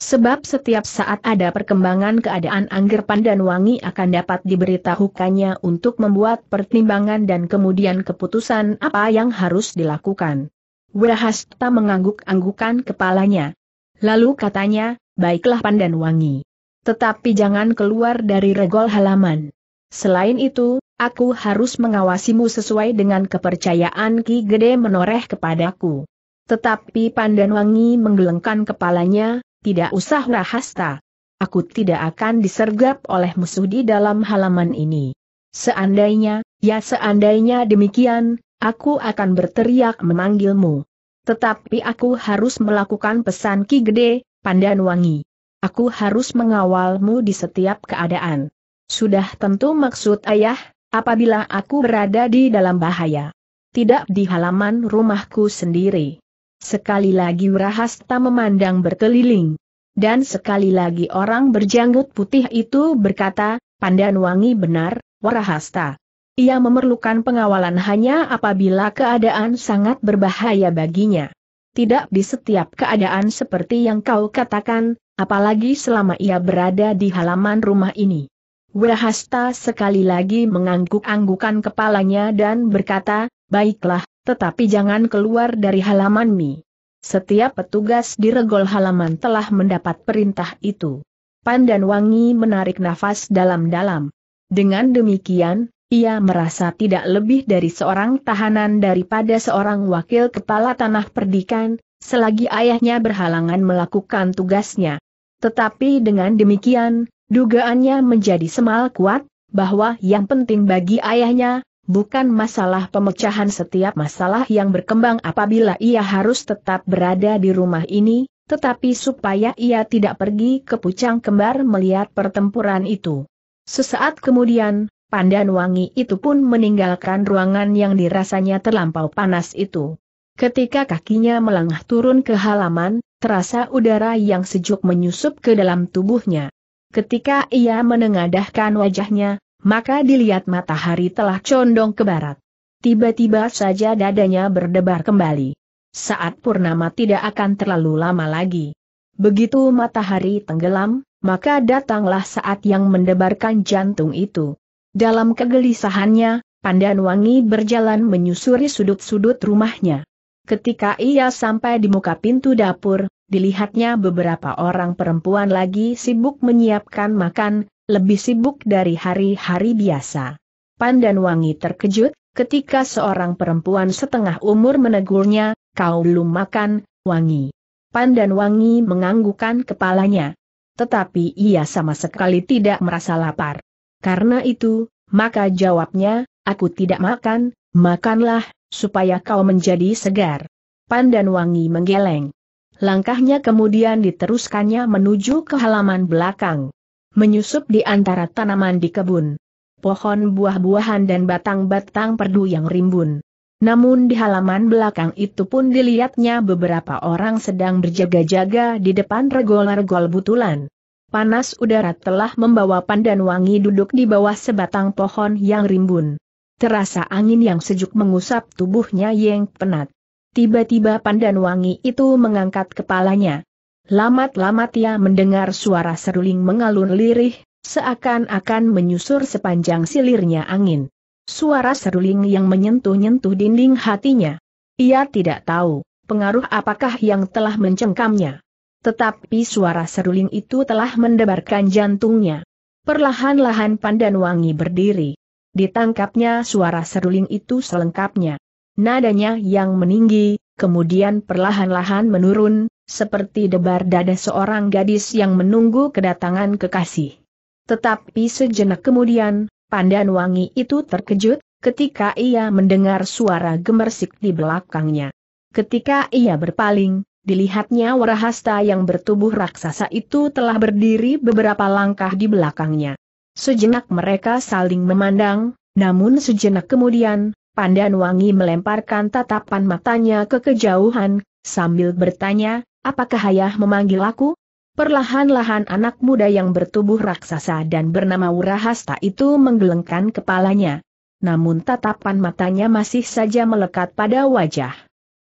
Sebab setiap saat ada perkembangan keadaan Angger Pandan Wangi akan dapat diberitahukannya untuk membuat pertimbangan dan kemudian keputusan apa yang harus dilakukan. Wahasta mengangguk-anggukan kepalanya. Lalu katanya, baiklah Pandan Wangi, Tetapi jangan keluar dari regol halaman. Selain itu, aku harus mengawasimu sesuai dengan kepercayaan Ki Gede menoreh kepadaku. Tetapi Pandan Wangi menggelengkan kepalanya, tidak usah rahasta. Aku tidak akan disergap oleh musuh di dalam halaman ini. Seandainya, ya seandainya demikian, aku akan berteriak memanggilmu. Tetapi aku harus melakukan pesan Ki Gede, Pandan Wangi. Aku harus mengawalmu di setiap keadaan. Sudah tentu maksud ayah, apabila aku berada di dalam bahaya. Tidak di halaman rumahku sendiri. Sekali lagi Wirahasta memandang berkeliling. Dan sekali lagi orang berjanggut putih itu berkata, Pandan Wangi benar, Warahasta. Ia memerlukan pengawalan hanya apabila keadaan sangat berbahaya baginya. Tidak di setiap keadaan seperti yang kau katakan, apalagi selama ia berada di halaman rumah ini. Warahasta sekali lagi mengangguk-anggukan kepalanya dan berkata, baiklah, tetapi jangan keluar dari halaman Mi. Setiap petugas di regol halaman telah mendapat perintah itu. Pan dan Wangi menarik nafas dalam-dalam. Dengan demikian, ia merasa tidak lebih dari seorang tahanan daripada seorang wakil kepala tanah perdikan, selagi ayahnya berhalangan melakukan tugasnya. Tetapi dengan demikian, dugaannya menjadi semal kuat, bahwa yang penting bagi ayahnya bukan masalah pemecahan setiap masalah yang berkembang apabila ia harus tetap berada di rumah ini, tetapi supaya ia tidak pergi ke Pucang Kembar melihat pertempuran itu. Sesaat kemudian, Pandan Wangi itu pun meninggalkan ruangan yang dirasanya terlampau panas itu. Ketika kakinya melangkah turun ke halaman, terasa udara yang sejuk menyusup ke dalam tubuhnya. Ketika ia menengadahkan wajahnya, maka dilihat matahari telah condong ke barat. Tiba-tiba saja dadanya berdebar kembali. Saat purnama tidak akan terlalu lama lagi. Begitu matahari tenggelam, maka datanglah saat yang mendebarkan jantung itu. Dalam kegelisahannya, Pandan Wangi berjalan menyusuri sudut-sudut rumahnya. Ketika ia sampai di muka pintu dapur, dilihatnya beberapa orang perempuan lagi sibuk menyiapkan makan, lebih sibuk dari hari-hari biasa. Pandan Wangi terkejut, ketika seorang perempuan setengah umur menegurnya, kau belum makan, Wangi. Pandan Wangi menganggukkan kepalanya. Tetapi ia sama sekali tidak merasa lapar. Karena itu, maka jawabnya, aku tidak makan, makanlah, supaya kau menjadi segar. Pandan Wangi menggeleng. Langkahnya kemudian diteruskannya menuju ke halaman belakang menyusup di antara tanaman di kebun. Pohon buah-buahan dan batang-batang perdu yang rimbun. Namun di halaman belakang itu pun dilihatnya beberapa orang sedang berjaga-jaga di depan regol-regol butulan. Panas udara telah membawa pandan wangi duduk di bawah sebatang pohon yang rimbun. Terasa angin yang sejuk mengusap tubuhnya yang penat. Tiba-tiba pandan wangi itu mengangkat kepalanya. Lamat-lamat ia mendengar suara seruling mengalun lirih, seakan-akan menyusur sepanjang silirnya angin. Suara seruling yang menyentuh-nyentuh dinding hatinya. Ia tidak tahu, pengaruh apakah yang telah mencengkamnya. Tetapi suara seruling itu telah mendebarkan jantungnya. Perlahan-lahan Pandan Wangi berdiri. Ditangkapnya suara seruling itu selengkapnya. Nadanya yang meninggi, kemudian perlahan-lahan menurun, seperti debar dada seorang gadis yang menunggu kedatangan kekasih. Tetapi sejenak kemudian, pandan wangi itu terkejut, ketika ia mendengar suara gemersik di belakangnya. Ketika ia berpaling, dilihatnya warahasta yang bertubuh raksasa itu telah berdiri beberapa langkah di belakangnya. Sejenak mereka saling memandang, namun sejenak kemudian, Pandan Wangi melemparkan tatapan matanya ke kejauhan, sambil bertanya, apakah ayah memanggil aku? Perlahan-lahan anak muda yang bertubuh raksasa dan bernama Wurahasta itu menggelengkan kepalanya. Namun tatapan matanya masih saja melekat pada wajah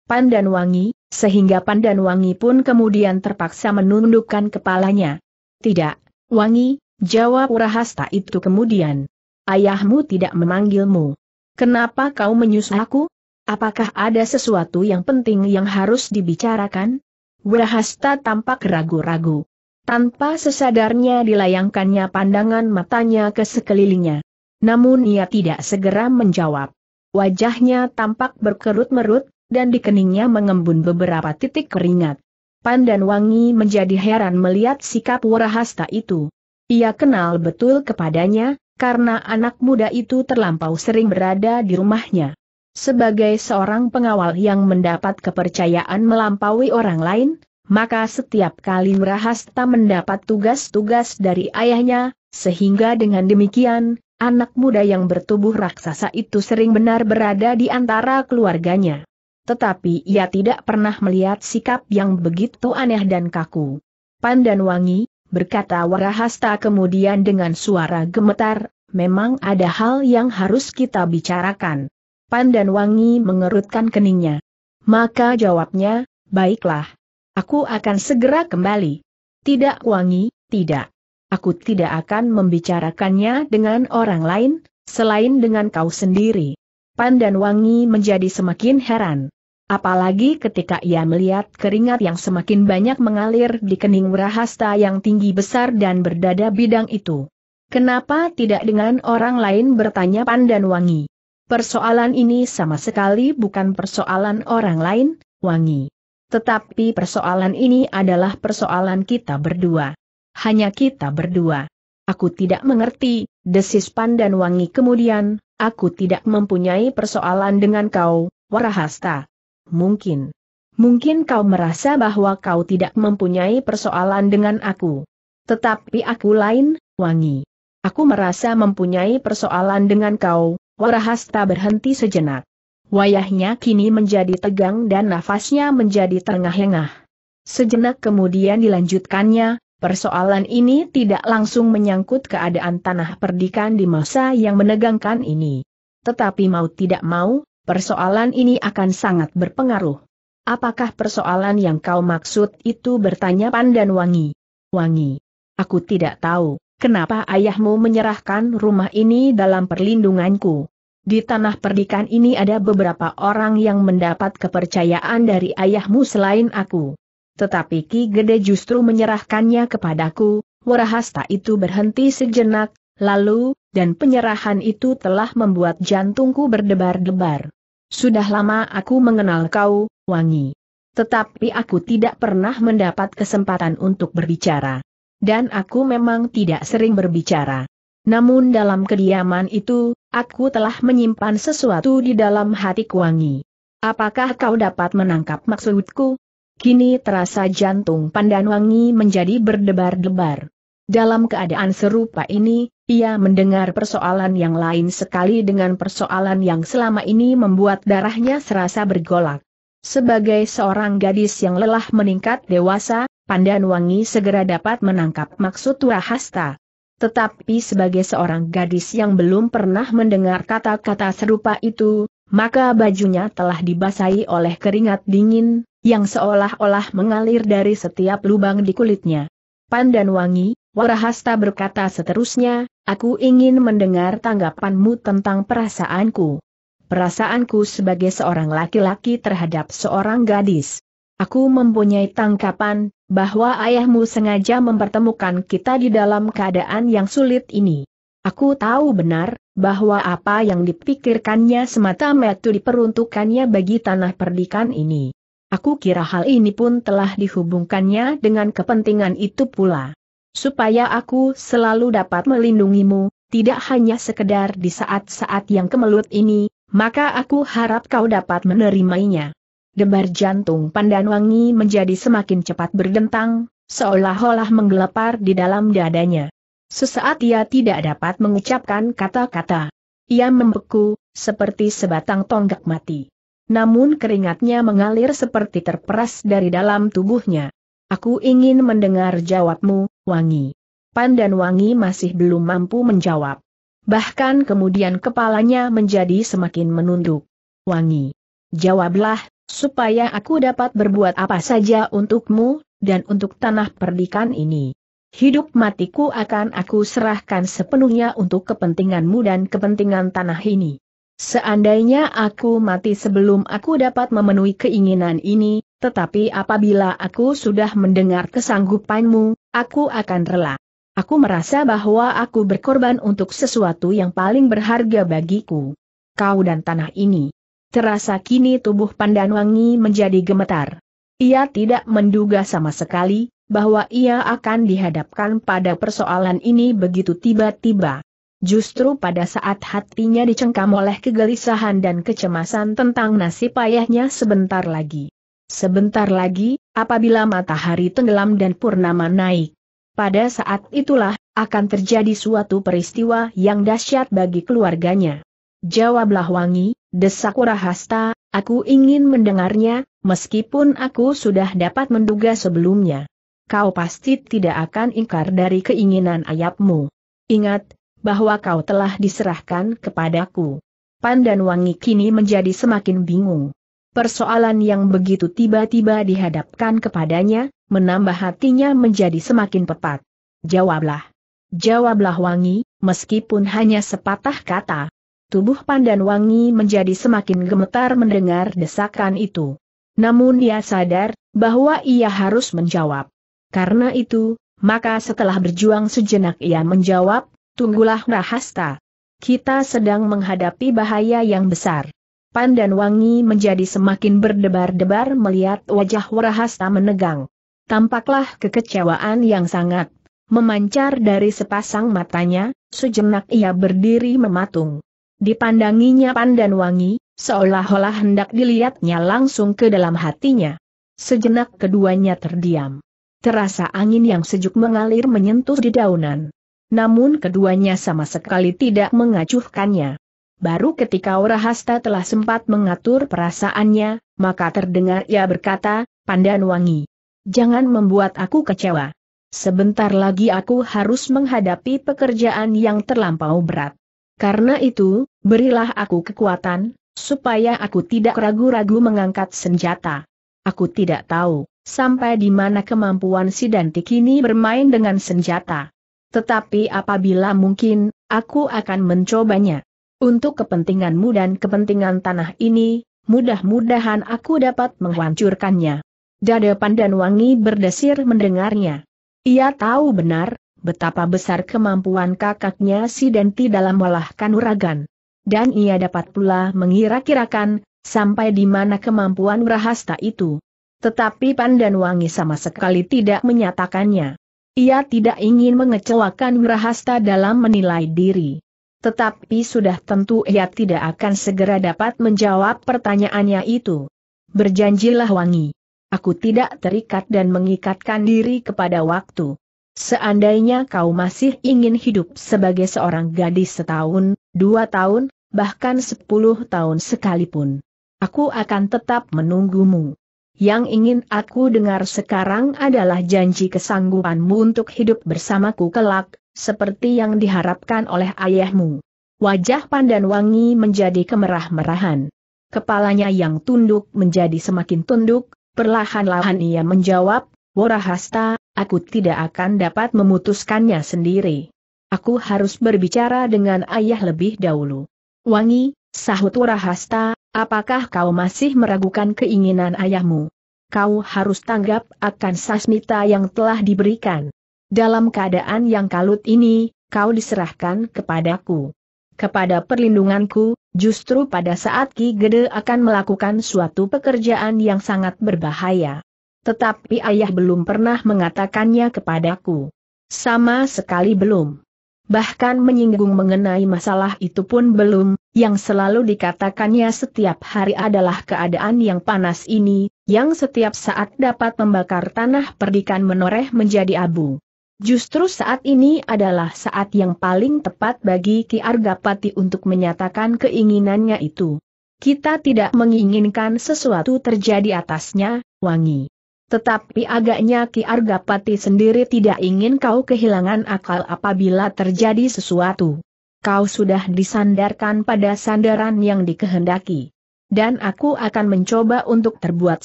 Pandan Wangi, sehingga Pandan Wangi pun kemudian terpaksa menundukkan kepalanya. Tidak, Wangi, jawab Wurahasta itu kemudian. Ayahmu tidak memanggilmu. Kenapa kau menyusul aku? Apakah ada sesuatu yang penting yang harus dibicarakan? Wahasta tampak ragu-ragu. Tanpa sesadarnya dilayangkannya pandangan matanya ke sekelilingnya. Namun ia tidak segera menjawab. Wajahnya tampak berkerut-merut, dan di keningnya mengembun beberapa titik keringat. Pandan Wangi menjadi heran melihat sikap Warahasta itu. Ia kenal betul kepadanya, karena anak muda itu terlampau sering berada di rumahnya. Sebagai seorang pengawal yang mendapat kepercayaan melampaui orang lain, maka setiap kali Wirahasta mendapat tugas-tugas dari ayahnya, sehingga dengan demikian, anak muda yang bertubuh raksasa itu sering benar berada di antara keluarganya. Tetapi ia tidak pernah melihat sikap yang begitu aneh dan kaku. Pandan Wangi, berkata Warahasta kemudian dengan suara gemetar, memang ada hal yang harus kita bicarakan. Pandan Wangi mengerutkan keningnya. Maka jawabnya, baiklah. Aku akan segera kembali. Tidak Wangi, tidak. Aku tidak akan membicarakannya dengan orang lain, selain dengan kau sendiri. Pandan Wangi menjadi semakin heran. Apalagi ketika ia melihat keringat yang semakin banyak mengalir di kening Wrahasta yang tinggi besar dan berdada bidang itu. Kenapa tidak dengan orang lain bertanya Pandan Wangi? Persoalan ini sama sekali bukan persoalan orang lain, Wangi. Tetapi persoalan ini adalah persoalan kita berdua. Hanya kita berdua. Aku tidak mengerti, desis Pandan Wangi kemudian, aku tidak mempunyai persoalan dengan kau, Warahasta mungkin. Mungkin kau merasa bahwa kau tidak mempunyai persoalan dengan aku. Tetapi aku lain, Wangi. Aku merasa mempunyai persoalan dengan kau, Warahasta berhenti sejenak. Wayahnya kini menjadi tegang dan nafasnya menjadi terengah-engah. Sejenak kemudian dilanjutkannya, persoalan ini tidak langsung menyangkut keadaan tanah perdikan di masa yang menegangkan ini. Tetapi mau tidak mau, persoalan ini akan sangat berpengaruh. Apakah persoalan yang kau maksud itu bertanya Pandan Wangi? Wangi, aku tidak tahu, kenapa ayahmu menyerahkan rumah ini dalam perlindunganku. Di tanah perdikan ini ada beberapa orang yang mendapat kepercayaan dari ayahmu selain aku. Tetapi Ki Gede justru menyerahkannya kepadaku, Warahasta itu berhenti sejenak, lalu, dan penyerahan itu telah membuat jantungku berdebar-debar. Sudah lama aku mengenal kau, Wangi. Tetapi aku tidak pernah mendapat kesempatan untuk berbicara. Dan aku memang tidak sering berbicara. Namun dalam kediaman itu, aku telah menyimpan sesuatu di dalam hati Wangi. Apakah kau dapat menangkap maksudku? Kini terasa jantung pandan Wangi menjadi berdebar-debar. Dalam keadaan serupa ini, ia mendengar persoalan yang lain sekali dengan persoalan yang selama ini membuat darahnya serasa bergolak. Sebagai seorang gadis yang lelah meningkat dewasa, Pandan Wangi segera dapat menangkap maksud Wahasta. Tetapi sebagai seorang gadis yang belum pernah mendengar kata-kata serupa itu, maka bajunya telah dibasahi oleh keringat dingin, yang seolah-olah mengalir dari setiap lubang di kulitnya. Pandan Wangi, Warahasta berkata seterusnya, aku ingin mendengar tanggapanmu tentang perasaanku. Perasaanku sebagai seorang laki-laki terhadap seorang gadis. Aku mempunyai tangkapan, bahwa ayahmu sengaja mempertemukan kita di dalam keadaan yang sulit ini. Aku tahu benar, bahwa apa yang dipikirkannya semata-mata diperuntukannya bagi tanah perdikan ini. Aku kira hal ini pun telah dihubungkannya dengan kepentingan itu pula supaya aku selalu dapat melindungimu, tidak hanya sekedar di saat-saat yang kemelut ini, maka aku harap kau dapat menerimainya. Debar jantung Pandanwangi menjadi semakin cepat berdentang, seolah-olah menggelepar di dalam dadanya. Sesaat ia tidak dapat mengucapkan kata-kata. Ia membeku, seperti sebatang tonggak mati. Namun keringatnya mengalir seperti terperas dari dalam tubuhnya. Aku ingin mendengar jawabmu, wangi. Pan dan wangi masih belum mampu menjawab. Bahkan kemudian kepalanya menjadi semakin menunduk. Wangi. Jawablah, supaya aku dapat berbuat apa saja untukmu, dan untuk tanah perdikan ini. Hidup matiku akan aku serahkan sepenuhnya untuk kepentinganmu dan kepentingan tanah ini. Seandainya aku mati sebelum aku dapat memenuhi keinginan ini, tetapi apabila aku sudah mendengar kesanggupanmu, aku akan rela. Aku merasa bahwa aku berkorban untuk sesuatu yang paling berharga bagiku. Kau dan tanah ini. Terasa kini tubuh Pandanwangi menjadi gemetar. Ia tidak menduga sama sekali, bahwa ia akan dihadapkan pada persoalan ini begitu tiba-tiba. Justru pada saat hatinya dicengkam oleh kegelisahan dan kecemasan tentang nasib ayahnya sebentar lagi. Sebentar lagi, apabila matahari tenggelam dan purnama naik. Pada saat itulah, akan terjadi suatu peristiwa yang dahsyat bagi keluarganya. Jawablah Wangi, desak Rahasta, aku ingin mendengarnya, meskipun aku sudah dapat menduga sebelumnya. Kau pasti tidak akan ingkar dari keinginan ayapmu. Ingat, bahwa kau telah diserahkan kepadaku. Pandan Wangi kini menjadi semakin bingung. Persoalan yang begitu tiba-tiba dihadapkan kepadanya, menambah hatinya menjadi semakin pepat. Jawablah. Jawablah Wangi, meskipun hanya sepatah kata. Tubuh pandan Wangi menjadi semakin gemetar mendengar desakan itu. Namun ia sadar, bahwa ia harus menjawab. Karena itu, maka setelah berjuang sejenak ia menjawab, tunggulah Rahasta. Kita sedang menghadapi bahaya yang besar pandan wangi menjadi semakin berdebar-debar melihat wajah Warahasta menegang. Tampaklah kekecewaan yang sangat memancar dari sepasang matanya, sejenak ia berdiri mematung. Dipandanginya pandan wangi, seolah-olah hendak dilihatnya langsung ke dalam hatinya. Sejenak keduanya terdiam. Terasa angin yang sejuk mengalir menyentuh di daunan. Namun keduanya sama sekali tidak mengacuhkannya. Baru ketika Orahasta telah sempat mengatur perasaannya, maka terdengar ia berkata, Pandan Wangi. Jangan membuat aku kecewa. Sebentar lagi aku harus menghadapi pekerjaan yang terlampau berat. Karena itu, berilah aku kekuatan, supaya aku tidak ragu-ragu mengangkat senjata. Aku tidak tahu, sampai di mana kemampuan si Danti kini bermain dengan senjata. Tetapi apabila mungkin, aku akan mencobanya. Untuk kepentinganmu dan kepentingan tanah ini, mudah-mudahan aku dapat menghancurkannya. Dada Pandan Wangi berdesir mendengarnya. Ia tahu benar, betapa besar kemampuan kakaknya si Denti dalam melahkan uragan. Dan ia dapat pula mengira-kirakan, sampai di mana kemampuan rahasta itu. Tetapi Pandan Wangi sama sekali tidak menyatakannya. Ia tidak ingin mengecewakan Wirahasta dalam menilai diri tetapi sudah tentu ia tidak akan segera dapat menjawab pertanyaannya itu. Berjanjilah Wangi. Aku tidak terikat dan mengikatkan diri kepada waktu. Seandainya kau masih ingin hidup sebagai seorang gadis setahun, dua tahun, bahkan sepuluh tahun sekalipun. Aku akan tetap menunggumu. Yang ingin aku dengar sekarang adalah janji kesanggupanmu untuk hidup bersamaku kelak, seperti yang diharapkan oleh ayahmu. Wajah Pandan Wangi menjadi kemerah-merahan. Kepalanya yang tunduk menjadi semakin tunduk, perlahan-lahan ia menjawab, Warahasta, aku tidak akan dapat memutuskannya sendiri. Aku harus berbicara dengan ayah lebih dahulu. Wangi, sahut Warahasta, apakah kau masih meragukan keinginan ayahmu? Kau harus tanggap akan sasmita yang telah diberikan. Dalam keadaan yang kalut ini, kau diserahkan kepadaku. Kepada perlindunganku, justru pada saat Ki Gede akan melakukan suatu pekerjaan yang sangat berbahaya. Tetapi ayah belum pernah mengatakannya kepadaku. Sama sekali belum. Bahkan menyinggung mengenai masalah itu pun belum, yang selalu dikatakannya setiap hari adalah keadaan yang panas ini, yang setiap saat dapat membakar tanah perdikan menoreh menjadi abu. Justru saat ini adalah saat yang paling tepat bagi Ki Argapati untuk menyatakan keinginannya itu. Kita tidak menginginkan sesuatu terjadi atasnya, Wangi. Tetapi agaknya Ki Argapati sendiri tidak ingin kau kehilangan akal apabila terjadi sesuatu. Kau sudah disandarkan pada sandaran yang dikehendaki. Dan aku akan mencoba untuk terbuat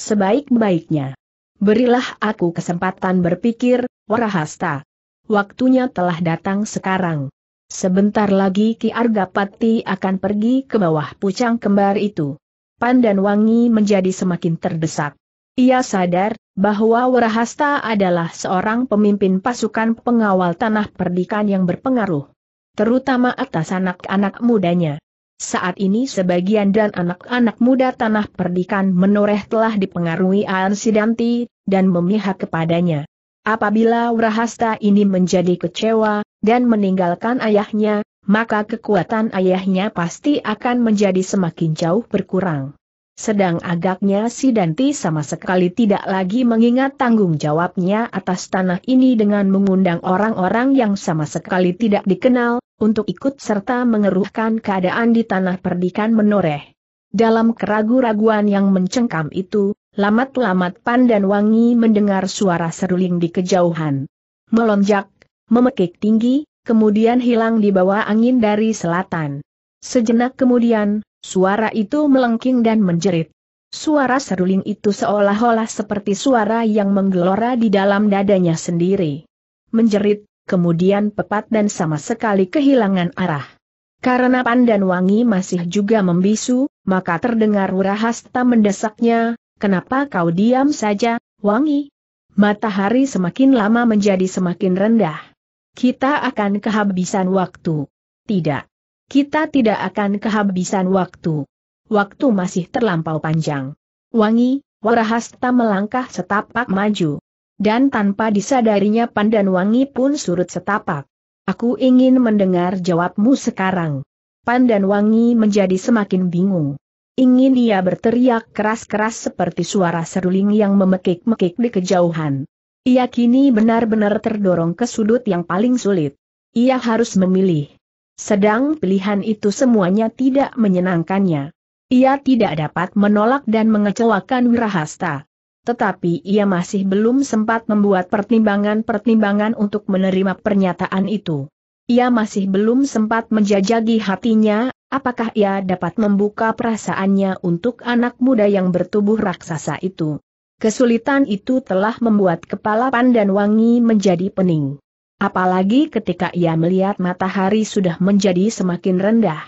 sebaik-baiknya. Berilah aku kesempatan berpikir, Warahasta. Waktunya telah datang sekarang. Sebentar lagi Ki Argapati akan pergi ke bawah pucang kembar itu. Pandan Wangi menjadi semakin terdesak. Ia sadar bahwa Warahasta adalah seorang pemimpin pasukan pengawal tanah perdikan yang berpengaruh terutama atas anak-anak mudanya. Saat ini sebagian dan anak-anak muda tanah perdikan menoreh telah dipengaruhi Sidanti dan memihak kepadanya. Apabila Wrahasta ini menjadi kecewa, dan meninggalkan ayahnya, maka kekuatan ayahnya pasti akan menjadi semakin jauh berkurang. Sedang agaknya Sidanti sama sekali tidak lagi mengingat tanggung jawabnya atas tanah ini dengan mengundang orang-orang yang sama sekali tidak dikenal, untuk ikut serta mengeruhkan keadaan di tanah perdikan menoreh. Dalam keragu-raguan yang mencengkam itu, lamat-lamat Pandan Wangi mendengar suara seruling di kejauhan. Melonjak, memekik tinggi, kemudian hilang di bawah angin dari selatan. Sejenak kemudian, suara itu melengking dan menjerit. Suara seruling itu seolah-olah seperti suara yang menggelora di dalam dadanya sendiri. Menjerit, kemudian pepat dan sama sekali kehilangan arah. Karena pandan wangi masih juga membisu, maka terdengar Urahasta mendesaknya, kenapa kau diam saja, wangi? Matahari semakin lama menjadi semakin rendah. Kita akan kehabisan waktu. Tidak. Kita tidak akan kehabisan waktu. Waktu masih terlampau panjang. Wangi, Warahasta melangkah setapak maju dan tanpa disadarinya pandan wangi pun surut setapak. Aku ingin mendengar jawabmu sekarang. Pandan wangi menjadi semakin bingung. Ingin ia berteriak keras-keras seperti suara seruling yang memekik-mekik di kejauhan. Ia kini benar-benar terdorong ke sudut yang paling sulit. Ia harus memilih. Sedang pilihan itu semuanya tidak menyenangkannya. Ia tidak dapat menolak dan mengecewakan Wirahasta tetapi ia masih belum sempat membuat pertimbangan-pertimbangan untuk menerima pernyataan itu. Ia masih belum sempat menjajagi hatinya, apakah ia dapat membuka perasaannya untuk anak muda yang bertubuh raksasa itu. Kesulitan itu telah membuat kepala Pandan Wangi menjadi pening. Apalagi ketika ia melihat matahari sudah menjadi semakin rendah.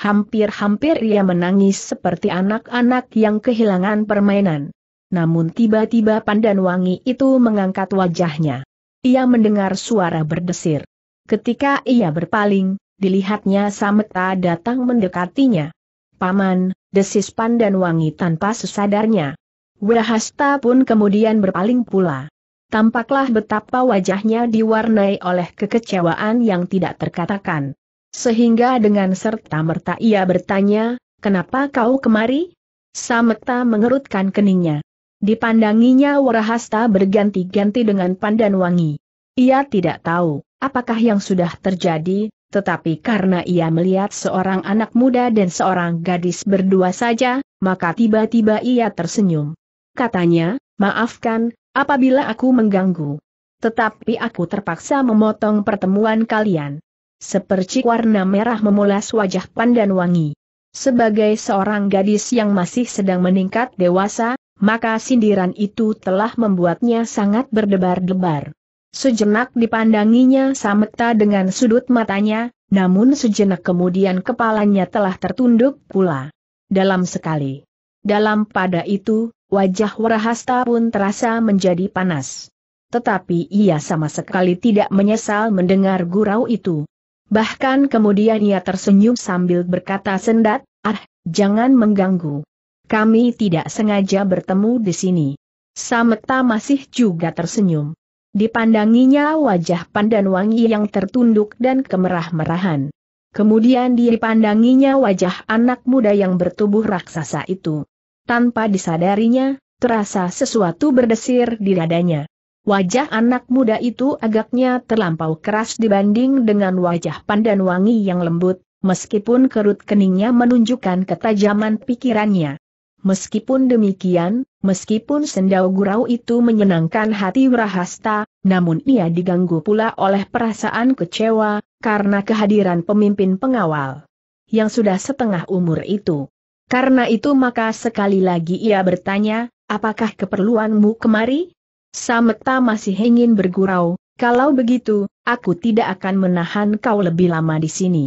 Hampir-hampir ia menangis seperti anak-anak yang kehilangan permainan. Namun tiba-tiba pandan wangi itu mengangkat wajahnya. Ia mendengar suara berdesir. Ketika ia berpaling, dilihatnya Sameta datang mendekatinya. Paman, desis pandan wangi tanpa sesadarnya. Wirahasta pun kemudian berpaling pula. Tampaklah betapa wajahnya diwarnai oleh kekecewaan yang tidak terkatakan. Sehingga dengan serta-merta ia bertanya, kenapa kau kemari? Sameta mengerutkan keningnya. Dipandanginya Warahasta berganti-ganti dengan pandan wangi. Ia tidak tahu apakah yang sudah terjadi, tetapi karena ia melihat seorang anak muda dan seorang gadis berdua saja, maka tiba-tiba ia tersenyum. Katanya, maafkan, apabila aku mengganggu. Tetapi aku terpaksa memotong pertemuan kalian. Sepercik warna merah memulas wajah pandan wangi. Sebagai seorang gadis yang masih sedang meningkat dewasa, maka sindiran itu telah membuatnya sangat berdebar-debar. Sejenak dipandanginya Sameta dengan sudut matanya, namun sejenak kemudian kepalanya telah tertunduk pula. Dalam sekali. Dalam pada itu, wajah Warahasta pun terasa menjadi panas. Tetapi ia sama sekali tidak menyesal mendengar gurau itu. Bahkan kemudian ia tersenyum sambil berkata sendat, ah, jangan mengganggu. Kami tidak sengaja bertemu di sini. Sameta masih juga tersenyum. Dipandanginya wajah Pandan Wangi yang tertunduk dan kemerah-merahan. Kemudian dipandanginya wajah anak muda yang bertubuh raksasa itu. Tanpa disadarinya, terasa sesuatu berdesir di dadanya. Wajah anak muda itu agaknya terlampau keras dibanding dengan wajah Pandan Wangi yang lembut, meskipun kerut keningnya menunjukkan ketajaman pikirannya. Meskipun demikian, meskipun sendau gurau itu menyenangkan hati Wrahasta, namun ia diganggu pula oleh perasaan kecewa, karena kehadiran pemimpin pengawal yang sudah setengah umur itu. Karena itu maka sekali lagi ia bertanya, apakah keperluanmu kemari? Sameta masih ingin bergurau, kalau begitu, aku tidak akan menahan kau lebih lama di sini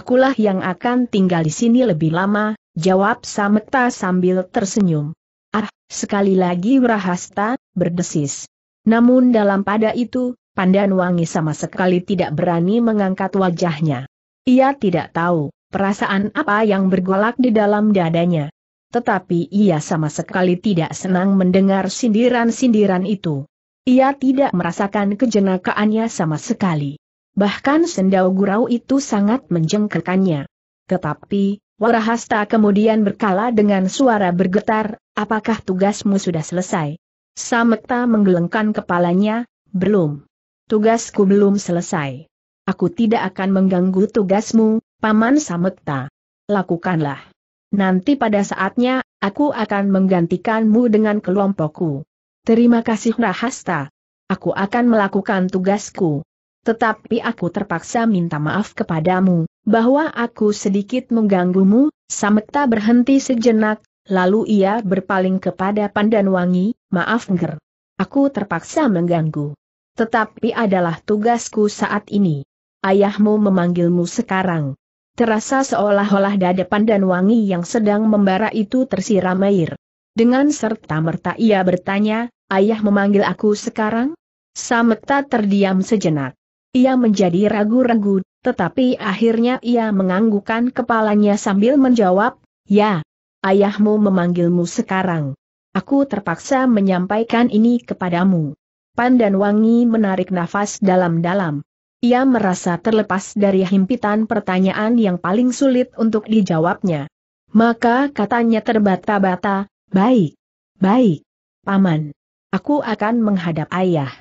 akulah yang akan tinggal di sini lebih lama, jawab Sameta sambil tersenyum. Ah, sekali lagi Rahasta, berdesis. Namun dalam pada itu, Pandan Wangi sama sekali tidak berani mengangkat wajahnya. Ia tidak tahu, perasaan apa yang bergolak di dalam dadanya. Tetapi ia sama sekali tidak senang mendengar sindiran-sindiran itu. Ia tidak merasakan kejenakaannya sama sekali bahkan sendau gurau itu sangat menjengkelkannya. Tetapi, Warahasta kemudian berkala dengan suara bergetar, apakah tugasmu sudah selesai? Sametta menggelengkan kepalanya, belum. Tugasku belum selesai. Aku tidak akan mengganggu tugasmu, Paman Samekta. Lakukanlah. Nanti pada saatnya, aku akan menggantikanmu dengan kelompokku. Terima kasih Rahasta. Aku akan melakukan tugasku. Tetapi aku terpaksa minta maaf kepadamu, bahwa aku sedikit mengganggumu, Sameta berhenti sejenak, lalu ia berpaling kepada Pandanwangi, maaf Nger. Aku terpaksa mengganggu. Tetapi adalah tugasku saat ini. Ayahmu memanggilmu sekarang. Terasa seolah-olah dada Pandanwangi yang sedang membara itu tersiram air. Dengan serta-merta ia bertanya, ayah memanggil aku sekarang? Sameta terdiam sejenak. Ia menjadi ragu-ragu, tetapi akhirnya ia menganggukkan kepalanya sambil menjawab, Ya, ayahmu memanggilmu sekarang. Aku terpaksa menyampaikan ini kepadamu. Pandan Wangi menarik nafas dalam-dalam. Ia merasa terlepas dari himpitan pertanyaan yang paling sulit untuk dijawabnya. Maka katanya terbata-bata, baik, baik, paman. Aku akan menghadap ayah.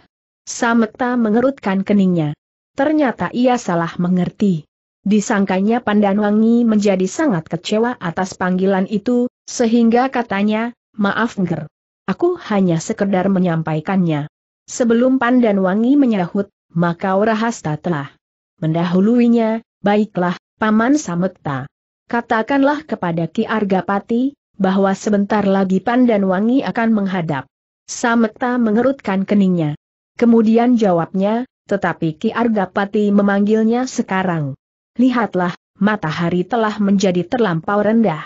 Sameta mengerutkan keningnya. Ternyata ia salah mengerti. Disangkanya Pandanwangi menjadi sangat kecewa atas panggilan itu, sehingga katanya, maaf Nger. Aku hanya sekedar menyampaikannya. Sebelum Pandanwangi menyahut, maka Rahasta telah mendahuluinya, baiklah, Paman Samekta. Katakanlah kepada Ki Argapati, bahwa sebentar lagi Pandanwangi akan menghadap. Samekta mengerutkan keningnya. Kemudian jawabnya, tetapi Ki Argapati memanggilnya sekarang. Lihatlah, matahari telah menjadi terlampau rendah.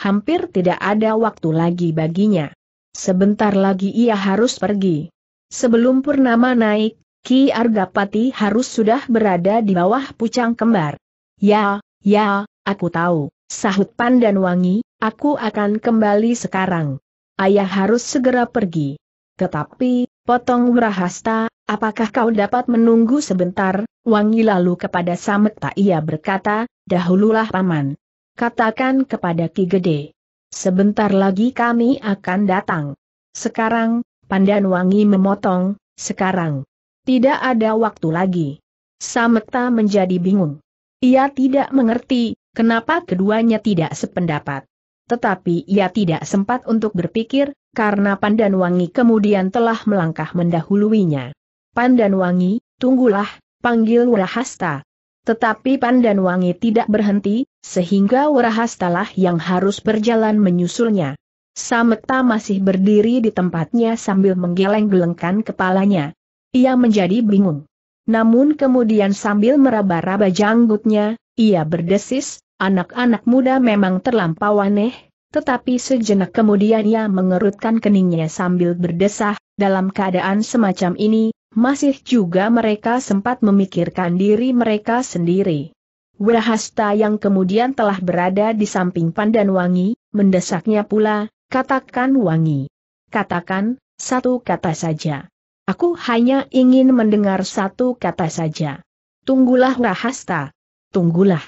Hampir tidak ada waktu lagi baginya. Sebentar lagi ia harus pergi. Sebelum purnama naik, Ki Argapati harus sudah berada di bawah pucang kembar. Ya, ya, aku tahu, sahut Pandan Wangi, aku akan kembali sekarang. Ayah harus segera pergi. Tetapi, potong Wrahasta, Apakah kau dapat menunggu sebentar? Wangi lalu kepada Samekta ia berkata, dahululah paman. Katakan kepada Ki Gede. Sebentar lagi kami akan datang. Sekarang, Pandan Wangi memotong, sekarang. Tidak ada waktu lagi. Sametta menjadi bingung. Ia tidak mengerti, kenapa keduanya tidak sependapat. Tetapi ia tidak sempat untuk berpikir, karena Pandan Wangi kemudian telah melangkah mendahuluinya wangi, tunggulah, panggil Wurahasta. Tetapi wangi tidak berhenti, sehingga lah yang harus berjalan menyusulnya. Sameta masih berdiri di tempatnya sambil menggeleng-gelengkan kepalanya. Ia menjadi bingung. Namun kemudian sambil meraba-raba janggutnya, ia berdesis, anak-anak muda memang terlampau aneh, tetapi sejenak kemudian ia mengerutkan keningnya sambil berdesah, dalam keadaan semacam ini, masih juga mereka sempat memikirkan diri mereka sendiri. Wahasta yang kemudian telah berada di samping Pandan Wangi mendesaknya pula, katakan Wangi. Katakan, satu kata saja. Aku hanya ingin mendengar satu kata saja. Tunggulah Wahasta. Tunggulah.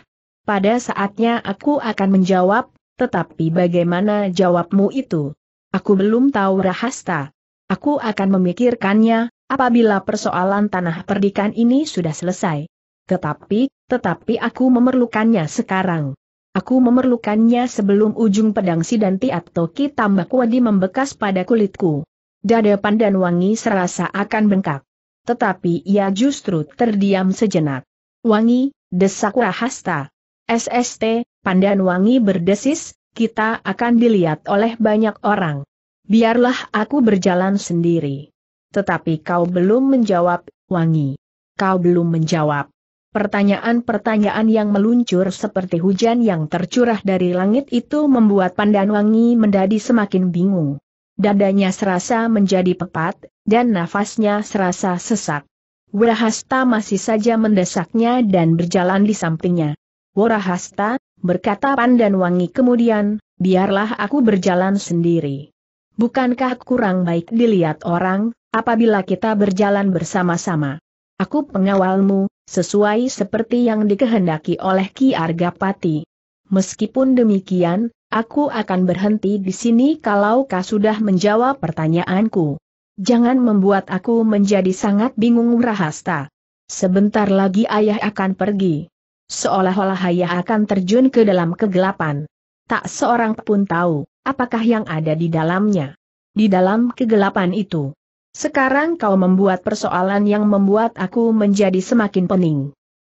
Pada saatnya aku akan menjawab, tetapi bagaimana jawabmu itu? Aku belum tahu Rahasta. Aku akan memikirkannya, apabila persoalan tanah perdikan ini sudah selesai. Tetapi, tetapi aku memerlukannya sekarang. Aku memerlukannya sebelum ujung pedang sidanti atau tambak wadi membekas pada kulitku. Dada pandan wangi serasa akan bengkak. Tetapi ia justru terdiam sejenak. Wangi, desak rahasta. SST, pandan wangi berdesis, kita akan dilihat oleh banyak orang. Biarlah aku berjalan sendiri. Tetapi kau belum menjawab, Wangi. Kau belum menjawab. Pertanyaan-pertanyaan yang meluncur seperti hujan yang tercurah dari langit itu membuat pandan wangi mendadi semakin bingung. Dadanya serasa menjadi pepat, dan nafasnya serasa sesak. Wirahasta masih saja mendesaknya dan berjalan di sampingnya. Wirahasta, berkata pandan wangi kemudian, biarlah aku berjalan sendiri. Bukankah kurang baik dilihat orang, apabila kita berjalan bersama-sama. Aku pengawalmu, sesuai seperti yang dikehendaki oleh Ki Argapati. Meskipun demikian, aku akan berhenti di sini kalau kau sudah menjawab pertanyaanku. Jangan membuat aku menjadi sangat bingung rahasta. Sebentar lagi ayah akan pergi. Seolah-olah ayah akan terjun ke dalam kegelapan. Tak seorang pun tahu, apakah yang ada di dalamnya. Di dalam kegelapan itu sekarang kau membuat persoalan yang membuat aku menjadi semakin pening.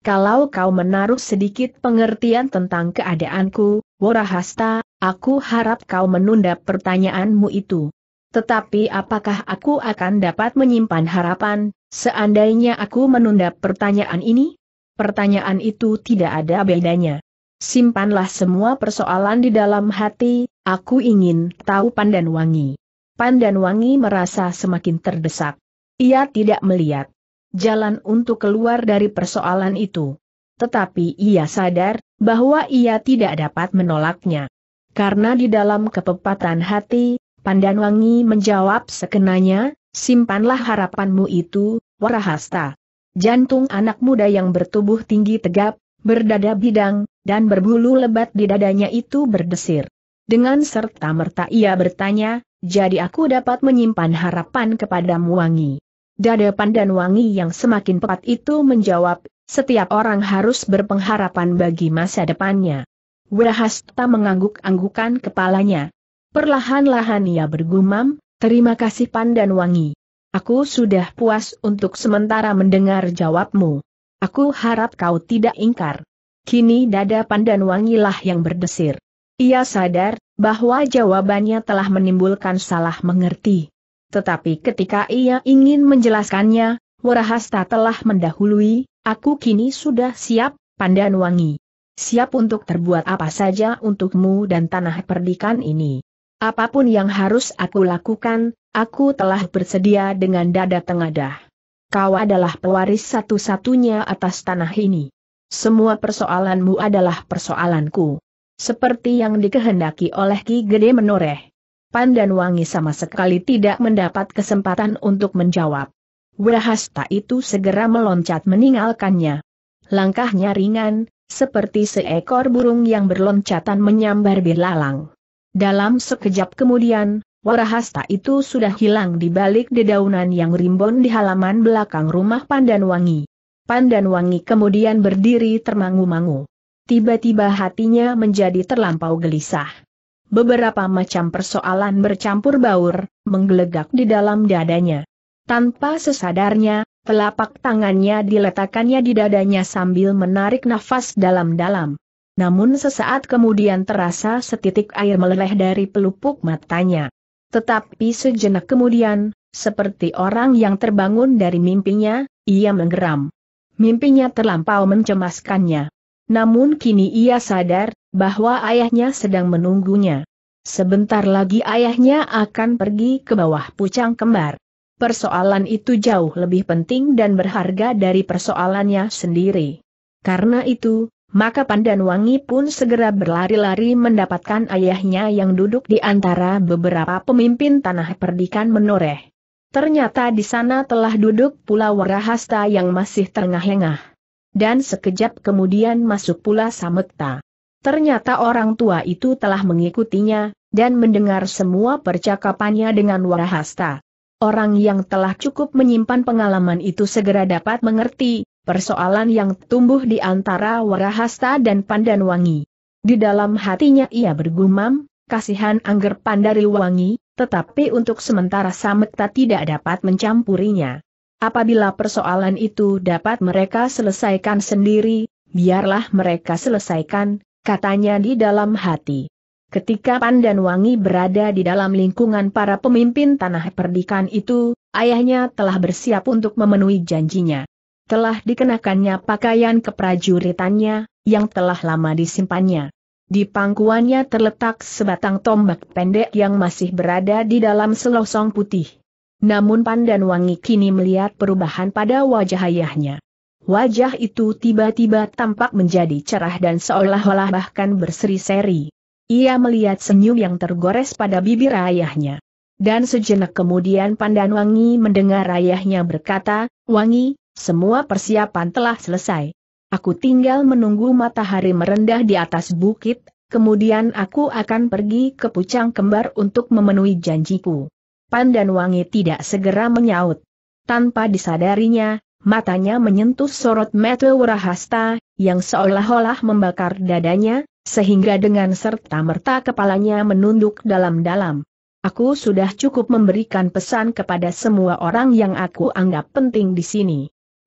Kalau kau menaruh sedikit pengertian tentang keadaanku, Warahasta, aku harap kau menunda pertanyaanmu itu. Tetapi apakah aku akan dapat menyimpan harapan, seandainya aku menunda pertanyaan ini? Pertanyaan itu tidak ada bedanya. Simpanlah semua persoalan di dalam hati, aku ingin tahu pandan wangi. Pandan Wangi merasa semakin terdesak. Ia tidak melihat jalan untuk keluar dari persoalan itu. Tetapi ia sadar bahwa ia tidak dapat menolaknya. Karena di dalam kepepatan hati, Pandan Wangi menjawab sekenanya, simpanlah harapanmu itu, Warahasta. Jantung anak muda yang bertubuh tinggi tegap, berdada bidang, dan berbulu lebat di dadanya itu berdesir. Dengan serta merta ia bertanya, jadi aku dapat menyimpan harapan kepadamu wangi. Dada pandan wangi yang semakin pekat itu menjawab, setiap orang harus berpengharapan bagi masa depannya. Wirahasta mengangguk-anggukan kepalanya. Perlahan-lahan ia bergumam, terima kasih pandan wangi. Aku sudah puas untuk sementara mendengar jawabmu. Aku harap kau tidak ingkar. Kini dada pandan wangilah yang berdesir. Ia sadar bahwa jawabannya telah menimbulkan salah mengerti. Tetapi ketika ia ingin menjelaskannya, Warahasta telah mendahului, aku kini sudah siap, pandan wangi. Siap untuk terbuat apa saja untukmu dan tanah perdikan ini. Apapun yang harus aku lakukan, aku telah bersedia dengan dada tengadah. Kau adalah pewaris satu-satunya atas tanah ini. Semua persoalanmu adalah persoalanku. Seperti yang dikehendaki oleh Ki Gede menoreh. Pandan Wangi sama sekali tidak mendapat kesempatan untuk menjawab. Wahasta itu segera meloncat meninggalkannya. Langkahnya ringan, seperti seekor burung yang berloncatan menyambar belalang. Dalam sekejap kemudian, Warahasta itu sudah hilang di balik dedaunan yang rimbun di halaman belakang rumah Pandan Wangi. Pandan Wangi kemudian berdiri termangu-mangu tiba-tiba hatinya menjadi terlampau gelisah. Beberapa macam persoalan bercampur baur, menggelegak di dalam dadanya. Tanpa sesadarnya, telapak tangannya diletakkannya di dadanya sambil menarik nafas dalam-dalam. Namun sesaat kemudian terasa setitik air meleleh dari pelupuk matanya. Tetapi sejenak kemudian, seperti orang yang terbangun dari mimpinya, ia menggeram. Mimpinya terlampau mencemaskannya. Namun kini ia sadar, bahwa ayahnya sedang menunggunya. Sebentar lagi ayahnya akan pergi ke bawah pucang kembar. Persoalan itu jauh lebih penting dan berharga dari persoalannya sendiri. Karena itu, maka Pandan Wangi pun segera berlari-lari mendapatkan ayahnya yang duduk di antara beberapa pemimpin tanah perdikan menoreh. Ternyata di sana telah duduk pula Warahasta yang masih terengah-engah dan sekejap kemudian masuk pula Samekta. Ternyata orang tua itu telah mengikutinya, dan mendengar semua percakapannya dengan Warahasta. Orang yang telah cukup menyimpan pengalaman itu segera dapat mengerti, persoalan yang tumbuh di antara Warahasta dan Pandanwangi. Di dalam hatinya ia bergumam, kasihan Angger Pandariwangi, tetapi untuk sementara Samekta tidak dapat mencampurinya. Apabila persoalan itu dapat mereka selesaikan sendiri, biarlah mereka selesaikan, katanya di dalam hati. Ketika Pandan Wangi berada di dalam lingkungan para pemimpin tanah perdikan itu, ayahnya telah bersiap untuk memenuhi janjinya. Telah dikenakannya pakaian keprajuritannya, yang telah lama disimpannya. Di pangkuannya terletak sebatang tombak pendek yang masih berada di dalam selosong putih. Namun Pandan Wangi kini melihat perubahan pada wajah ayahnya. Wajah itu tiba-tiba tampak menjadi cerah dan seolah-olah bahkan berseri-seri. Ia melihat senyum yang tergores pada bibir ayahnya. Dan sejenak kemudian Pandan Wangi mendengar ayahnya berkata, Wangi, semua persiapan telah selesai. Aku tinggal menunggu matahari merendah di atas bukit, kemudian aku akan pergi ke Pucang Kembar untuk memenuhi janjiku. Pandan Wangi tidak segera menyaut. Tanpa disadarinya, matanya menyentuh sorot mata Wurahasta, yang seolah-olah membakar dadanya, sehingga dengan serta-merta kepalanya menunduk dalam-dalam. Aku sudah cukup memberikan pesan kepada semua orang yang aku anggap penting di sini.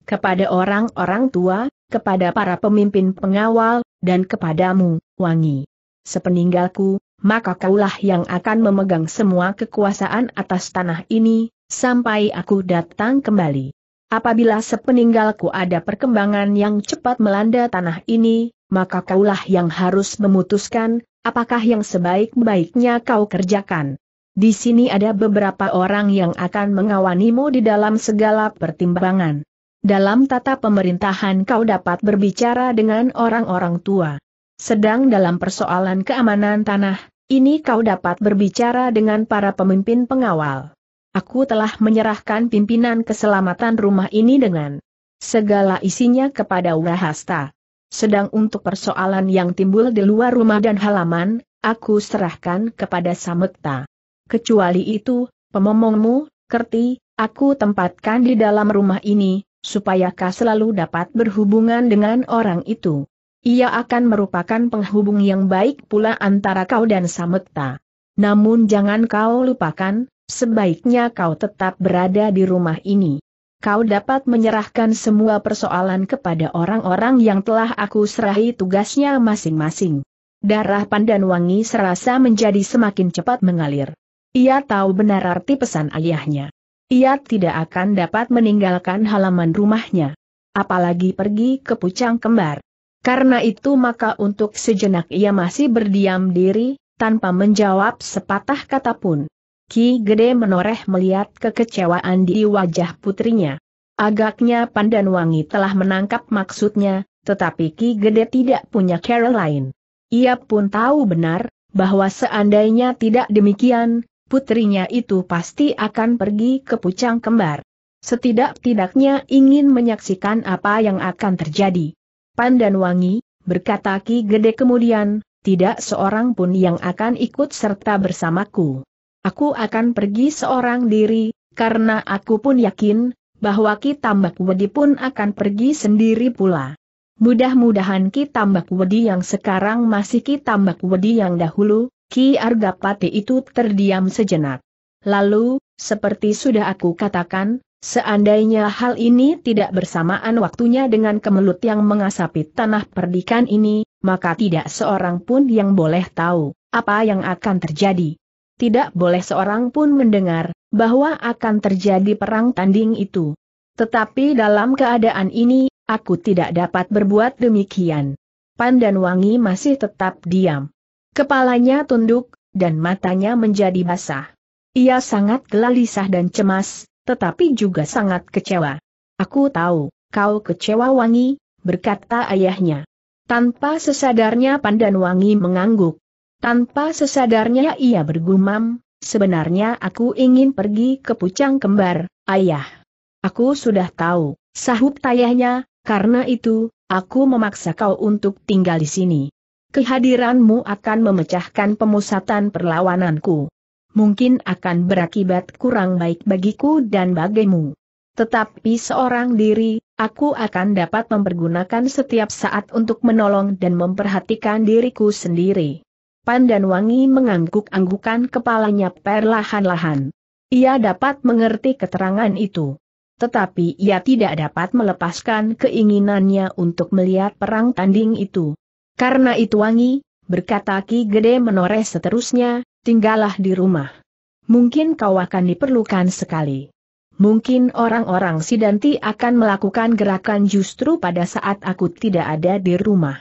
Kepada orang-orang tua, kepada para pemimpin pengawal, dan kepadamu, Wangi. Sepeninggalku, maka kaulah yang akan memegang semua kekuasaan atas tanah ini, sampai aku datang kembali. Apabila sepeninggalku ada perkembangan yang cepat melanda tanah ini, maka kaulah yang harus memutuskan, apakah yang sebaik-baiknya kau kerjakan. Di sini ada beberapa orang yang akan mengawanimu di dalam segala pertimbangan. Dalam tata pemerintahan kau dapat berbicara dengan orang-orang tua. Sedang dalam persoalan keamanan tanah, ini kau dapat berbicara dengan para pemimpin pengawal. Aku telah menyerahkan pimpinan keselamatan rumah ini dengan segala isinya kepada Wahasta. Sedang untuk persoalan yang timbul di luar rumah dan halaman, aku serahkan kepada Samekta. Kecuali itu, pemomongmu, Kerti, aku tempatkan di dalam rumah ini, supaya kau selalu dapat berhubungan dengan orang itu. Ia akan merupakan penghubung yang baik pula antara kau dan Samekta. Namun jangan kau lupakan, sebaiknya kau tetap berada di rumah ini. Kau dapat menyerahkan semua persoalan kepada orang-orang yang telah aku serahi tugasnya masing-masing. Darah pandan wangi serasa menjadi semakin cepat mengalir. Ia tahu benar arti pesan ayahnya. Ia tidak akan dapat meninggalkan halaman rumahnya. Apalagi pergi ke Pucang Kembar. Karena itu maka untuk sejenak ia masih berdiam diri, tanpa menjawab sepatah kata pun. Ki Gede menoreh melihat kekecewaan di wajah putrinya. Agaknya Pandan Wangi telah menangkap maksudnya, tetapi Ki Gede tidak punya cara lain. Ia pun tahu benar, bahwa seandainya tidak demikian, putrinya itu pasti akan pergi ke Pucang Kembar. Setidak-tidaknya ingin menyaksikan apa yang akan terjadi wangi, berkata Ki Gede kemudian, tidak seorang pun yang akan ikut serta bersamaku. Aku akan pergi seorang diri, karena aku pun yakin, bahwa Ki Tambak Wedi pun akan pergi sendiri pula. Mudah-mudahan Ki Tambak Wedi yang sekarang masih Ki Tambak Wedi yang dahulu, Ki Argapati itu terdiam sejenak. Lalu, seperti sudah aku katakan, Seandainya hal ini tidak bersamaan waktunya dengan kemelut yang mengasapi tanah perdikan ini, maka tidak seorang pun yang boleh tahu apa yang akan terjadi. Tidak boleh seorang pun mendengar bahwa akan terjadi perang tanding itu. Tetapi dalam keadaan ini, aku tidak dapat berbuat demikian. Pan dan Wangi masih tetap diam. Kepalanya tunduk, dan matanya menjadi basah. Ia sangat gelisah dan cemas, tetapi juga sangat kecewa. Aku tahu, kau kecewa Wangi, berkata ayahnya. Tanpa sesadarnya Pandan Wangi mengangguk. Tanpa sesadarnya ia bergumam, sebenarnya aku ingin pergi ke Pucang Kembar, ayah. Aku sudah tahu, sahut ayahnya, karena itu, aku memaksa kau untuk tinggal di sini. Kehadiranmu akan memecahkan pemusatan perlawananku mungkin akan berakibat kurang baik bagiku dan bagimu. Tetapi seorang diri, aku akan dapat mempergunakan setiap saat untuk menolong dan memperhatikan diriku sendiri. Pandan Wangi mengangguk-anggukan kepalanya perlahan-lahan. Ia dapat mengerti keterangan itu. Tetapi ia tidak dapat melepaskan keinginannya untuk melihat perang tanding itu. Karena itu Wangi, berkata Ki Gede menoreh seterusnya, tinggallah di rumah. Mungkin kau akan diperlukan sekali. Mungkin orang-orang Sidanti akan melakukan gerakan justru pada saat aku tidak ada di rumah.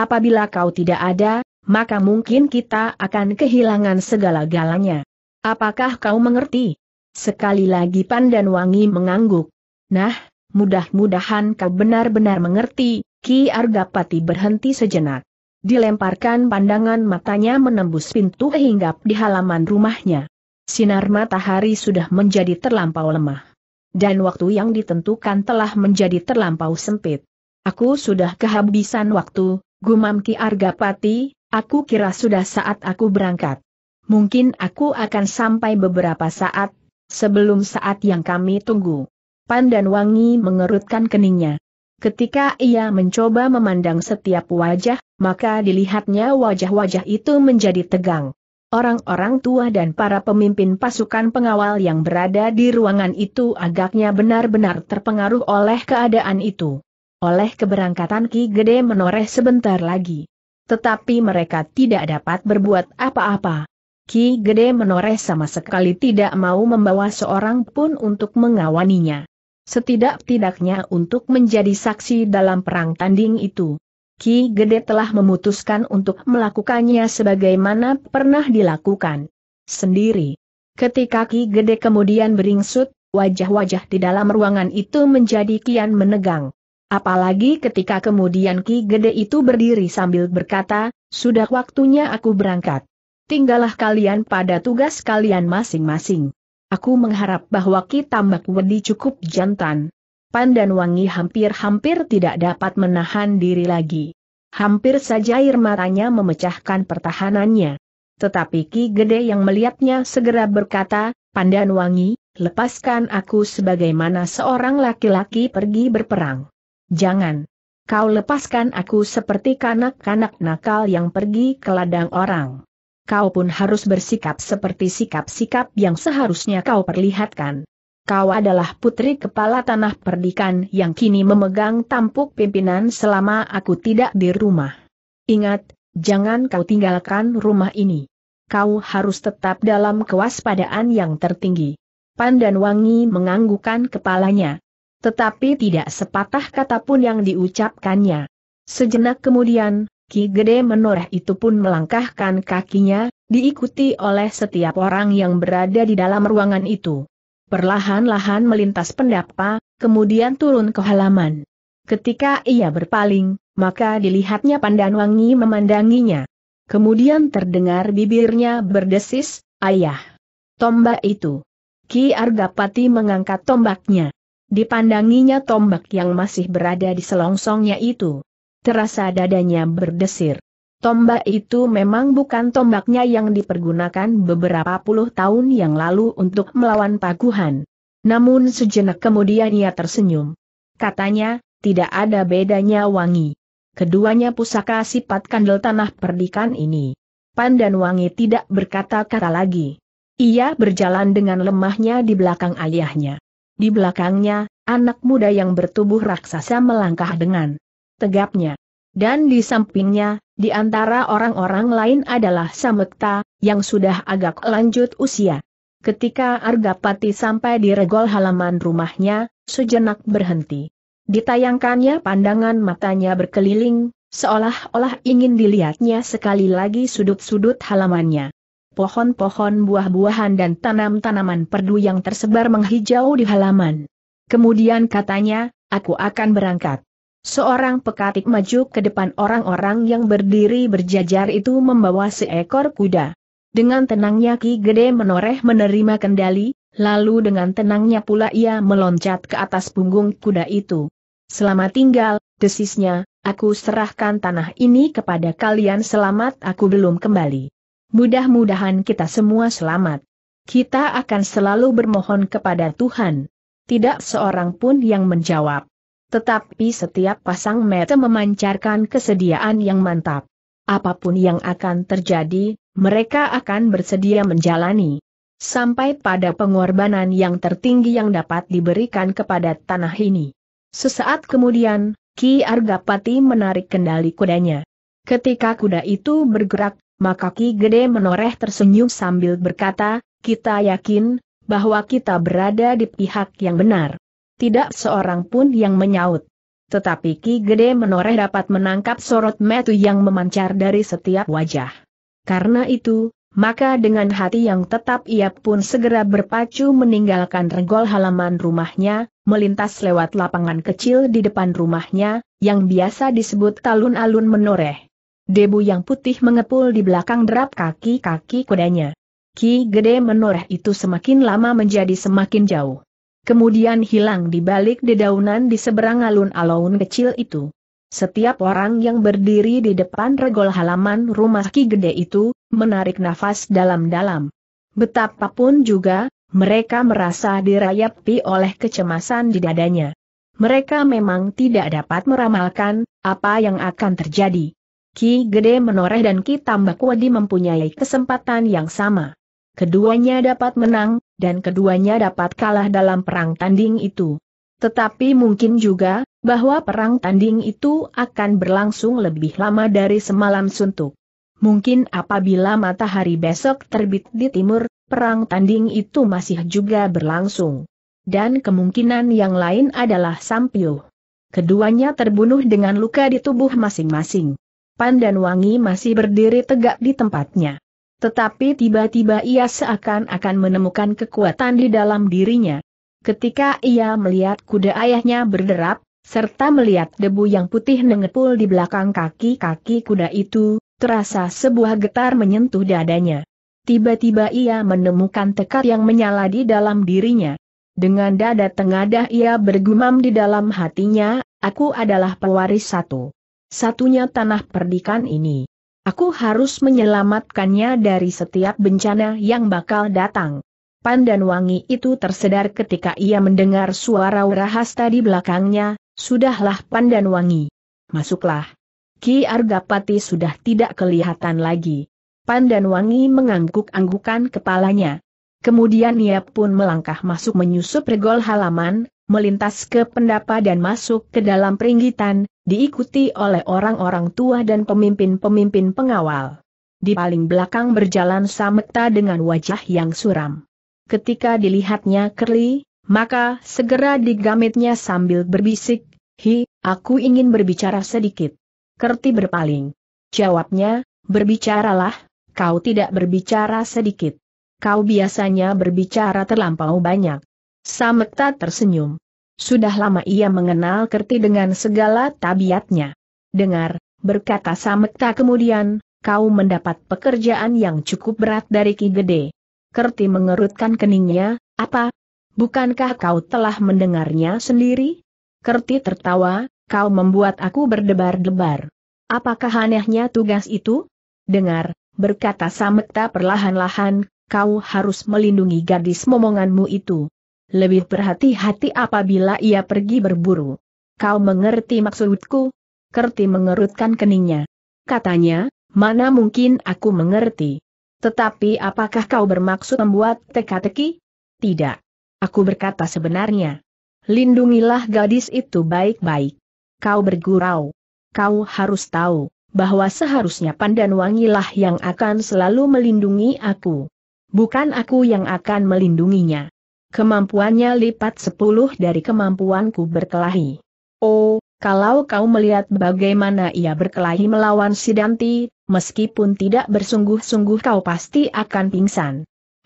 Apabila kau tidak ada, maka mungkin kita akan kehilangan segala-galanya. Apakah kau mengerti? Sekali lagi Pandan Wangi mengangguk. Nah, mudah-mudahan kau benar-benar mengerti, Ki Argapati berhenti sejenak. Dilemparkan pandangan matanya menembus pintu hingga di halaman rumahnya. Sinar matahari sudah menjadi terlampau lemah. Dan waktu yang ditentukan telah menjadi terlampau sempit. Aku sudah kehabisan waktu, gumam Ki Argapati, aku kira sudah saat aku berangkat. Mungkin aku akan sampai beberapa saat, sebelum saat yang kami tunggu. Pandan Wangi mengerutkan keningnya. Ketika ia mencoba memandang setiap wajah, maka dilihatnya wajah-wajah itu menjadi tegang. Orang-orang tua dan para pemimpin pasukan pengawal yang berada di ruangan itu agaknya benar-benar terpengaruh oleh keadaan itu. Oleh keberangkatan Ki Gede menoreh sebentar lagi. Tetapi mereka tidak dapat berbuat apa-apa. Ki Gede menoreh sama sekali tidak mau membawa seorang pun untuk mengawaninya. Setidak-tidaknya untuk menjadi saksi dalam perang tanding itu. Ki Gede telah memutuskan untuk melakukannya sebagaimana pernah dilakukan sendiri. Ketika Ki Gede kemudian beringsut, wajah-wajah di dalam ruangan itu menjadi kian menegang. Apalagi ketika kemudian Ki Gede itu berdiri sambil berkata, sudah waktunya aku berangkat. Tinggallah kalian pada tugas kalian masing-masing. Aku mengharap bahwa Kitambak Wedi cukup jantan. Pandan Wangi hampir-hampir tidak dapat menahan diri lagi. Hampir saja air matanya memecahkan pertahanannya. Tetapi Ki Gede yang melihatnya segera berkata, Pandan Wangi, lepaskan aku sebagaimana seorang laki-laki pergi berperang. Jangan. Kau lepaskan aku seperti kanak-kanak nakal yang pergi ke ladang orang kau pun harus bersikap seperti sikap-sikap yang seharusnya kau perlihatkan. Kau adalah putri kepala tanah perdikan yang kini memegang tampuk pimpinan selama aku tidak di rumah. Ingat, jangan kau tinggalkan rumah ini. Kau harus tetap dalam kewaspadaan yang tertinggi. Pandan Wangi menganggukan kepalanya. Tetapi tidak sepatah kata pun yang diucapkannya. Sejenak kemudian, Ki Gede menoreh itu pun melangkahkan kakinya, diikuti oleh setiap orang yang berada di dalam ruangan itu. Perlahan-lahan melintas pendapa, kemudian turun ke halaman. Ketika ia berpaling, maka dilihatnya Pandan Wangi memandanginya. Kemudian terdengar bibirnya berdesis, Ayah! Tombak itu! Ki Argapati mengangkat tombaknya. Dipandanginya tombak yang masih berada di selongsongnya itu terasa dadanya berdesir. Tombak itu memang bukan tombaknya yang dipergunakan beberapa puluh tahun yang lalu untuk melawan Paguhan. Namun sejenak kemudian ia tersenyum. Katanya, tidak ada bedanya wangi. Keduanya pusaka sifat kandel tanah perdikan ini. Pan dan wangi tidak berkata-kata lagi. Ia berjalan dengan lemahnya di belakang ayahnya. Di belakangnya, anak muda yang bertubuh raksasa melangkah dengan tegapnya. Dan di sampingnya, di antara orang-orang lain adalah Samekta, yang sudah agak lanjut usia. Ketika Argapati sampai di regol halaman rumahnya, sejenak berhenti. Ditayangkannya pandangan matanya berkeliling, seolah-olah ingin dilihatnya sekali lagi sudut-sudut halamannya. Pohon-pohon buah-buahan dan tanam-tanaman perdu yang tersebar menghijau di halaman. Kemudian katanya, aku akan berangkat. Seorang pekatik maju ke depan orang-orang yang berdiri berjajar itu membawa seekor kuda. Dengan tenangnya Ki Gede menoreh menerima kendali, lalu dengan tenangnya pula ia meloncat ke atas punggung kuda itu. Selamat tinggal, desisnya, aku serahkan tanah ini kepada kalian selamat aku belum kembali. Mudah-mudahan kita semua selamat. Kita akan selalu bermohon kepada Tuhan. Tidak seorang pun yang menjawab. Tetapi setiap pasang mata memancarkan kesediaan yang mantap. Apapun yang akan terjadi, mereka akan bersedia menjalani. Sampai pada pengorbanan yang tertinggi yang dapat diberikan kepada tanah ini. Sesaat kemudian, Ki Argapati menarik kendali kudanya. Ketika kuda itu bergerak, maka Ki Gede menoreh tersenyum sambil berkata, kita yakin, bahwa kita berada di pihak yang benar tidak seorang pun yang menyaut. Tetapi Ki Gede Menoreh dapat menangkap sorot metu yang memancar dari setiap wajah. Karena itu, maka dengan hati yang tetap ia pun segera berpacu meninggalkan regol halaman rumahnya, melintas lewat lapangan kecil di depan rumahnya, yang biasa disebut talun-alun menoreh. Debu yang putih mengepul di belakang derap kaki-kaki kudanya. Ki Gede Menoreh itu semakin lama menjadi semakin jauh kemudian hilang di balik dedaunan di seberang alun-alun kecil itu. Setiap orang yang berdiri di depan regol halaman rumah Ki Gede itu, menarik nafas dalam-dalam. Betapapun juga, mereka merasa dirayapi oleh kecemasan di dadanya. Mereka memang tidak dapat meramalkan apa yang akan terjadi. Ki Gede menoreh dan Ki Tambakwadi mempunyai kesempatan yang sama keduanya dapat menang, dan keduanya dapat kalah dalam perang tanding itu. Tetapi mungkin juga, bahwa perang tanding itu akan berlangsung lebih lama dari semalam suntuk. Mungkin apabila matahari besok terbit di timur, perang tanding itu masih juga berlangsung. Dan kemungkinan yang lain adalah Sampio. Keduanya terbunuh dengan luka di tubuh masing-masing. Pandan Wangi masih berdiri tegak di tempatnya. Tetapi tiba-tiba ia seakan-akan menemukan kekuatan di dalam dirinya. Ketika ia melihat kuda ayahnya berderap, serta melihat debu yang putih mengepul di belakang kaki-kaki kuda itu, terasa sebuah getar menyentuh dadanya. Tiba-tiba ia menemukan tekad yang menyala di dalam dirinya. Dengan dada tengadah ia bergumam di dalam hatinya, aku adalah pewaris satu. Satunya tanah perdikan ini. Aku harus menyelamatkannya dari setiap bencana yang bakal datang. Pandan wangi itu tersedar ketika ia mendengar suara rahasta di belakangnya, sudahlah pandan wangi. Masuklah. Ki Argapati sudah tidak kelihatan lagi. Pandan wangi mengangguk-anggukan kepalanya. Kemudian ia pun melangkah masuk menyusup regol halaman, melintas ke pendapa dan masuk ke dalam peringgitan, diikuti oleh orang-orang tua dan pemimpin-pemimpin pengawal. Di paling belakang berjalan Sameta dengan wajah yang suram. Ketika dilihatnya Kerli, maka segera digamitnya sambil berbisik, Hi, aku ingin berbicara sedikit. Kerti berpaling. Jawabnya, berbicaralah, kau tidak berbicara sedikit. Kau biasanya berbicara terlampau banyak. Samekta tersenyum. Sudah lama ia mengenal Kerti dengan segala tabiatnya. Dengar, berkata Samekta kemudian, kau mendapat pekerjaan yang cukup berat dari Ki Gede. Kerti mengerutkan keningnya, apa? Bukankah kau telah mendengarnya sendiri? Kerti tertawa, kau membuat aku berdebar-debar. Apakah anehnya tugas itu? Dengar, berkata Samekta perlahan-lahan, kau harus melindungi gadis momonganmu itu. Lebih berhati-hati apabila ia pergi berburu. Kau mengerti maksudku? Kerti mengerutkan keningnya. Katanya, mana mungkin aku mengerti. Tetapi apakah kau bermaksud membuat teka-teki? Tidak. Aku berkata sebenarnya. Lindungilah gadis itu baik-baik. Kau bergurau. Kau harus tahu, bahwa seharusnya Pandan Wangilah yang akan selalu melindungi aku. Bukan aku yang akan melindunginya. Kemampuannya lipat sepuluh dari kemampuanku berkelahi. Oh, kalau kau melihat bagaimana ia berkelahi melawan Sidanti, meskipun tidak bersungguh-sungguh kau pasti akan pingsan.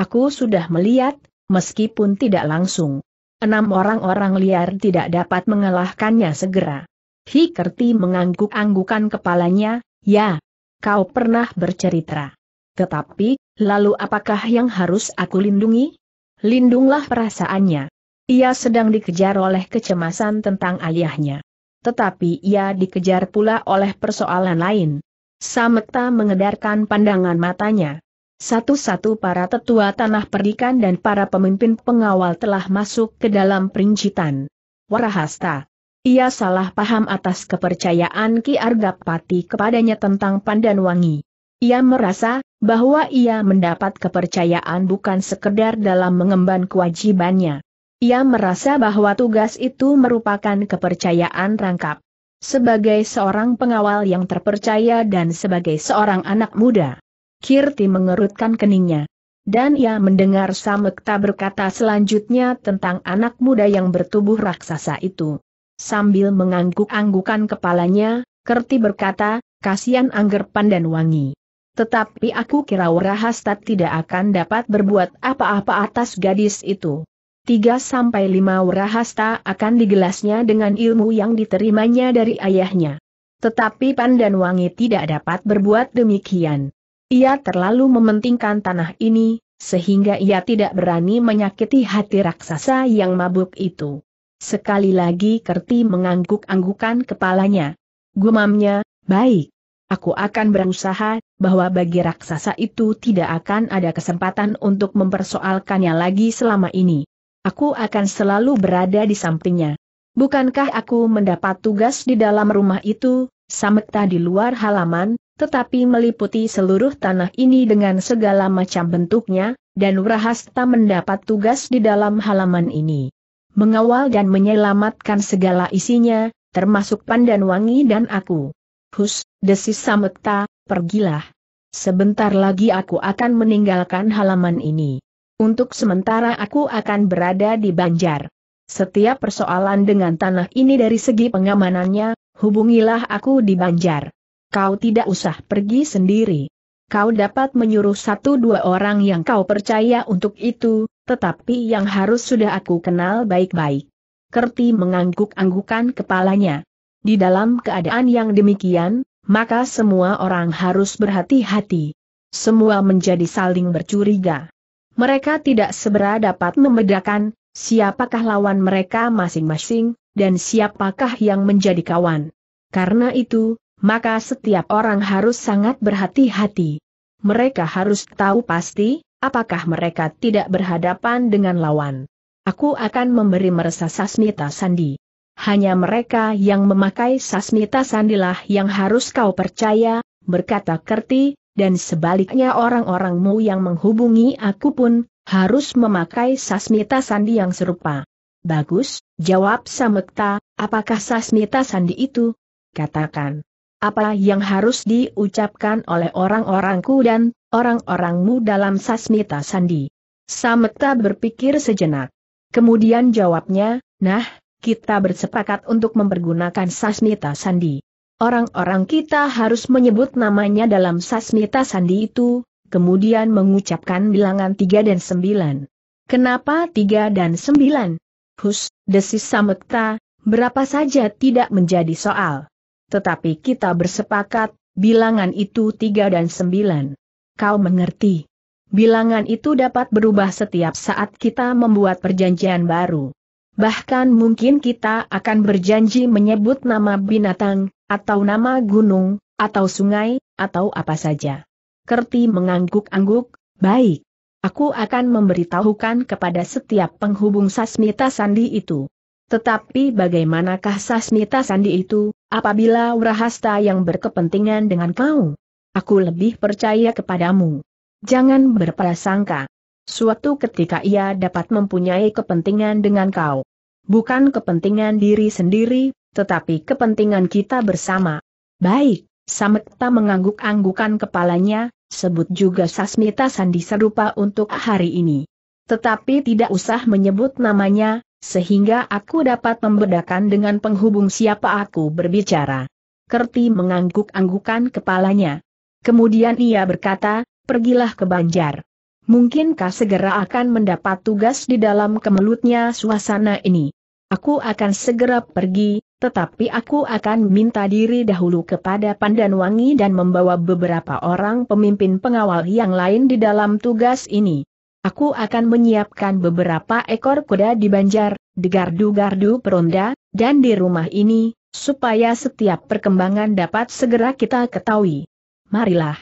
Aku sudah melihat, meskipun tidak langsung. Enam orang-orang liar tidak dapat mengalahkannya segera. Hikerti mengangguk-anggukan kepalanya, ya, kau pernah bercerita. Tetapi, lalu apakah yang harus aku lindungi? lindunglah perasaannya. Ia sedang dikejar oleh kecemasan tentang ayahnya. Tetapi ia dikejar pula oleh persoalan lain. Sametta mengedarkan pandangan matanya. Satu-satu para tetua tanah perdikan dan para pemimpin pengawal telah masuk ke dalam perincitan. Warahasta. Ia salah paham atas kepercayaan Ki Argapati kepadanya tentang Pandanwangi. Ia merasa bahwa ia mendapat kepercayaan bukan sekedar dalam mengemban kewajibannya. Ia merasa bahwa tugas itu merupakan kepercayaan rangkap. Sebagai seorang pengawal yang terpercaya dan sebagai seorang anak muda. Kirti mengerutkan keningnya. Dan ia mendengar Samekta berkata selanjutnya tentang anak muda yang bertubuh raksasa itu. Sambil mengangguk-anggukan kepalanya, Kirti berkata, kasihan Angger Pandan Wangi. Tetapi aku kira Warahastat tidak akan dapat berbuat apa-apa atas gadis itu. 3 sampai lima Warahasta akan digelasnya dengan ilmu yang diterimanya dari ayahnya. Tetapi Pandan Wangi tidak dapat berbuat demikian. Ia terlalu mementingkan tanah ini, sehingga ia tidak berani menyakiti hati raksasa yang mabuk itu. Sekali lagi Kerti mengangguk-anggukan kepalanya. Gumamnya, baik. Aku akan berusaha, bahwa bagi raksasa itu tidak akan ada kesempatan untuk mempersoalkannya lagi selama ini. Aku akan selalu berada di sampingnya. Bukankah aku mendapat tugas di dalam rumah itu, sametah di luar halaman, tetapi meliputi seluruh tanah ini dengan segala macam bentuknya, dan Wrahasta mendapat tugas di dalam halaman ini. Mengawal dan menyelamatkan segala isinya, termasuk pandan Wangi dan aku. Hus, desis Sametta, pergilah. Sebentar lagi aku akan meninggalkan halaman ini. Untuk sementara aku akan berada di Banjar. Setiap persoalan dengan tanah ini dari segi pengamanannya, hubungilah aku di Banjar. Kau tidak usah pergi sendiri. Kau dapat menyuruh satu dua orang yang kau percaya untuk itu, tetapi yang harus sudah aku kenal baik-baik. Kerti mengangguk-anggukan kepalanya. Di dalam keadaan yang demikian, maka semua orang harus berhati-hati. Semua menjadi saling bercuriga. Mereka tidak segera dapat membedakan siapakah lawan mereka masing-masing, dan siapakah yang menjadi kawan. Karena itu, maka setiap orang harus sangat berhati-hati. Mereka harus tahu pasti, apakah mereka tidak berhadapan dengan lawan. Aku akan memberi merasa Sasmita Sandi hanya mereka yang memakai sasmita sandilah yang harus kau percaya, berkata Kerti, dan sebaliknya orang-orangmu yang menghubungi aku pun, harus memakai sasmita sandi yang serupa. Bagus, jawab Samekta, apakah sasmita sandi itu? Katakan. Apa yang harus diucapkan oleh orang-orangku dan orang-orangmu dalam sasmita sandi? Samekta berpikir sejenak. Kemudian jawabnya, nah, kita bersepakat untuk mempergunakan Sasmita Sandi. Orang-orang kita harus menyebut namanya dalam Sasmita Sandi itu, kemudian mengucapkan bilangan tiga dan sembilan. Kenapa tiga dan sembilan? Hus, desis samekta, berapa saja tidak menjadi soal. Tetapi kita bersepakat, bilangan itu tiga dan sembilan. Kau mengerti. Bilangan itu dapat berubah setiap saat kita membuat perjanjian baru bahkan mungkin kita akan berjanji menyebut nama binatang, atau nama gunung, atau sungai, atau apa saja. Kerti mengangguk-angguk, baik. Aku akan memberitahukan kepada setiap penghubung sasmita sandi itu. Tetapi bagaimanakah sasmita sandi itu, apabila Wrahasta yang berkepentingan dengan kau? Aku lebih percaya kepadamu. Jangan berprasangka. Suatu ketika ia dapat mempunyai kepentingan dengan kau. Bukan kepentingan diri sendiri, tetapi kepentingan kita bersama. Baik, Samekta mengangguk-anggukan kepalanya, sebut juga Sasmita Sandi serupa untuk hari ini. Tetapi tidak usah menyebut namanya, sehingga aku dapat membedakan dengan penghubung siapa aku berbicara. Kerti mengangguk-anggukan kepalanya. Kemudian ia berkata, pergilah ke Banjar mungkinkah segera akan mendapat tugas di dalam kemelutnya suasana ini? Aku akan segera pergi, tetapi aku akan minta diri dahulu kepada Pandan Wangi dan membawa beberapa orang pemimpin pengawal yang lain di dalam tugas ini. Aku akan menyiapkan beberapa ekor kuda di Banjar, di gardu-gardu peronda, dan di rumah ini, supaya setiap perkembangan dapat segera kita ketahui. Marilah.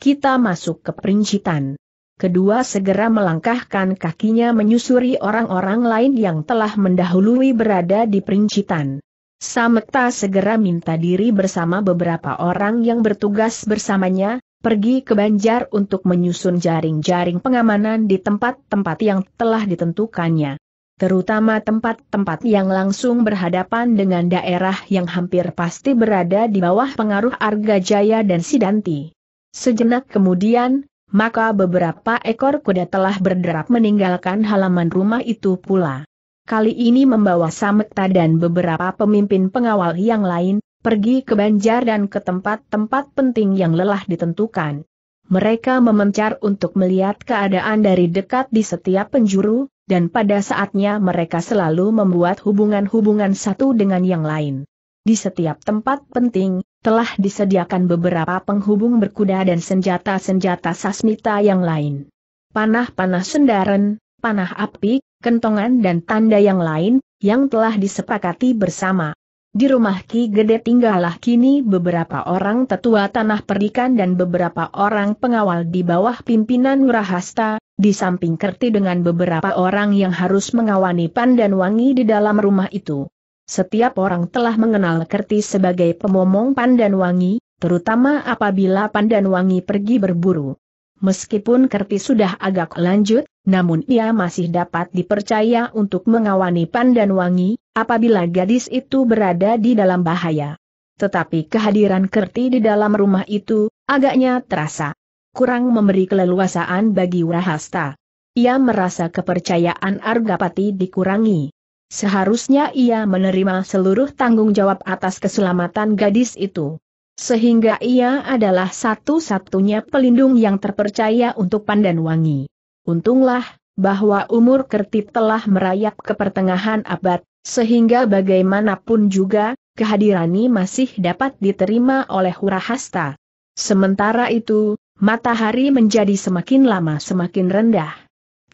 Kita masuk ke perincitan kedua segera melangkahkan kakinya menyusuri orang-orang lain yang telah mendahului berada di perincitan. Sameta segera minta diri bersama beberapa orang yang bertugas bersamanya, pergi ke Banjar untuk menyusun jaring-jaring pengamanan di tempat-tempat yang telah ditentukannya. Terutama tempat-tempat yang langsung berhadapan dengan daerah yang hampir pasti berada di bawah pengaruh Arga Jaya dan Sidanti. Sejenak kemudian, maka beberapa ekor kuda telah berderap meninggalkan halaman rumah itu pula. Kali ini membawa Samekta dan beberapa pemimpin pengawal yang lain, pergi ke banjar dan ke tempat-tempat penting yang lelah ditentukan. Mereka memencar untuk melihat keadaan dari dekat di setiap penjuru, dan pada saatnya mereka selalu membuat hubungan-hubungan satu dengan yang lain. Di setiap tempat penting, telah disediakan beberapa penghubung berkuda dan senjata-senjata sasmita yang lain. Panah-panah sendaren, panah api, kentongan dan tanda yang lain, yang telah disepakati bersama. Di rumah Ki Gede tinggallah kini beberapa orang tetua tanah perdikan dan beberapa orang pengawal di bawah pimpinan Nurahasta, di samping Kerti dengan beberapa orang yang harus mengawani pandan wangi di dalam rumah itu. Setiap orang telah mengenal Kerti sebagai pemomong pandan wangi, terutama apabila pandan wangi pergi berburu. Meskipun Kerti sudah agak lanjut, namun ia masih dapat dipercaya untuk mengawani pandan wangi, apabila gadis itu berada di dalam bahaya. Tetapi kehadiran Kerti di dalam rumah itu, agaknya terasa. Kurang memberi keleluasaan bagi Wahasta. Ia merasa kepercayaan Argapati dikurangi. Seharusnya ia menerima seluruh tanggung jawab atas keselamatan gadis itu. Sehingga ia adalah satu-satunya pelindung yang terpercaya untuk Pandan Wangi. Untunglah, bahwa umur Kertip telah merayap ke pertengahan abad, sehingga bagaimanapun juga, kehadirannya masih dapat diterima oleh Hurahasta. Sementara itu, matahari menjadi semakin lama semakin rendah.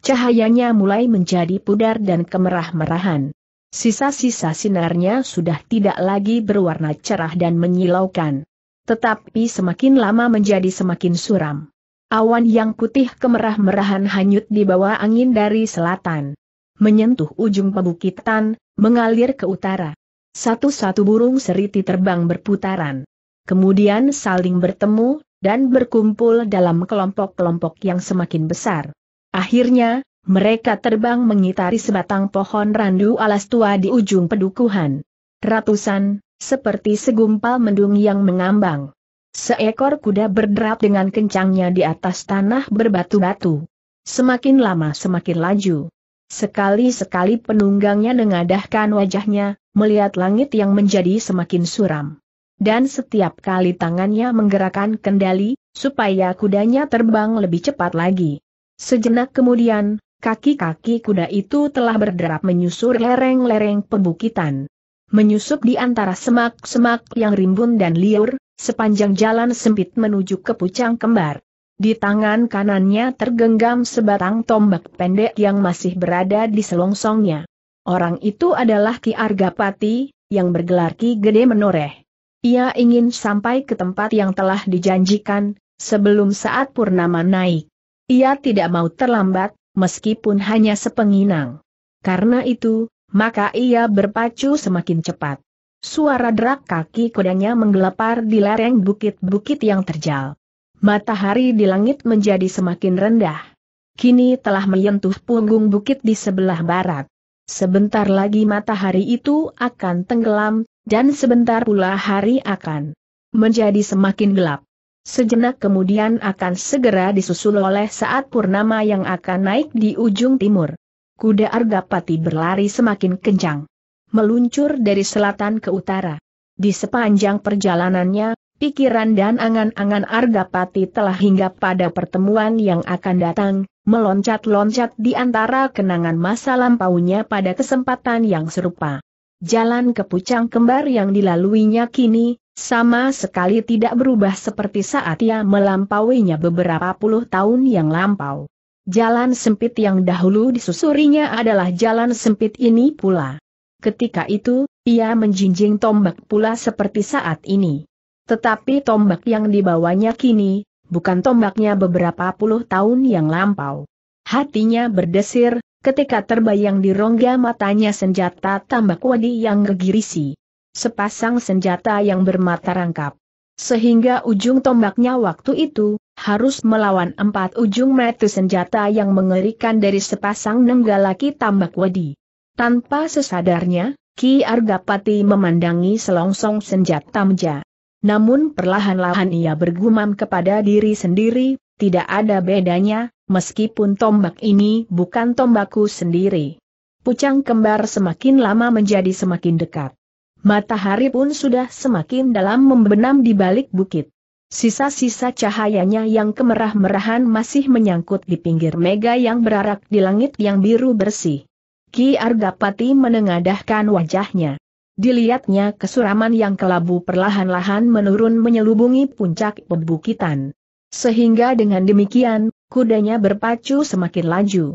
Cahayanya mulai menjadi pudar dan kemerah-merahan. Sisa-sisa sinarnya sudah tidak lagi berwarna cerah dan menyilaukan. Tetapi semakin lama menjadi semakin suram. Awan yang putih kemerah-merahan hanyut di bawah angin dari selatan. Menyentuh ujung pebukitan, mengalir ke utara. Satu-satu burung seriti terbang berputaran. Kemudian saling bertemu, dan berkumpul dalam kelompok-kelompok yang semakin besar. Akhirnya, mereka terbang mengitari sebatang pohon randu alas tua di ujung pedukuhan. Ratusan, seperti segumpal mendung yang mengambang. Seekor kuda berderap dengan kencangnya di atas tanah berbatu-batu. Semakin lama semakin laju. Sekali-sekali penunggangnya mengadahkan wajahnya, melihat langit yang menjadi semakin suram. Dan setiap kali tangannya menggerakkan kendali, supaya kudanya terbang lebih cepat lagi. Sejenak kemudian, kaki-kaki kuda itu telah berderap menyusur lereng-lereng perbukitan. Menyusup di antara semak-semak yang rimbun dan liur, sepanjang jalan sempit menuju ke pucang kembar. Di tangan kanannya tergenggam sebatang tombak pendek yang masih berada di selongsongnya. Orang itu adalah Ki Argapati, yang bergelar Ki Gede Menoreh. Ia ingin sampai ke tempat yang telah dijanjikan, sebelum saat purnama naik. Ia tidak mau terlambat, meskipun hanya sepenginang. Karena itu, maka ia berpacu semakin cepat. Suara derak kaki kudanya menggelepar di lereng bukit-bukit yang terjal. Matahari di langit menjadi semakin rendah. Kini telah menyentuh punggung bukit di sebelah barat. Sebentar lagi matahari itu akan tenggelam, dan sebentar pula hari akan menjadi semakin gelap. Sejenak kemudian akan segera disusul oleh saat purnama yang akan naik di ujung timur. Kuda Argapati berlari semakin kencang. Meluncur dari selatan ke utara. Di sepanjang perjalanannya, pikiran dan angan-angan Argapati telah hingga pada pertemuan yang akan datang, meloncat-loncat di antara kenangan masa lampaunya pada kesempatan yang serupa. Jalan ke Pucang Kembar yang dilaluinya kini, sama sekali tidak berubah seperti saat ia melampauinya beberapa puluh tahun yang lampau. Jalan sempit yang dahulu disusurinya adalah jalan sempit ini pula. Ketika itu, ia menjinjing tombak pula seperti saat ini. Tetapi tombak yang dibawanya kini, bukan tombaknya beberapa puluh tahun yang lampau. Hatinya berdesir, ketika terbayang di rongga matanya senjata tambak wadi yang gegirisi. Sepasang senjata yang bermata rangkap. Sehingga ujung tombaknya waktu itu, harus melawan empat ujung metu senjata yang mengerikan dari sepasang nenggalaki tambak wadi. Tanpa sesadarnya, Ki Argapati memandangi selongsong senjata meja. Namun perlahan-lahan ia bergumam kepada diri sendiri, tidak ada bedanya, meskipun tombak ini bukan tombakku sendiri. Pucang kembar semakin lama menjadi semakin dekat. Matahari pun sudah semakin dalam membenam di balik bukit. Sisa-sisa cahayanya yang kemerah-merahan masih menyangkut di pinggir mega yang berarak di langit yang biru bersih. Ki Argapati menengadahkan wajahnya. Dilihatnya kesuraman yang kelabu perlahan-lahan menurun menyelubungi puncak pebukitan. Sehingga dengan demikian, kudanya berpacu semakin laju.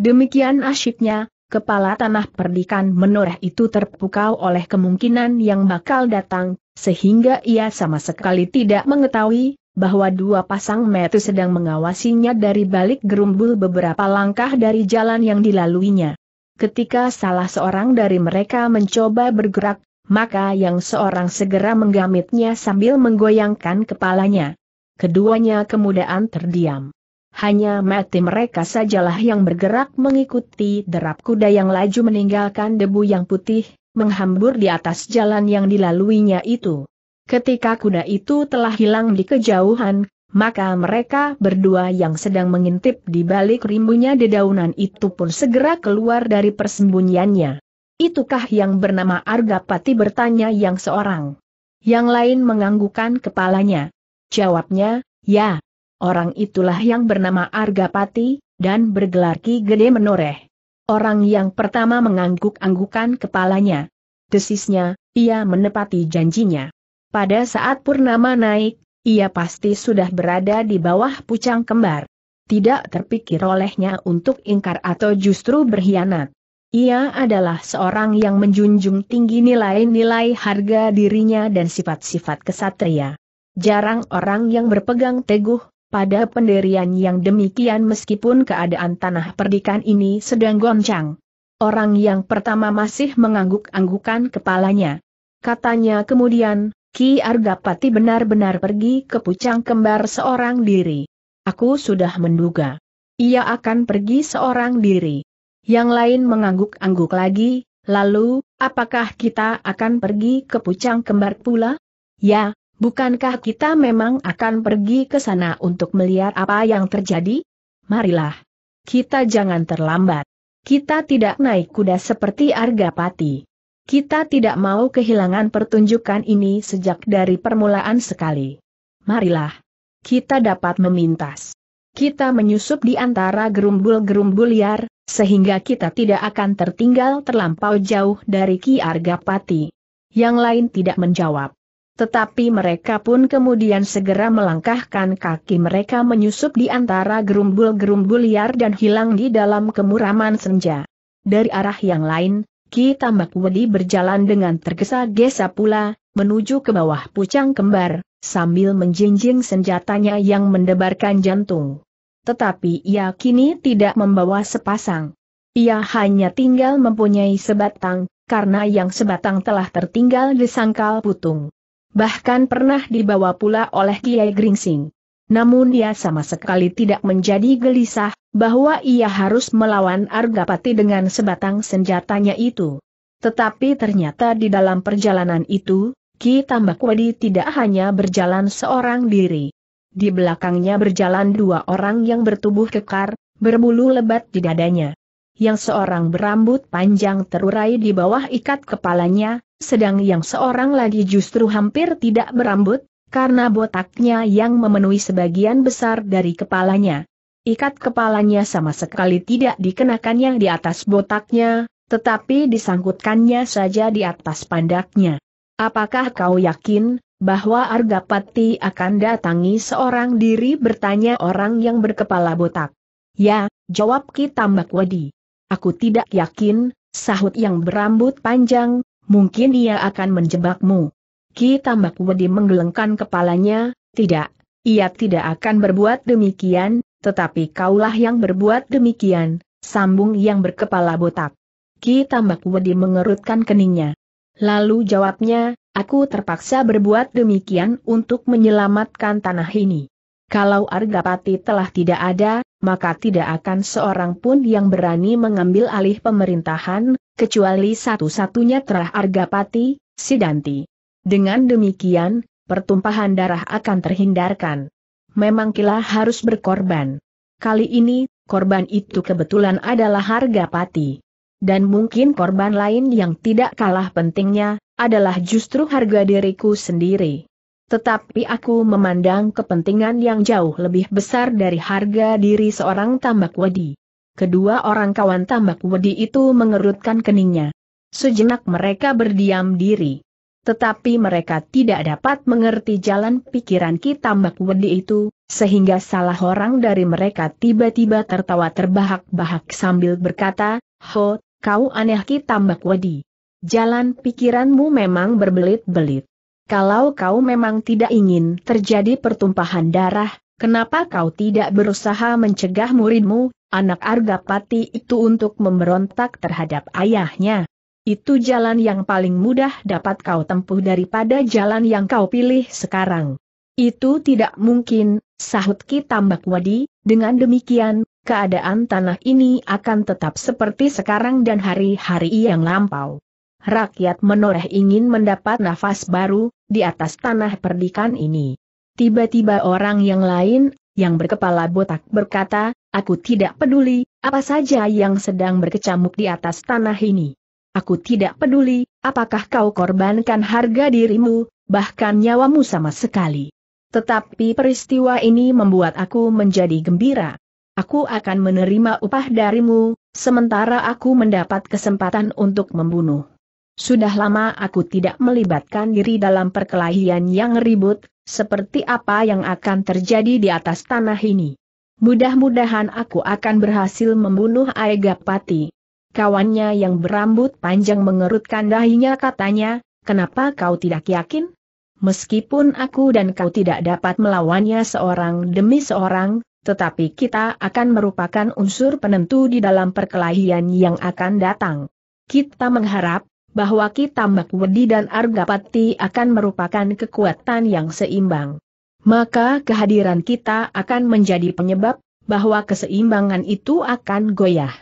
Demikian asyiknya, kepala tanah perdikan menoreh itu terpukau oleh kemungkinan yang bakal datang, sehingga ia sama sekali tidak mengetahui bahwa dua pasang metu sedang mengawasinya dari balik gerumbul beberapa langkah dari jalan yang dilaluinya. Ketika salah seorang dari mereka mencoba bergerak, maka yang seorang segera menggamitnya sambil menggoyangkan kepalanya keduanya kemudian terdiam. Hanya mati mereka sajalah yang bergerak mengikuti derap kuda yang laju meninggalkan debu yang putih, menghambur di atas jalan yang dilaluinya itu. Ketika kuda itu telah hilang di kejauhan, maka mereka berdua yang sedang mengintip di balik rimbunya dedaunan itu pun segera keluar dari persembunyiannya. Itukah yang bernama Argapati bertanya yang seorang. Yang lain menganggukan kepalanya. Jawabnya, ya. Orang itulah yang bernama Argapati, dan bergelar Ki Gede Menoreh. Orang yang pertama mengangguk-anggukan kepalanya. Desisnya, ia menepati janjinya. Pada saat Purnama naik, ia pasti sudah berada di bawah pucang kembar. Tidak terpikir olehnya untuk ingkar atau justru berkhianat. Ia adalah seorang yang menjunjung tinggi nilai-nilai harga dirinya dan sifat-sifat kesatria. Jarang orang yang berpegang teguh pada pendirian yang demikian meskipun keadaan tanah perdikan ini sedang goncang. Orang yang pertama masih mengangguk-anggukan kepalanya. Katanya kemudian, Ki Argapati benar-benar pergi ke Pucang Kembar seorang diri. Aku sudah menduga. Ia akan pergi seorang diri. Yang lain mengangguk-angguk lagi, lalu, apakah kita akan pergi ke Pucang Kembar pula? Ya, Bukankah kita memang akan pergi ke sana untuk melihat apa yang terjadi? Marilah. Kita jangan terlambat. Kita tidak naik kuda seperti Argapati. Kita tidak mau kehilangan pertunjukan ini sejak dari permulaan sekali. Marilah. Kita dapat memintas. Kita menyusup di antara gerumbul-gerumbul liar, sehingga kita tidak akan tertinggal terlampau jauh dari Ki Argapati. Yang lain tidak menjawab. Tetapi mereka pun kemudian segera melangkahkan kaki mereka menyusup di antara gerumbul-gerumbul liar dan hilang di dalam kemuraman senja. Dari arah yang lain, Ki Tambak Wedi berjalan dengan tergesa-gesa pula, menuju ke bawah pucang kembar, sambil menjinjing senjatanya yang mendebarkan jantung. Tetapi ia kini tidak membawa sepasang. Ia hanya tinggal mempunyai sebatang, karena yang sebatang telah tertinggal di sangkal putung. Bahkan pernah dibawa pula oleh Kiai Gringsing. Namun dia sama sekali tidak menjadi gelisah, bahwa ia harus melawan Argapati dengan sebatang senjatanya itu. Tetapi ternyata di dalam perjalanan itu, Ki Tambakwadi tidak hanya berjalan seorang diri. Di belakangnya berjalan dua orang yang bertubuh kekar, berbulu lebat di dadanya. Yang seorang berambut panjang terurai di bawah ikat kepalanya, sedang yang seorang lagi justru hampir tidak berambut, karena botaknya yang memenuhi sebagian besar dari kepalanya. Ikat kepalanya sama sekali tidak dikenakannya di atas botaknya, tetapi disangkutkannya saja di atas pandaknya. Apakah kau yakin, bahwa Argapati akan datangi seorang diri bertanya orang yang berkepala botak? Ya, jawab Ki Tambakwadi. Aku tidak yakin, sahut yang berambut panjang, Mungkin ia akan menjebakmu. Ki Tambak Wedi menggelengkan kepalanya, tidak, ia tidak akan berbuat demikian, tetapi kaulah yang berbuat demikian, sambung yang berkepala botak. Ki Tambak Wedi mengerutkan keningnya. Lalu jawabnya, aku terpaksa berbuat demikian untuk menyelamatkan tanah ini. Kalau Argapati telah tidak ada, maka tidak akan seorang pun yang berani mengambil alih pemerintahan, kecuali satu-satunya terah Argapati, Sidanti. Dengan demikian, pertumpahan darah akan terhindarkan. Memang Kila harus berkorban. Kali ini, korban itu kebetulan adalah pati. Dan mungkin korban lain yang tidak kalah pentingnya, adalah justru harga diriku sendiri. Tetapi aku memandang kepentingan yang jauh lebih besar dari harga diri seorang tambak wedi. Kedua orang kawan tambak wedi itu mengerutkan keningnya. Sejenak mereka berdiam diri. Tetapi mereka tidak dapat mengerti jalan pikiran Ki Tambak Wedi itu, sehingga salah orang dari mereka tiba-tiba tertawa terbahak-bahak sambil berkata, Ho, kau aneh Ki Tambak Wedi. Jalan pikiranmu memang berbelit-belit. Kalau kau memang tidak ingin terjadi pertumpahan darah, kenapa kau tidak berusaha mencegah muridmu, anak Argapati itu untuk memberontak terhadap ayahnya. Itu jalan yang paling mudah dapat kau tempuh daripada jalan yang kau pilih sekarang. Itu tidak mungkin, sahut Ki Tambak Wadi, dengan demikian, keadaan tanah ini akan tetap seperti sekarang dan hari-hari yang lampau. Rakyat menoreh ingin mendapat nafas baru, di atas tanah perdikan ini. Tiba-tiba orang yang lain, yang berkepala botak berkata, Aku tidak peduli, apa saja yang sedang berkecamuk di atas tanah ini. Aku tidak peduli, apakah kau korbankan harga dirimu, bahkan nyawamu sama sekali. Tetapi peristiwa ini membuat aku menjadi gembira. Aku akan menerima upah darimu, sementara aku mendapat kesempatan untuk membunuh. Sudah lama aku tidak melibatkan diri dalam perkelahian yang ribut, seperti apa yang akan terjadi di atas tanah ini. Mudah-mudahan aku akan berhasil membunuh Aegapati. Kawannya yang berambut panjang mengerutkan dahinya katanya, kenapa kau tidak yakin? Meskipun aku dan kau tidak dapat melawannya seorang demi seorang, tetapi kita akan merupakan unsur penentu di dalam perkelahian yang akan datang. Kita mengharap bahwa kita Makwedi dan Argapati akan merupakan kekuatan yang seimbang maka kehadiran kita akan menjadi penyebab bahwa keseimbangan itu akan goyah.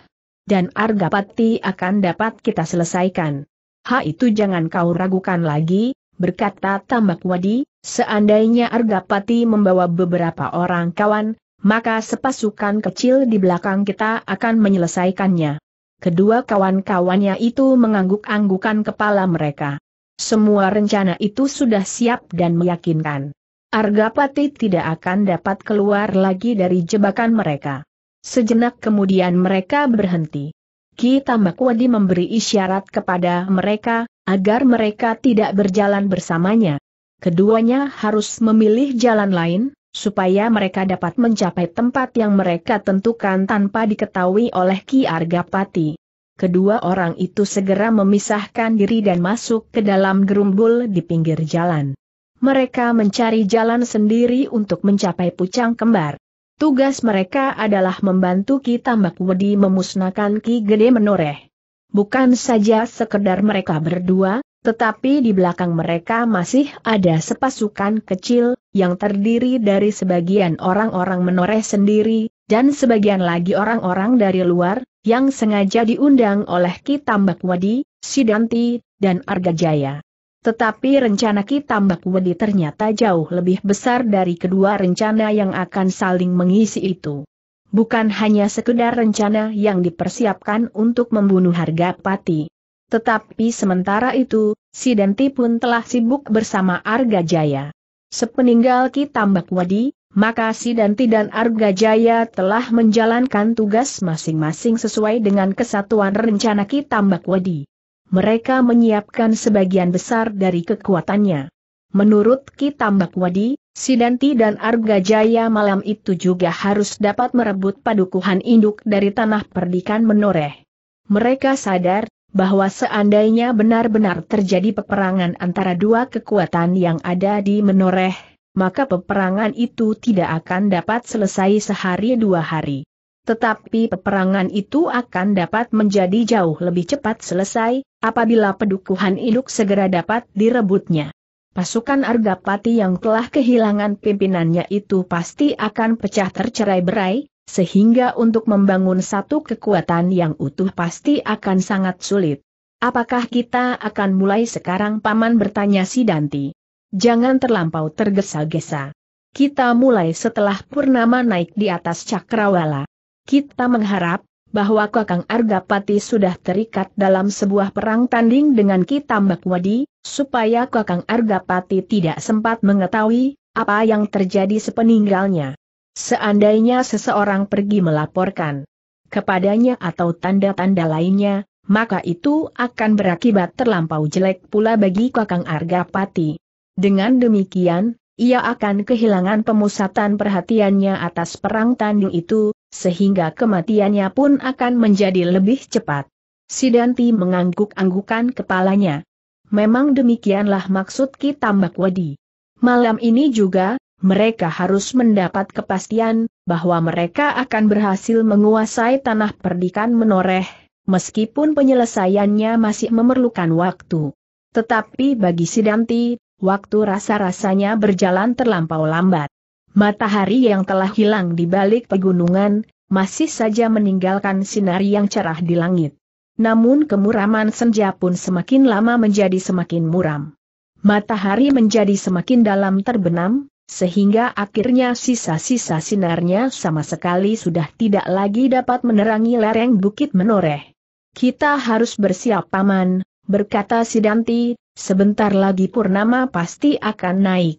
Dan Argapati akan dapat kita selesaikan. Hal itu jangan kau ragukan lagi, berkata Tambak Wadi, seandainya Argapati membawa beberapa orang kawan, maka sepasukan kecil di belakang kita akan menyelesaikannya. Kedua kawan-kawannya itu mengangguk-anggukan kepala mereka. Semua rencana itu sudah siap dan meyakinkan. Argapati tidak akan dapat keluar lagi dari jebakan mereka. Sejenak kemudian mereka berhenti. Ki Tambakwadi memberi isyarat kepada mereka, agar mereka tidak berjalan bersamanya. Keduanya harus memilih jalan lain, supaya mereka dapat mencapai tempat yang mereka tentukan tanpa diketahui oleh Ki Argapati. Kedua orang itu segera memisahkan diri dan masuk ke dalam gerumbul di pinggir jalan mereka mencari jalan sendiri untuk mencapai pucang kembar. Tugas mereka adalah membantu Ki Tambak Wedi memusnahkan Ki Gede Menoreh. Bukan saja sekedar mereka berdua, tetapi di belakang mereka masih ada sepasukan kecil, yang terdiri dari sebagian orang-orang menoreh sendiri, dan sebagian lagi orang-orang dari luar, yang sengaja diundang oleh Ki Tambak Wedi, Sidanti, dan Argajaya. Tetapi rencana Kitambak Wedi ternyata jauh lebih besar dari kedua rencana yang akan saling mengisi itu. Bukan hanya sekedar rencana yang dipersiapkan untuk membunuh harga pati. Tetapi sementara itu, si Denti pun telah sibuk bersama Arga Jaya. Sepeninggal Tambak Wedi, maka si Denti dan Arga Jaya telah menjalankan tugas masing-masing sesuai dengan kesatuan rencana Tambak Wedi mereka menyiapkan sebagian besar dari kekuatannya. Menurut Kitambak Wadi, Sidanti dan Arga Jaya malam itu juga harus dapat merebut padukuhan induk dari tanah perdikan menoreh. Mereka sadar, bahwa seandainya benar-benar terjadi peperangan antara dua kekuatan yang ada di menoreh, maka peperangan itu tidak akan dapat selesai sehari dua hari. Tetapi peperangan itu akan dapat menjadi jauh lebih cepat selesai, apabila pedukuhan induk segera dapat direbutnya. Pasukan Argapati yang telah kehilangan pimpinannya itu pasti akan pecah tercerai-berai, sehingga untuk membangun satu kekuatan yang utuh pasti akan sangat sulit. Apakah kita akan mulai sekarang Paman bertanya Sidanti. Jangan terlampau tergesa-gesa. Kita mulai setelah Purnama naik di atas Cakrawala. Kita mengharap, bahwa Kakang Argapati sudah terikat dalam sebuah perang tanding dengan Kitambak Wadi, supaya Kakang Argapati tidak sempat mengetahui, apa yang terjadi sepeninggalnya. Seandainya seseorang pergi melaporkan kepadanya atau tanda-tanda lainnya, maka itu akan berakibat terlampau jelek pula bagi Kakang Argapati. Dengan demikian, ia akan kehilangan pemusatan perhatiannya atas perang tanding itu, sehingga kematiannya pun akan menjadi lebih cepat. Sidanti mengangguk-anggukan kepalanya. Memang demikianlah maksud Tambak Wadi. Malam ini juga, mereka harus mendapat kepastian, bahwa mereka akan berhasil menguasai tanah perdikan menoreh, meskipun penyelesaiannya masih memerlukan waktu. Tetapi bagi Sidanti, waktu rasa-rasanya berjalan terlampau lambat. Matahari yang telah hilang di balik pegunungan, masih saja meninggalkan sinar yang cerah di langit. Namun kemuraman senja pun semakin lama menjadi semakin muram. Matahari menjadi semakin dalam terbenam, sehingga akhirnya sisa-sisa sinarnya sama sekali sudah tidak lagi dapat menerangi lereng Bukit Menoreh. Kita harus bersiap paman, berkata Sidanti, sebentar lagi Purnama pasti akan naik.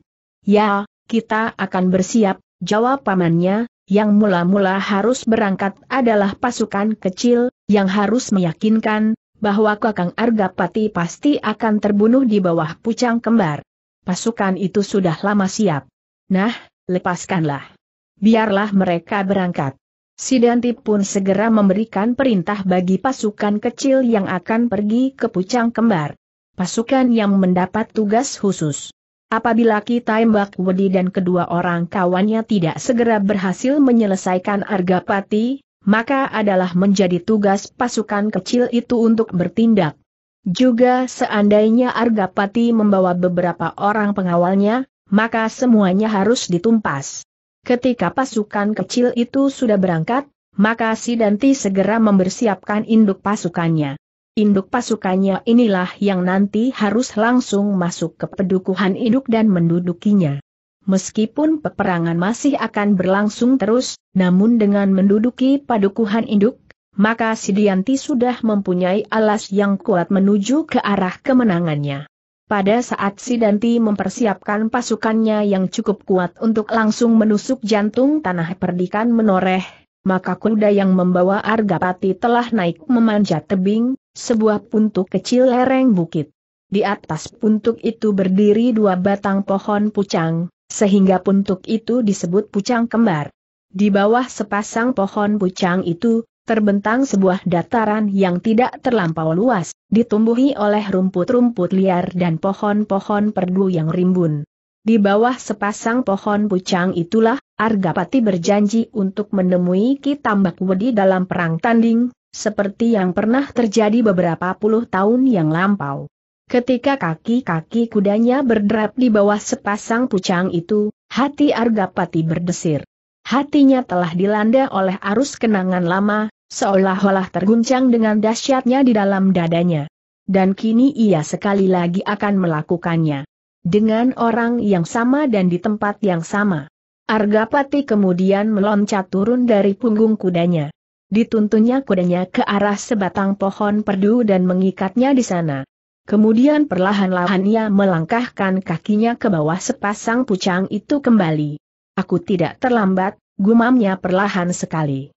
Ya, kita akan bersiap, jawab pamannya, yang mula-mula harus berangkat adalah pasukan kecil, yang harus meyakinkan, bahwa Kakang Argapati pasti akan terbunuh di bawah pucang kembar. Pasukan itu sudah lama siap. Nah, lepaskanlah. Biarlah mereka berangkat. Sidanti pun segera memberikan perintah bagi pasukan kecil yang akan pergi ke Pucang Kembar. Pasukan yang mendapat tugas khusus. Apabila Kitai tembak Wedi dan kedua orang kawannya tidak segera berhasil menyelesaikan Argapati, maka adalah menjadi tugas pasukan kecil itu untuk bertindak. Juga seandainya Argapati membawa beberapa orang pengawalnya, maka semuanya harus ditumpas. Ketika pasukan kecil itu sudah berangkat, maka Sidanti segera mempersiapkan induk pasukannya induk pasukannya inilah yang nanti harus langsung masuk ke pedukuhan induk dan mendudukinya. Meskipun peperangan masih akan berlangsung terus, namun dengan menduduki padukuhan induk, maka Sidianti sudah mempunyai alas yang kuat menuju ke arah kemenangannya. Pada saat Sidanti mempersiapkan pasukannya yang cukup kuat untuk langsung menusuk jantung tanah perdikan menoreh, maka kuda yang membawa Argapati telah naik memanjat tebing, sebuah puntuk kecil lereng bukit. Di atas puntuk itu berdiri dua batang pohon pucang, sehingga puntuk itu disebut pucang kembar. Di bawah sepasang pohon pucang itu, terbentang sebuah dataran yang tidak terlampau luas, ditumbuhi oleh rumput-rumput liar dan pohon-pohon perdu yang rimbun. Di bawah sepasang pohon pucang itulah, Argapati berjanji untuk menemui Ki Tambak Wedi dalam perang tanding, seperti yang pernah terjadi beberapa puluh tahun yang lampau. Ketika kaki-kaki kudanya berderap di bawah sepasang pucang itu, hati Argapati berdesir. Hatinya telah dilanda oleh arus kenangan lama, seolah-olah terguncang dengan dahsyatnya di dalam dadanya. Dan kini ia sekali lagi akan melakukannya. Dengan orang yang sama dan di tempat yang sama. Argapati kemudian meloncat turun dari punggung kudanya. Dituntunnya kudanya ke arah sebatang pohon perdu dan mengikatnya di sana. Kemudian perlahan-lahan ia melangkahkan kakinya ke bawah sepasang pucang itu kembali. Aku tidak terlambat, gumamnya perlahan sekali.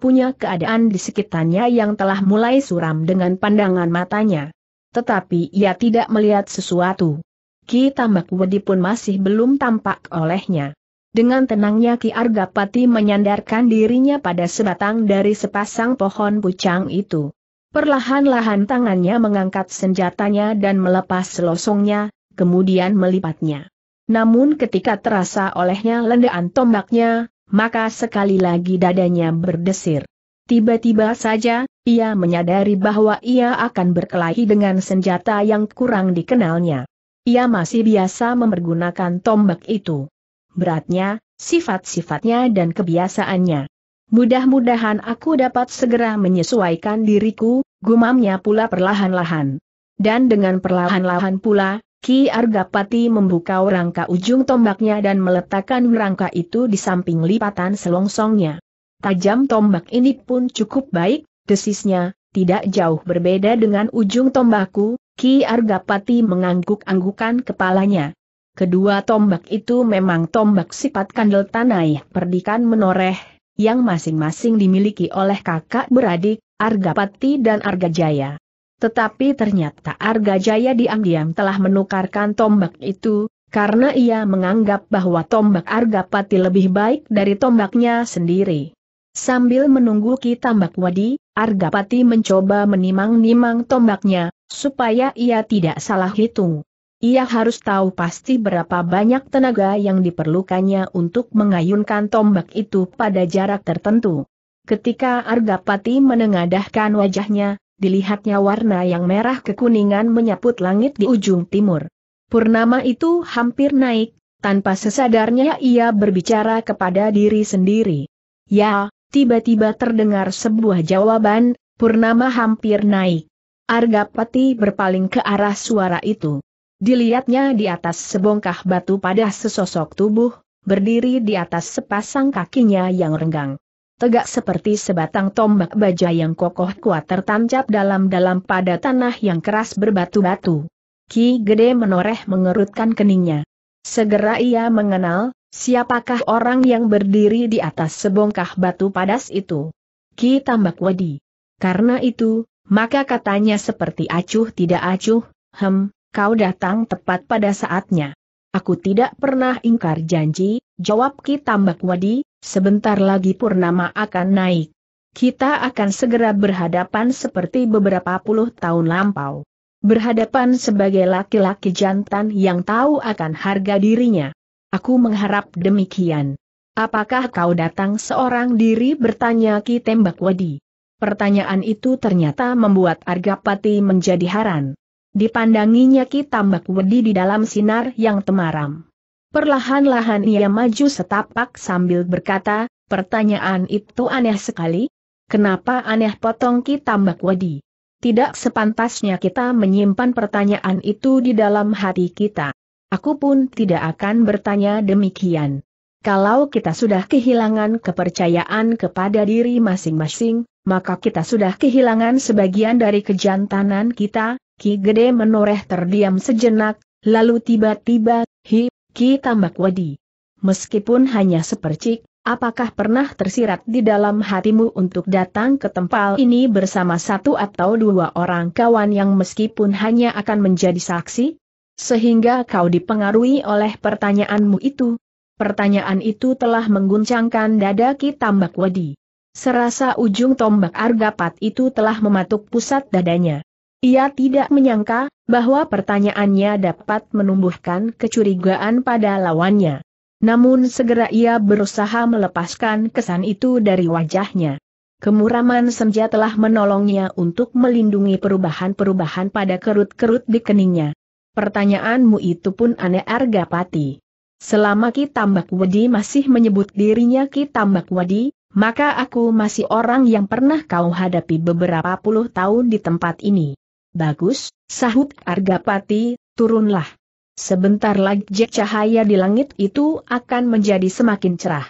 punya keadaan di sekitarnya yang telah mulai suram dengan pandangan matanya. Tetapi ia tidak melihat sesuatu. Kita Tambak Wedi pun masih belum tampak olehnya. Dengan tenangnya Ki Argapati menyandarkan dirinya pada sebatang dari sepasang pohon pucang itu. Perlahan-lahan tangannya mengangkat senjatanya dan melepas selosongnya, kemudian melipatnya. Namun ketika terasa olehnya lendaan tombaknya, maka sekali lagi dadanya berdesir. Tiba-tiba saja, ia menyadari bahwa ia akan berkelahi dengan senjata yang kurang dikenalnya. Ia masih biasa mempergunakan tombak itu beratnya, sifat-sifatnya dan kebiasaannya. Mudah-mudahan aku dapat segera menyesuaikan diriku, gumamnya pula perlahan-lahan. Dan dengan perlahan-lahan pula, Ki Argapati membuka rangka ujung tombaknya dan meletakkan rangka itu di samping lipatan selongsongnya. Tajam tombak ini pun cukup baik, desisnya, tidak jauh berbeda dengan ujung tombakku, Ki Argapati mengangguk-anggukan kepalanya. Kedua tombak itu memang tombak sifat kandel tanai ya, perdikan menoreh, yang masing-masing dimiliki oleh kakak beradik, Argapati dan Argajaya. Tetapi ternyata Argajaya diam-diam telah menukarkan tombak itu, karena ia menganggap bahwa tombak Argapati lebih baik dari tombaknya sendiri. Sambil menunggu Ki Tambak Wadi, Argapati mencoba menimang-nimang tombaknya, supaya ia tidak salah hitung. Ia harus tahu pasti berapa banyak tenaga yang diperlukannya untuk mengayunkan tombak itu pada jarak tertentu. Ketika Argapati menengadahkan wajahnya, dilihatnya warna yang merah kekuningan menyaput langit di ujung timur. Purnama itu hampir naik, tanpa sesadarnya ia berbicara kepada diri sendiri. Ya, tiba-tiba terdengar sebuah jawaban, Purnama hampir naik. Argapati berpaling ke arah suara itu. Dilihatnya di atas sebongkah batu pada sesosok tubuh, berdiri di atas sepasang kakinya yang renggang. Tegak seperti sebatang tombak baja yang kokoh kuat tertancap dalam-dalam pada tanah yang keras berbatu-batu. Ki Gede menoreh mengerutkan keningnya. Segera ia mengenal, siapakah orang yang berdiri di atas sebongkah batu padas itu. Ki Tambak Wadi. Karena itu, maka katanya seperti acuh tidak acuh, hem, kau datang tepat pada saatnya. Aku tidak pernah ingkar janji, jawab Ki Tambak Wadi, sebentar lagi Purnama akan naik. Kita akan segera berhadapan seperti beberapa puluh tahun lampau. Berhadapan sebagai laki-laki jantan yang tahu akan harga dirinya. Aku mengharap demikian. Apakah kau datang seorang diri bertanya Ki Tembak Wadi? Pertanyaan itu ternyata membuat Argapati menjadi haran. Dipandanginya Ki Tambak Wedi di dalam sinar yang temaram. Perlahan-lahan ia maju setapak sambil berkata, pertanyaan itu aneh sekali. Kenapa aneh potong Ki Tambak Wedi? Tidak sepantasnya kita menyimpan pertanyaan itu di dalam hati kita. Aku pun tidak akan bertanya demikian. Kalau kita sudah kehilangan kepercayaan kepada diri masing-masing, maka kita sudah kehilangan sebagian dari kejantanan kita, Ki Gede menoreh terdiam sejenak, lalu tiba-tiba, hi, Ki Tambak wadi. Meskipun hanya sepercik, apakah pernah tersirat di dalam hatimu untuk datang ke tempat ini bersama satu atau dua orang kawan yang meskipun hanya akan menjadi saksi? Sehingga kau dipengaruhi oleh pertanyaanmu itu. Pertanyaan itu telah mengguncangkan dada Ki Wadi. Serasa ujung tombak argapat itu telah mematuk pusat dadanya. Ia tidak menyangka bahwa pertanyaannya dapat menumbuhkan kecurigaan pada lawannya. Namun segera ia berusaha melepaskan kesan itu dari wajahnya. Kemuraman senja telah menolongnya untuk melindungi perubahan-perubahan pada kerut-kerut di keningnya. Pertanyaanmu itu pun aneh argapati. Selama Ki Tambak Wadi masih menyebut dirinya Ki Tambak Wadi, maka aku masih orang yang pernah kau hadapi beberapa puluh tahun di tempat ini. Bagus, sahut Argapati, turunlah. Sebentar lagi cahaya di langit itu akan menjadi semakin cerah.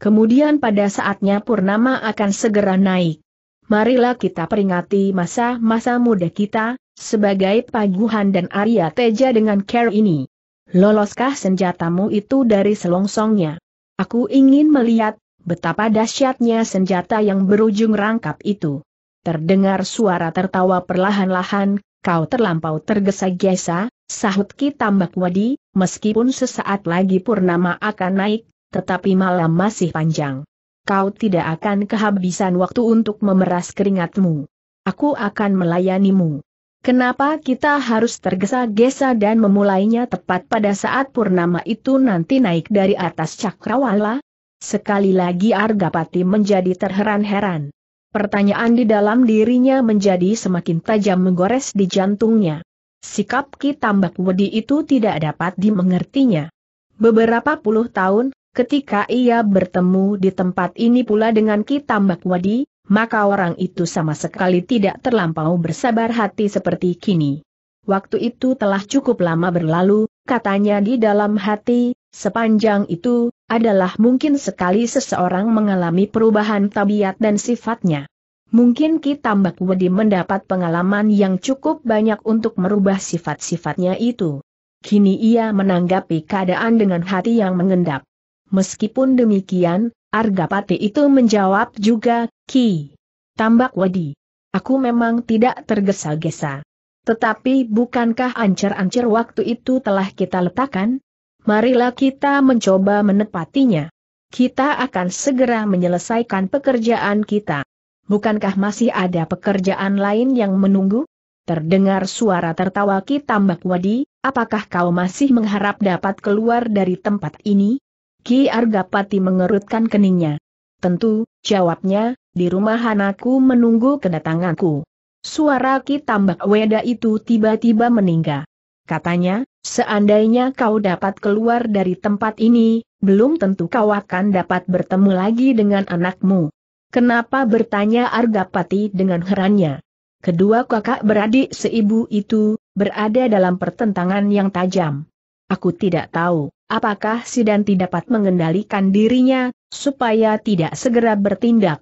Kemudian pada saatnya Purnama akan segera naik. Marilah kita peringati masa-masa muda kita, sebagai paguhan dan Arya Teja dengan care ini. Loloskah senjatamu itu dari selongsongnya? Aku ingin melihat, Betapa dahsyatnya senjata yang berujung rangkap itu. Terdengar suara tertawa perlahan-lahan, kau terlampau tergesa-gesa, sahut Ki Tambak Wadi, meskipun sesaat lagi Purnama akan naik, tetapi malam masih panjang. Kau tidak akan kehabisan waktu untuk memeras keringatmu. Aku akan melayanimu. Kenapa kita harus tergesa-gesa dan memulainya tepat pada saat Purnama itu nanti naik dari atas cakrawala? Sekali lagi Argapati menjadi terheran-heran. Pertanyaan di dalam dirinya menjadi semakin tajam menggores di jantungnya. Sikap Ki Tambak Wedi itu tidak dapat dimengertinya. Beberapa puluh tahun, ketika ia bertemu di tempat ini pula dengan Ki Tambak Wedi, maka orang itu sama sekali tidak terlampau bersabar hati seperti kini. Waktu itu telah cukup lama berlalu, katanya di dalam hati, sepanjang itu, adalah mungkin sekali seseorang mengalami perubahan tabiat dan sifatnya. Mungkin Ki Tambak Wedi mendapat pengalaman yang cukup banyak untuk merubah sifat-sifatnya itu. Kini ia menanggapi keadaan dengan hati yang mengendap. Meskipun demikian, Argapati itu menjawab juga, Ki. Tambak Wedi. Aku memang tidak tergesa-gesa. Tetapi bukankah ancer-ancer waktu itu telah kita letakkan? marilah kita mencoba menepatinya. Kita akan segera menyelesaikan pekerjaan kita. Bukankah masih ada pekerjaan lain yang menunggu? Terdengar suara tertawa Kitambak Wadi, apakah kau masih mengharap dapat keluar dari tempat ini? Ki Argapati mengerutkan keningnya. Tentu, jawabnya, di rumah anakku menunggu kedatanganku. Suara Ki Tambak Weda itu tiba-tiba meninggal katanya, seandainya kau dapat keluar dari tempat ini, belum tentu kau akan dapat bertemu lagi dengan anakmu. Kenapa bertanya Argapati dengan herannya? Kedua kakak beradik seibu itu, berada dalam pertentangan yang tajam. Aku tidak tahu, apakah Sidanti dapat mengendalikan dirinya, supaya tidak segera bertindak.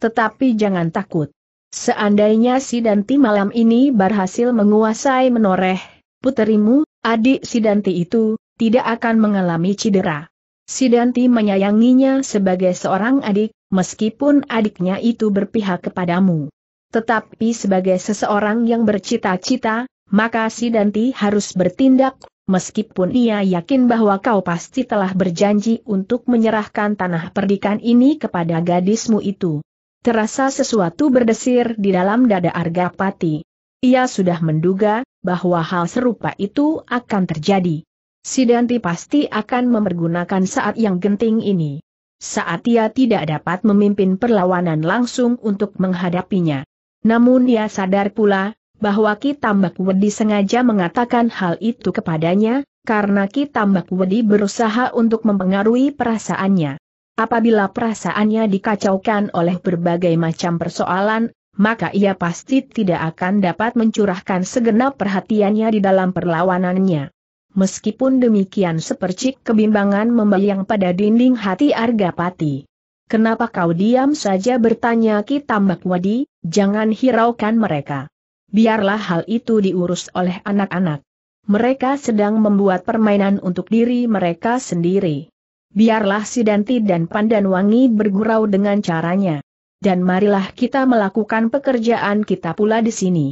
Tetapi jangan takut. Seandainya Sidanti malam ini berhasil menguasai menoreh, puterimu, adik Sidanti itu, tidak akan mengalami cedera. Sidanti menyayanginya sebagai seorang adik, meskipun adiknya itu berpihak kepadamu. Tetapi sebagai seseorang yang bercita-cita, maka Sidanti harus bertindak, meskipun ia yakin bahwa kau pasti telah berjanji untuk menyerahkan tanah perdikan ini kepada gadismu itu. Terasa sesuatu berdesir di dalam dada Argapati. Ia sudah menduga bahwa hal serupa itu akan terjadi. Sidanti pasti akan memergunakan saat yang genting ini. Saat ia tidak dapat memimpin perlawanan langsung untuk menghadapinya. Namun ia sadar pula, bahwa Ki Tambak Wedi sengaja mengatakan hal itu kepadanya, karena Ki Tambak Wedi berusaha untuk mempengaruhi perasaannya. Apabila perasaannya dikacaukan oleh berbagai macam persoalan, maka ia pasti tidak akan dapat mencurahkan segenap perhatiannya di dalam perlawanannya. Meskipun demikian sepercik kebimbangan membayang pada dinding hati Argapati. Kenapa kau diam saja bertanya Ki Tambak Wadi, jangan hiraukan mereka. Biarlah hal itu diurus oleh anak-anak. Mereka sedang membuat permainan untuk diri mereka sendiri. Biarlah Sidanti dan Pandanwangi bergurau dengan caranya dan marilah kita melakukan pekerjaan kita pula di sini.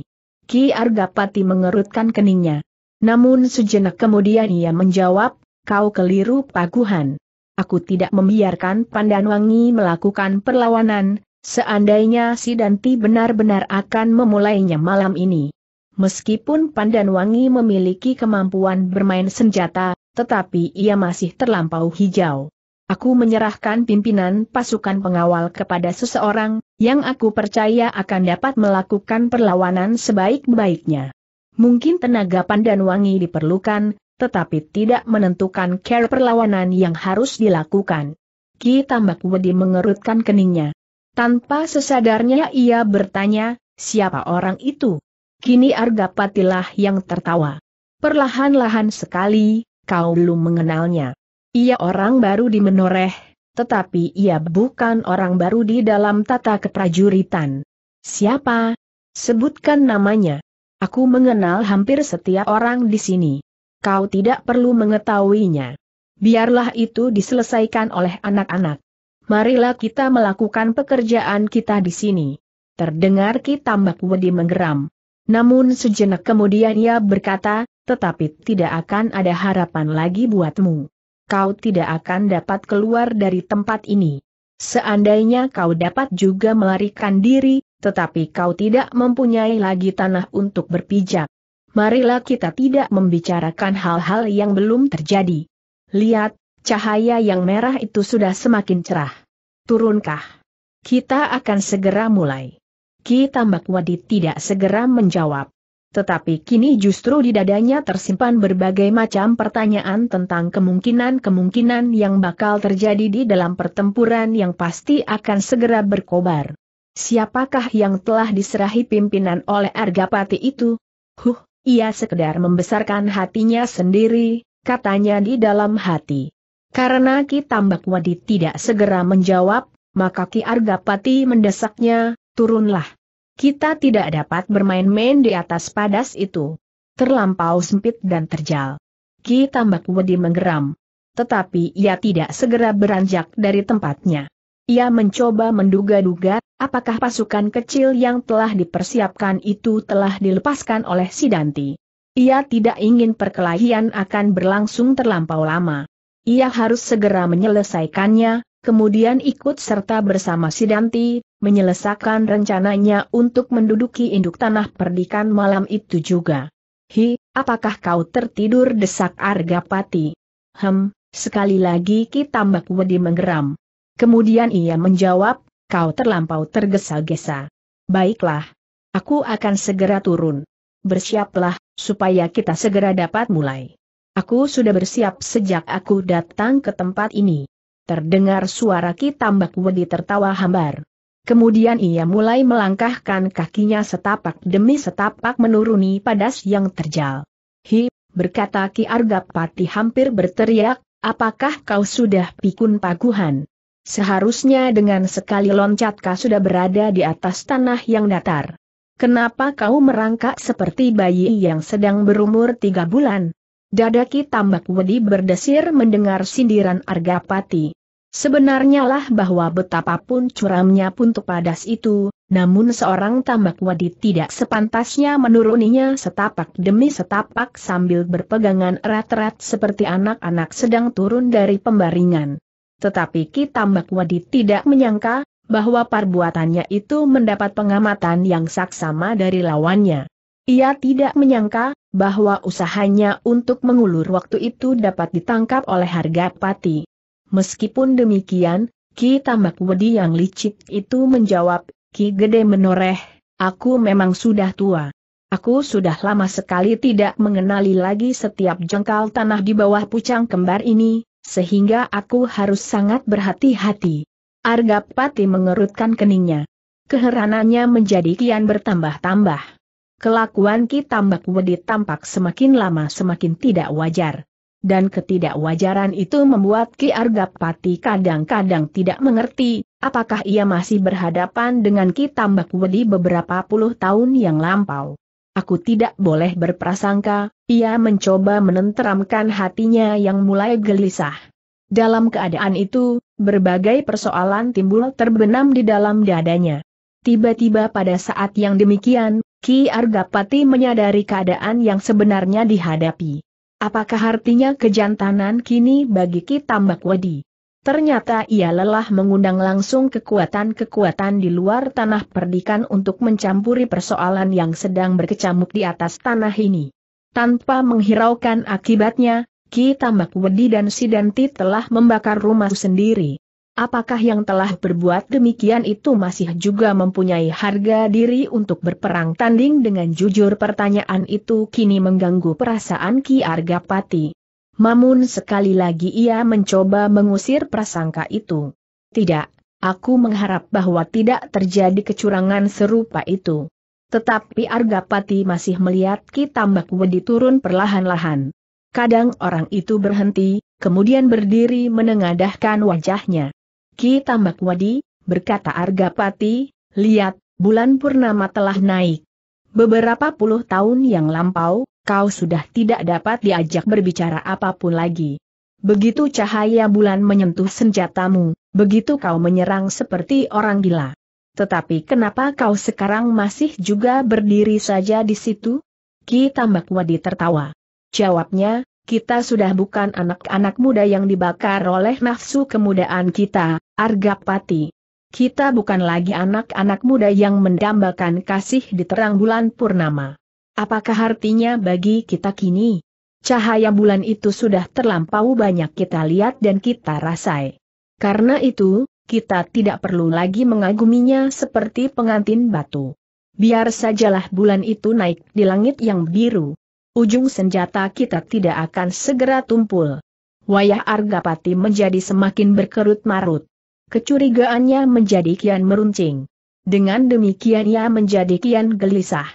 Ki Argapati mengerutkan keningnya. Namun sejenak kemudian ia menjawab, kau keliru paguhan. Aku tidak membiarkan Pandanwangi melakukan perlawanan, seandainya si Danti benar-benar akan memulainya malam ini. Meskipun Pandanwangi memiliki kemampuan bermain senjata, tetapi ia masih terlampau hijau. Aku menyerahkan pimpinan pasukan pengawal kepada seseorang, yang aku percaya akan dapat melakukan perlawanan sebaik-baiknya. Mungkin tenaga pandan wangi diperlukan, tetapi tidak menentukan care perlawanan yang harus dilakukan. Ki Tambak Wedi mengerutkan keningnya. Tanpa sesadarnya ia bertanya, siapa orang itu? Kini Arga Patilah yang tertawa. Perlahan-lahan sekali, kau belum mengenalnya. Ia orang baru di menoreh, tetapi ia bukan orang baru di dalam tata keprajuritan. Siapa? Sebutkan namanya. Aku mengenal hampir setiap orang di sini. Kau tidak perlu mengetahuinya. Biarlah itu diselesaikan oleh anak-anak. Marilah kita melakukan pekerjaan kita di sini. Terdengar Ki Tambak Wedi menggeram. Namun sejenak kemudian ia berkata, tetapi tidak akan ada harapan lagi buatmu kau tidak akan dapat keluar dari tempat ini. Seandainya kau dapat juga melarikan diri, tetapi kau tidak mempunyai lagi tanah untuk berpijak. Marilah kita tidak membicarakan hal-hal yang belum terjadi. Lihat, cahaya yang merah itu sudah semakin cerah. Turunkah? Kita akan segera mulai. Ki Tambak Wadi tidak segera menjawab. Tetapi kini justru di dadanya tersimpan berbagai macam pertanyaan tentang kemungkinan-kemungkinan yang bakal terjadi di dalam pertempuran yang pasti akan segera berkobar. Siapakah yang telah diserahi pimpinan oleh Argapati itu? Huh, ia sekedar membesarkan hatinya sendiri, katanya di dalam hati. Karena Ki Tambak Wadi tidak segera menjawab, maka Ki Argapati mendesaknya, turunlah. Kita tidak dapat bermain-main di atas padas itu. Terlampau sempit dan terjal. Ki Tambak Wedi menggeram. Tetapi ia tidak segera beranjak dari tempatnya. Ia mencoba menduga-duga, apakah pasukan kecil yang telah dipersiapkan itu telah dilepaskan oleh Sidanti. Ia tidak ingin perkelahian akan berlangsung terlampau lama. Ia harus segera menyelesaikannya, kemudian ikut serta bersama Sidanti, menyelesaikan rencananya untuk menduduki induk tanah perdikan malam itu juga. Hi, apakah kau tertidur desak Argapati? Hem, sekali lagi Kitambak Wedi menggeram. Kemudian ia menjawab, kau terlampau tergesa-gesa. Baiklah. Aku akan segera turun. Bersiaplah, supaya kita segera dapat mulai. Aku sudah bersiap sejak aku datang ke tempat ini. Terdengar suara Kitambak Wedi tertawa hambar. Kemudian ia mulai melangkahkan kakinya setapak demi setapak menuruni padas yang terjal. Hi, berkata Ki Argapati hampir berteriak, apakah kau sudah pikun paguhan? Seharusnya dengan sekali loncat kau sudah berada di atas tanah yang datar. Kenapa kau merangkak seperti bayi yang sedang berumur tiga bulan? Dadaki tambak wedi berdesir mendengar sindiran Argapati. Sebenarnya lah bahwa betapapun curamnya Puntu Padas itu, namun seorang tambak wadi tidak sepantasnya menuruninya setapak demi setapak sambil berpegangan erat-erat seperti anak-anak sedang turun dari pembaringan. Tetapi Ki Tambak Wadi tidak menyangka, bahwa perbuatannya itu mendapat pengamatan yang saksama dari lawannya. Ia tidak menyangka, bahwa usahanya untuk mengulur waktu itu dapat ditangkap oleh harga pati. Meskipun demikian, Ki Tambak Wedi yang licik itu menjawab, Ki Gede menoreh, aku memang sudah tua. Aku sudah lama sekali tidak mengenali lagi setiap jengkal tanah di bawah pucang kembar ini, sehingga aku harus sangat berhati-hati. Arga Pati mengerutkan keningnya. Keheranannya menjadi kian bertambah-tambah. Kelakuan Ki Tambak Wedi tampak semakin lama semakin tidak wajar. Dan ketidakwajaran itu membuat Ki Argapati kadang-kadang tidak mengerti, apakah ia masih berhadapan dengan Ki Tambak Wedi beberapa puluh tahun yang lampau. Aku tidak boleh berprasangka, ia mencoba menenteramkan hatinya yang mulai gelisah. Dalam keadaan itu, berbagai persoalan timbul terbenam di dalam dadanya. Tiba-tiba pada saat yang demikian, Ki Argapati menyadari keadaan yang sebenarnya dihadapi. Apakah artinya kejantanan kini bagi Mbak Wadi? Ternyata ia lelah mengundang langsung kekuatan-kekuatan di luar tanah perdikan untuk mencampuri persoalan yang sedang berkecamuk di atas tanah ini. Tanpa menghiraukan akibatnya, Ki Tambak Wedi dan Sidanti telah membakar rumah sendiri apakah yang telah berbuat demikian itu masih juga mempunyai harga diri untuk berperang tanding dengan jujur pertanyaan itu kini mengganggu perasaan Ki Argapati. Mamun sekali lagi ia mencoba mengusir prasangka itu. Tidak, aku mengharap bahwa tidak terjadi kecurangan serupa itu. Tetapi Argapati masih melihat Ki Tambak Wedi turun perlahan-lahan. Kadang orang itu berhenti, kemudian berdiri menengadahkan wajahnya. Ki Tambak Wadi, berkata Argapati, lihat, bulan purnama telah naik. Beberapa puluh tahun yang lampau, kau sudah tidak dapat diajak berbicara apapun lagi. Begitu cahaya bulan menyentuh senjatamu, begitu kau menyerang seperti orang gila. Tetapi kenapa kau sekarang masih juga berdiri saja di situ? Ki Tambak tertawa. Jawabnya, kita sudah bukan anak-anak muda yang dibakar oleh nafsu kemudaan kita, Argapati. Kita bukan lagi anak-anak muda yang mendambakan kasih di terang bulan purnama. Apakah artinya bagi kita kini? Cahaya bulan itu sudah terlampau banyak kita lihat dan kita rasai. Karena itu, kita tidak perlu lagi mengaguminya seperti pengantin batu. Biar sajalah bulan itu naik di langit yang biru. Ujung senjata kita tidak akan segera tumpul. Wayah Argapati menjadi semakin berkerut marut. Kecurigaannya menjadi kian meruncing. Dengan demikian ia menjadi kian gelisah.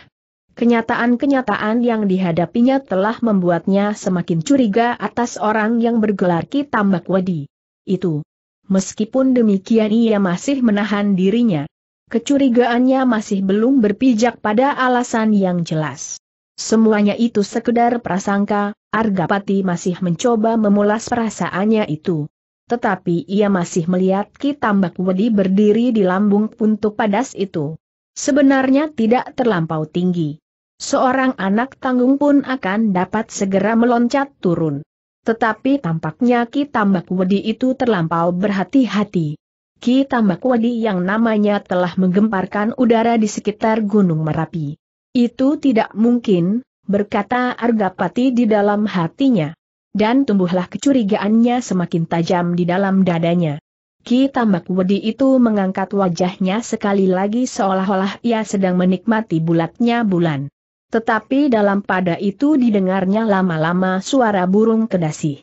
Kenyataan-kenyataan yang dihadapinya telah membuatnya semakin curiga atas orang yang bergelar Ki Tambak Wadi. Itu. Meskipun demikian ia masih menahan dirinya. Kecurigaannya masih belum berpijak pada alasan yang jelas. Semuanya itu sekedar prasangka, Argapati masih mencoba memulas perasaannya itu tetapi ia masih melihat Ki Tambak Wedi berdiri di lambung puntuk padas itu. Sebenarnya tidak terlampau tinggi. Seorang anak tanggung pun akan dapat segera meloncat turun. Tetapi tampaknya Ki Tambak Wedi itu terlampau berhati-hati. Ki Tambak Wedi yang namanya telah menggemparkan udara di sekitar Gunung Merapi. Itu tidak mungkin, berkata Argapati di dalam hatinya dan tumbuhlah kecurigaannya semakin tajam di dalam dadanya. Ki Tambak Wedi itu mengangkat wajahnya sekali lagi seolah-olah ia sedang menikmati bulatnya bulan. Tetapi dalam pada itu didengarnya lama-lama suara burung kedasi.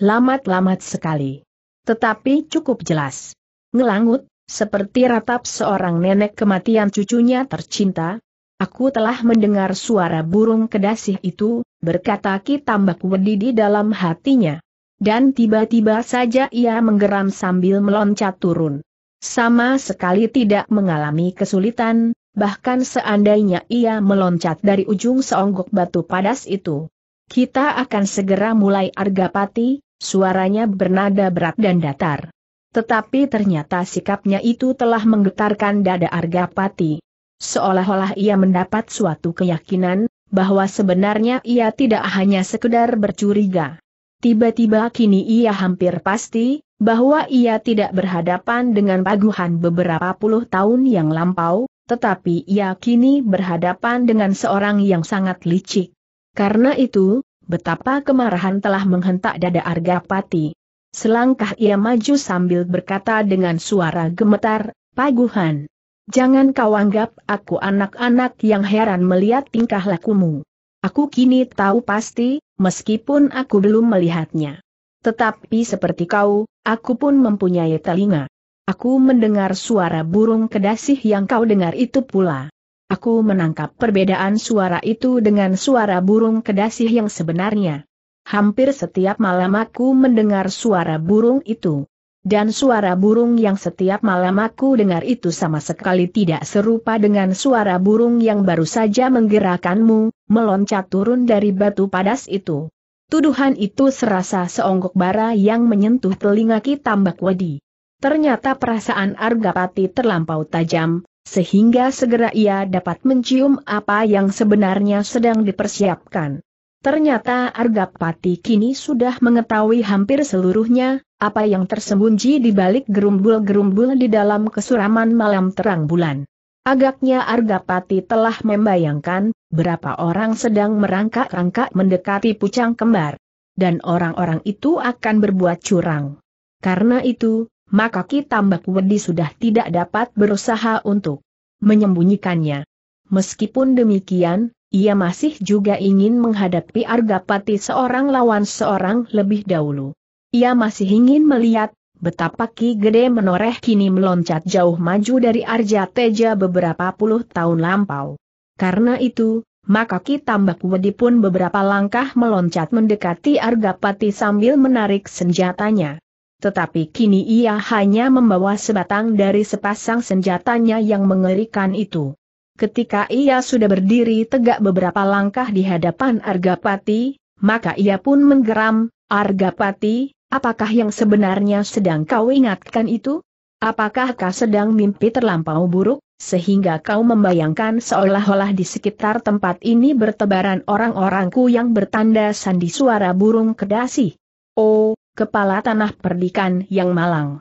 Lamat-lamat sekali. Tetapi cukup jelas. Ngelangut, seperti ratap seorang nenek kematian cucunya tercinta, Aku telah mendengar suara burung kedasih itu, berkata Ki Tambak Wedi di dalam hatinya. Dan tiba-tiba saja ia menggeram sambil meloncat turun. Sama sekali tidak mengalami kesulitan, bahkan seandainya ia meloncat dari ujung seonggok batu padas itu. Kita akan segera mulai argapati, suaranya bernada berat dan datar. Tetapi ternyata sikapnya itu telah menggetarkan dada Argapati. Seolah-olah ia mendapat suatu keyakinan, bahwa sebenarnya ia tidak hanya sekedar bercuriga. Tiba-tiba kini ia hampir pasti, bahwa ia tidak berhadapan dengan paguhan beberapa puluh tahun yang lampau, tetapi ia kini berhadapan dengan seorang yang sangat licik. Karena itu, betapa kemarahan telah menghentak dada Argapati. Selangkah ia maju sambil berkata dengan suara gemetar, Paguhan, Jangan kau anggap aku anak-anak yang heran melihat tingkah lakumu. Aku kini tahu pasti, meskipun aku belum melihatnya. Tetapi seperti kau, aku pun mempunyai telinga. Aku mendengar suara burung kedasih yang kau dengar itu pula. Aku menangkap perbedaan suara itu dengan suara burung kedasih yang sebenarnya. Hampir setiap malam aku mendengar suara burung itu. Dan suara burung yang setiap malam aku dengar itu sama sekali tidak serupa dengan suara burung yang baru saja menggerakkanmu meloncat turun dari batu padas itu. Tuduhan itu serasa seonggok bara yang menyentuh telinga Ki Tambak Wedi. Ternyata perasaan Argapati terlampau tajam, sehingga segera ia dapat mencium apa yang sebenarnya sedang dipersiapkan. Ternyata Argapati kini sudah mengetahui hampir seluruhnya, apa yang tersembunyi di balik gerumbul-gerumbul di dalam kesuraman malam terang bulan. Agaknya Argapati telah membayangkan, berapa orang sedang merangkak-rangkak mendekati pucang kembar. Dan orang-orang itu akan berbuat curang. Karena itu, maka kita, Tambak Wedi sudah tidak dapat berusaha untuk menyembunyikannya. Meskipun demikian, ia masih juga ingin menghadapi Argapati seorang lawan seorang lebih dahulu. Ia masih ingin melihat betapa Ki Gede menoreh kini meloncat jauh maju dari Arja Teja beberapa puluh tahun lampau. Karena itu, maka Ki Tambak Wedi pun beberapa langkah meloncat mendekati Argapati sambil menarik senjatanya. Tetapi kini ia hanya membawa sebatang dari sepasang senjatanya yang mengerikan itu. Ketika ia sudah berdiri tegak beberapa langkah di hadapan Argapati, maka ia pun menggeram, Argapati, apakah yang sebenarnya sedang kau ingatkan itu? Apakah kau sedang mimpi terlampau buruk, sehingga kau membayangkan seolah-olah di sekitar tempat ini bertebaran orang-orangku yang bertanda sandi suara burung kedasi? Oh, kepala tanah perdikan yang malang.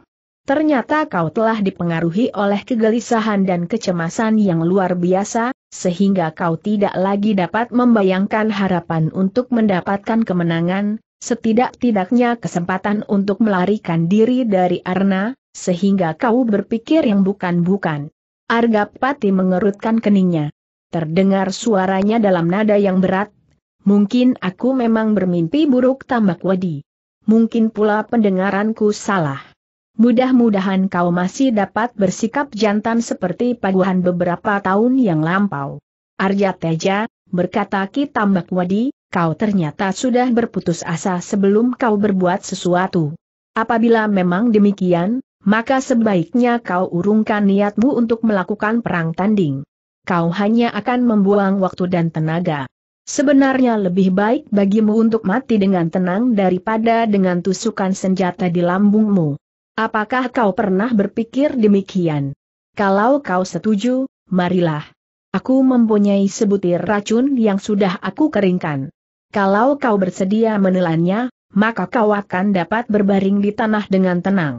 Ternyata kau telah dipengaruhi oleh kegelisahan dan kecemasan yang luar biasa, sehingga kau tidak lagi dapat membayangkan harapan untuk mendapatkan kemenangan, setidak-tidaknya kesempatan untuk melarikan diri dari Arna, sehingga kau berpikir yang bukan-bukan. Arga Argapati mengerutkan keningnya. Terdengar suaranya dalam nada yang berat. Mungkin aku memang bermimpi buruk tambak wadi. Mungkin pula pendengaranku salah. Mudah-mudahan kau masih dapat bersikap jantan seperti paguhan beberapa tahun yang lampau. Arya Teja, berkata Ki Tambak Wadi, kau ternyata sudah berputus asa sebelum kau berbuat sesuatu. Apabila memang demikian, maka sebaiknya kau urungkan niatmu untuk melakukan perang tanding. Kau hanya akan membuang waktu dan tenaga. Sebenarnya lebih baik bagimu untuk mati dengan tenang daripada dengan tusukan senjata di lambungmu. Apakah kau pernah berpikir demikian? Kalau kau setuju, marilah. Aku mempunyai sebutir racun yang sudah aku keringkan. Kalau kau bersedia menelannya, maka kau akan dapat berbaring di tanah dengan tenang.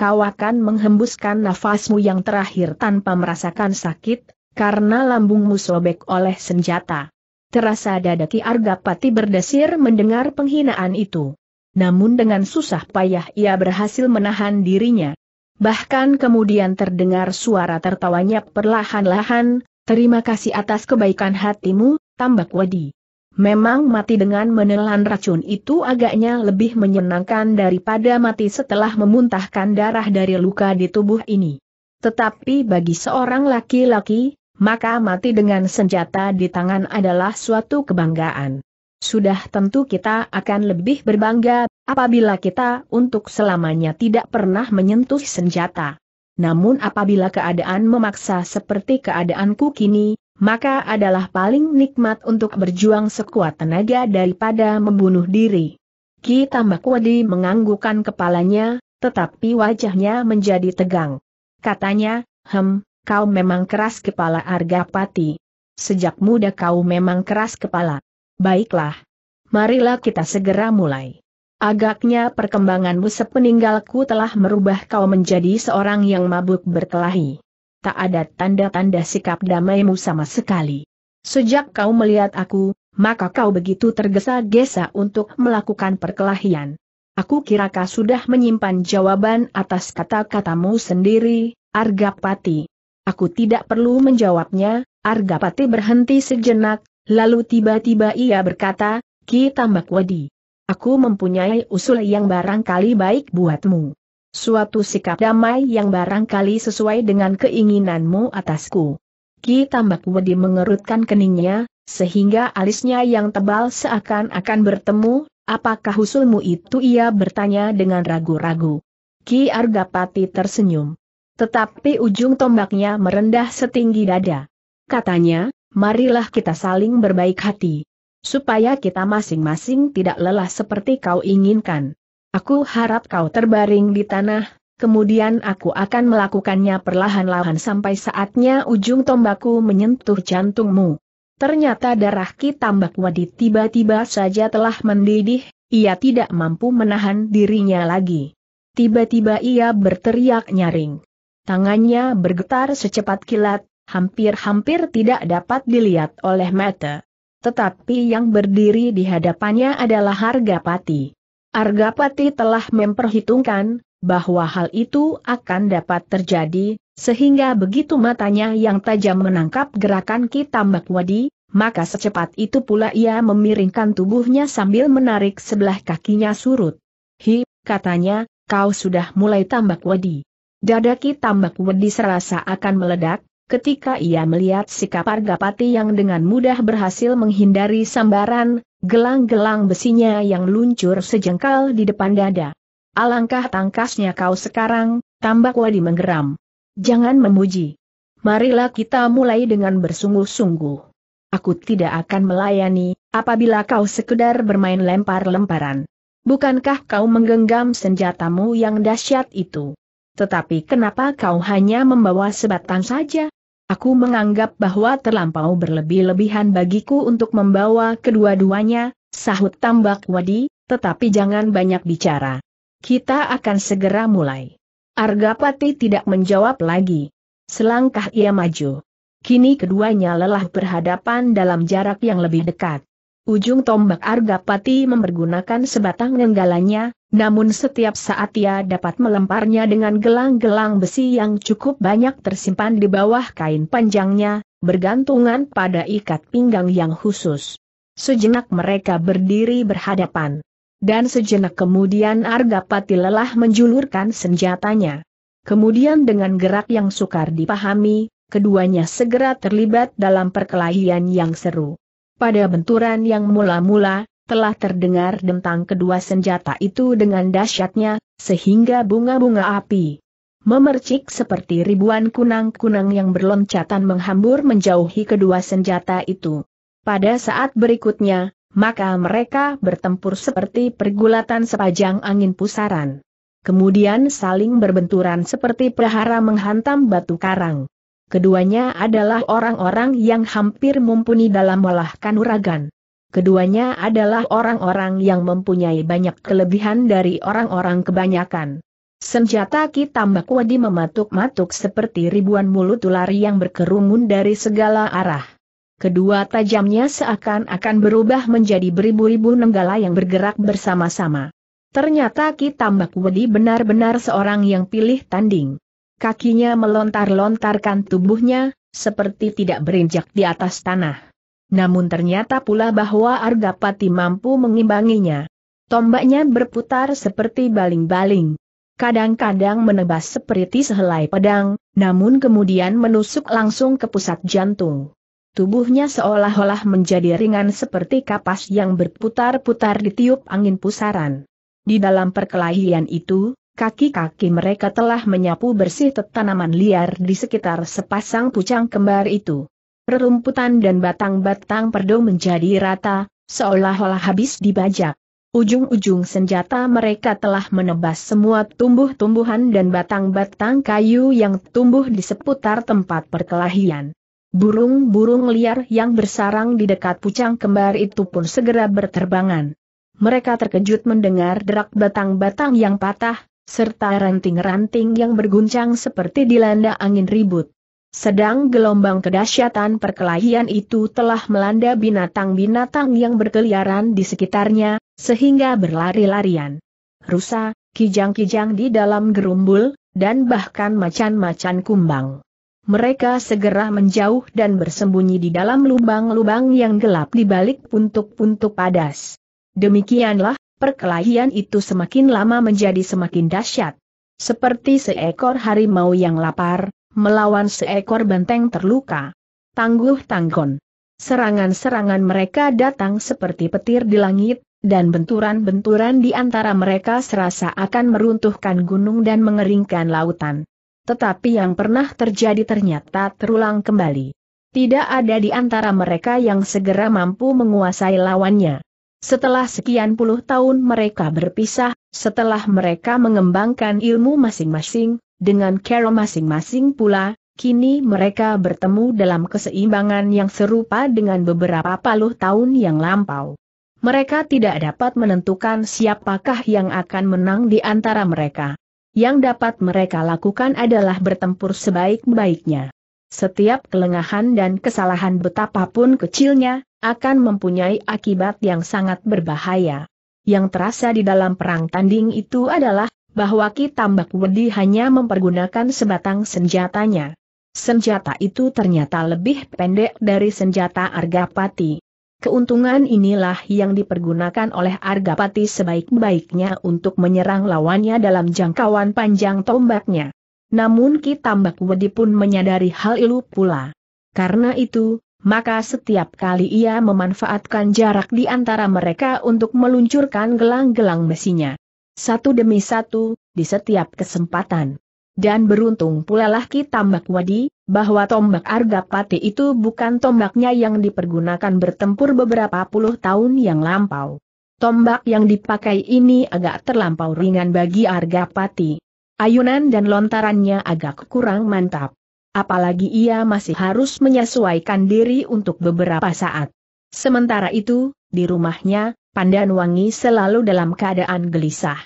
Kau akan menghembuskan nafasmu yang terakhir tanpa merasakan sakit, karena lambungmu sobek oleh senjata. Terasa dada Ki Argapati berdesir mendengar penghinaan itu namun dengan susah payah ia berhasil menahan dirinya. Bahkan kemudian terdengar suara tertawanya perlahan-lahan, terima kasih atas kebaikan hatimu, tambak wadi. Memang mati dengan menelan racun itu agaknya lebih menyenangkan daripada mati setelah memuntahkan darah dari luka di tubuh ini. Tetapi bagi seorang laki-laki, maka mati dengan senjata di tangan adalah suatu kebanggaan sudah tentu kita akan lebih berbangga apabila kita untuk selamanya tidak pernah menyentuh senjata. Namun apabila keadaan memaksa seperti keadaanku kini, maka adalah paling nikmat untuk berjuang sekuat tenaga daripada membunuh diri. Ki Tambakwadi menganggukkan kepalanya, tetapi wajahnya menjadi tegang. Katanya, hem, kau memang keras kepala Argapati. Sejak muda kau memang keras kepala. Baiklah. Marilah kita segera mulai. Agaknya perkembanganmu sepeninggalku telah merubah kau menjadi seorang yang mabuk berkelahi. Tak ada tanda-tanda sikap damaimu sama sekali. Sejak kau melihat aku, maka kau begitu tergesa-gesa untuk melakukan perkelahian. Aku kira kau sudah menyimpan jawaban atas kata-katamu sendiri, Argapati. Aku tidak perlu menjawabnya, Argapati berhenti sejenak, Lalu tiba-tiba ia berkata, Ki Tambak Wadi. Aku mempunyai usul yang barangkali baik buatmu. Suatu sikap damai yang barangkali sesuai dengan keinginanmu atasku. Ki Tambak Wadi mengerutkan keningnya, sehingga alisnya yang tebal seakan-akan bertemu, apakah usulmu itu ia bertanya dengan ragu-ragu. Ki Argapati tersenyum. Tetapi ujung tombaknya merendah setinggi dada. Katanya, marilah kita saling berbaik hati. Supaya kita masing-masing tidak lelah seperti kau inginkan. Aku harap kau terbaring di tanah, kemudian aku akan melakukannya perlahan-lahan sampai saatnya ujung tombakku menyentuh jantungmu. Ternyata darah Ki Tambak Wadi tiba-tiba saja telah mendidih, ia tidak mampu menahan dirinya lagi. Tiba-tiba ia berteriak nyaring. Tangannya bergetar secepat kilat, hampir-hampir tidak dapat dilihat oleh mata. Tetapi yang berdiri di hadapannya adalah harga Pati. Harga Pati telah memperhitungkan bahwa hal itu akan dapat terjadi, sehingga begitu matanya yang tajam menangkap gerakan Kitambak Wadi, maka secepat itu pula ia memiringkan tubuhnya sambil menarik sebelah kakinya surut. Hi, katanya, kau sudah mulai tambak wadi. Dada tambak wadi serasa akan meledak, Ketika ia melihat sikap Argapati yang dengan mudah berhasil menghindari sambaran, gelang-gelang besinya yang luncur sejengkal di depan dada. Alangkah tangkasnya kau sekarang, tambak wadi menggeram. Jangan memuji. Marilah kita mulai dengan bersungguh-sungguh. Aku tidak akan melayani, apabila kau sekedar bermain lempar-lemparan. Bukankah kau menggenggam senjatamu yang dahsyat itu? Tetapi kenapa kau hanya membawa sebatang saja? Aku menganggap bahwa terlampau berlebih-lebihan bagiku untuk membawa kedua-duanya, sahut tambak wadi, tetapi jangan banyak bicara. Kita akan segera mulai. Argapati tidak menjawab lagi. Selangkah ia maju. Kini keduanya lelah berhadapan dalam jarak yang lebih dekat. Ujung tombak Argapati mempergunakan sebatang nenggalanya, namun setiap saat ia dapat melemparnya dengan gelang-gelang besi yang cukup banyak tersimpan di bawah kain panjangnya, bergantungan pada ikat pinggang yang khusus. Sejenak mereka berdiri berhadapan. Dan sejenak kemudian Argapati lelah menjulurkan senjatanya. Kemudian dengan gerak yang sukar dipahami, keduanya segera terlibat dalam perkelahian yang seru. Pada benturan yang mula-mula, telah terdengar dentang kedua senjata itu dengan dahsyatnya, sehingga bunga-bunga api memercik seperti ribuan kunang-kunang yang berloncatan menghambur menjauhi kedua senjata itu. Pada saat berikutnya, maka mereka bertempur seperti pergulatan sepanjang angin pusaran. Kemudian saling berbenturan seperti prahara menghantam batu karang. Keduanya adalah orang-orang yang hampir mumpuni dalam melahkan uragan. Keduanya adalah orang-orang yang mempunyai banyak kelebihan dari orang-orang kebanyakan. Senjata Tambak Wadi mematuk-matuk seperti ribuan mulut ular yang berkerumun dari segala arah. Kedua tajamnya seakan-akan berubah menjadi beribu-ribu nenggala yang bergerak bersama-sama. Ternyata Tambak Wadi benar-benar seorang yang pilih tanding. Kakinya melontar-lontarkan tubuhnya, seperti tidak berinjak di atas tanah namun ternyata pula bahwa Argapati mampu mengimbanginya. Tombaknya berputar seperti baling-baling. Kadang-kadang menebas seperti sehelai pedang, namun kemudian menusuk langsung ke pusat jantung. Tubuhnya seolah-olah menjadi ringan seperti kapas yang berputar-putar ditiup angin pusaran. Di dalam perkelahian itu, kaki-kaki mereka telah menyapu bersih tanaman liar di sekitar sepasang pucang kembar itu. Perumputan dan batang-batang perdo menjadi rata, seolah-olah habis dibajak. Ujung-ujung senjata mereka telah menebas semua tumbuh-tumbuhan dan batang-batang kayu yang tumbuh di seputar tempat perkelahian. Burung-burung liar yang bersarang di dekat pucang kembar itu pun segera berterbangan. Mereka terkejut mendengar derak batang-batang yang patah, serta ranting-ranting yang berguncang seperti dilanda angin ribut. Sedang gelombang kedahsyatan perkelahian itu telah melanda binatang-binatang yang berkeliaran di sekitarnya, sehingga berlari-larian. Rusa, kijang-kijang di dalam gerumbul, dan bahkan macan-macan kumbang. Mereka segera menjauh dan bersembunyi di dalam lubang-lubang yang gelap di balik puntuk-puntuk padas. Demikianlah, perkelahian itu semakin lama menjadi semakin dahsyat. Seperti seekor harimau yang lapar, melawan seekor benteng terluka. Tangguh tanggon. Serangan-serangan mereka datang seperti petir di langit, dan benturan-benturan di antara mereka serasa akan meruntuhkan gunung dan mengeringkan lautan. Tetapi yang pernah terjadi ternyata terulang kembali. Tidak ada di antara mereka yang segera mampu menguasai lawannya. Setelah sekian puluh tahun mereka berpisah, setelah mereka mengembangkan ilmu masing-masing, dengan Carol masing-masing pula, kini mereka bertemu dalam keseimbangan yang serupa dengan beberapa puluh tahun yang lampau. Mereka tidak dapat menentukan siapakah yang akan menang di antara mereka. Yang dapat mereka lakukan adalah bertempur sebaik-baiknya. Setiap kelengahan dan kesalahan betapapun kecilnya, akan mempunyai akibat yang sangat berbahaya. Yang terasa di dalam perang tanding itu adalah bahwa Ki Tambak Wedi hanya mempergunakan sebatang senjatanya. Senjata itu ternyata lebih pendek dari senjata Argapati. Keuntungan inilah yang dipergunakan oleh Argapati sebaik-baiknya untuk menyerang lawannya dalam jangkauan panjang tombaknya. Namun Ki Tambak Wedi pun menyadari hal itu pula. Karena itu, maka setiap kali ia memanfaatkan jarak di antara mereka untuk meluncurkan gelang-gelang besinya. Satu demi satu, di setiap kesempatan. Dan beruntung pula laki tambak wadi, bahwa tombak Arga Pati itu bukan tombaknya yang dipergunakan bertempur beberapa puluh tahun yang lampau. Tombak yang dipakai ini agak terlampau ringan bagi Arga Pati. Ayunan dan lontarannya agak kurang mantap. Apalagi ia masih harus menyesuaikan diri untuk beberapa saat. Sementara itu, di rumahnya, Pandan Wangi selalu dalam keadaan gelisah.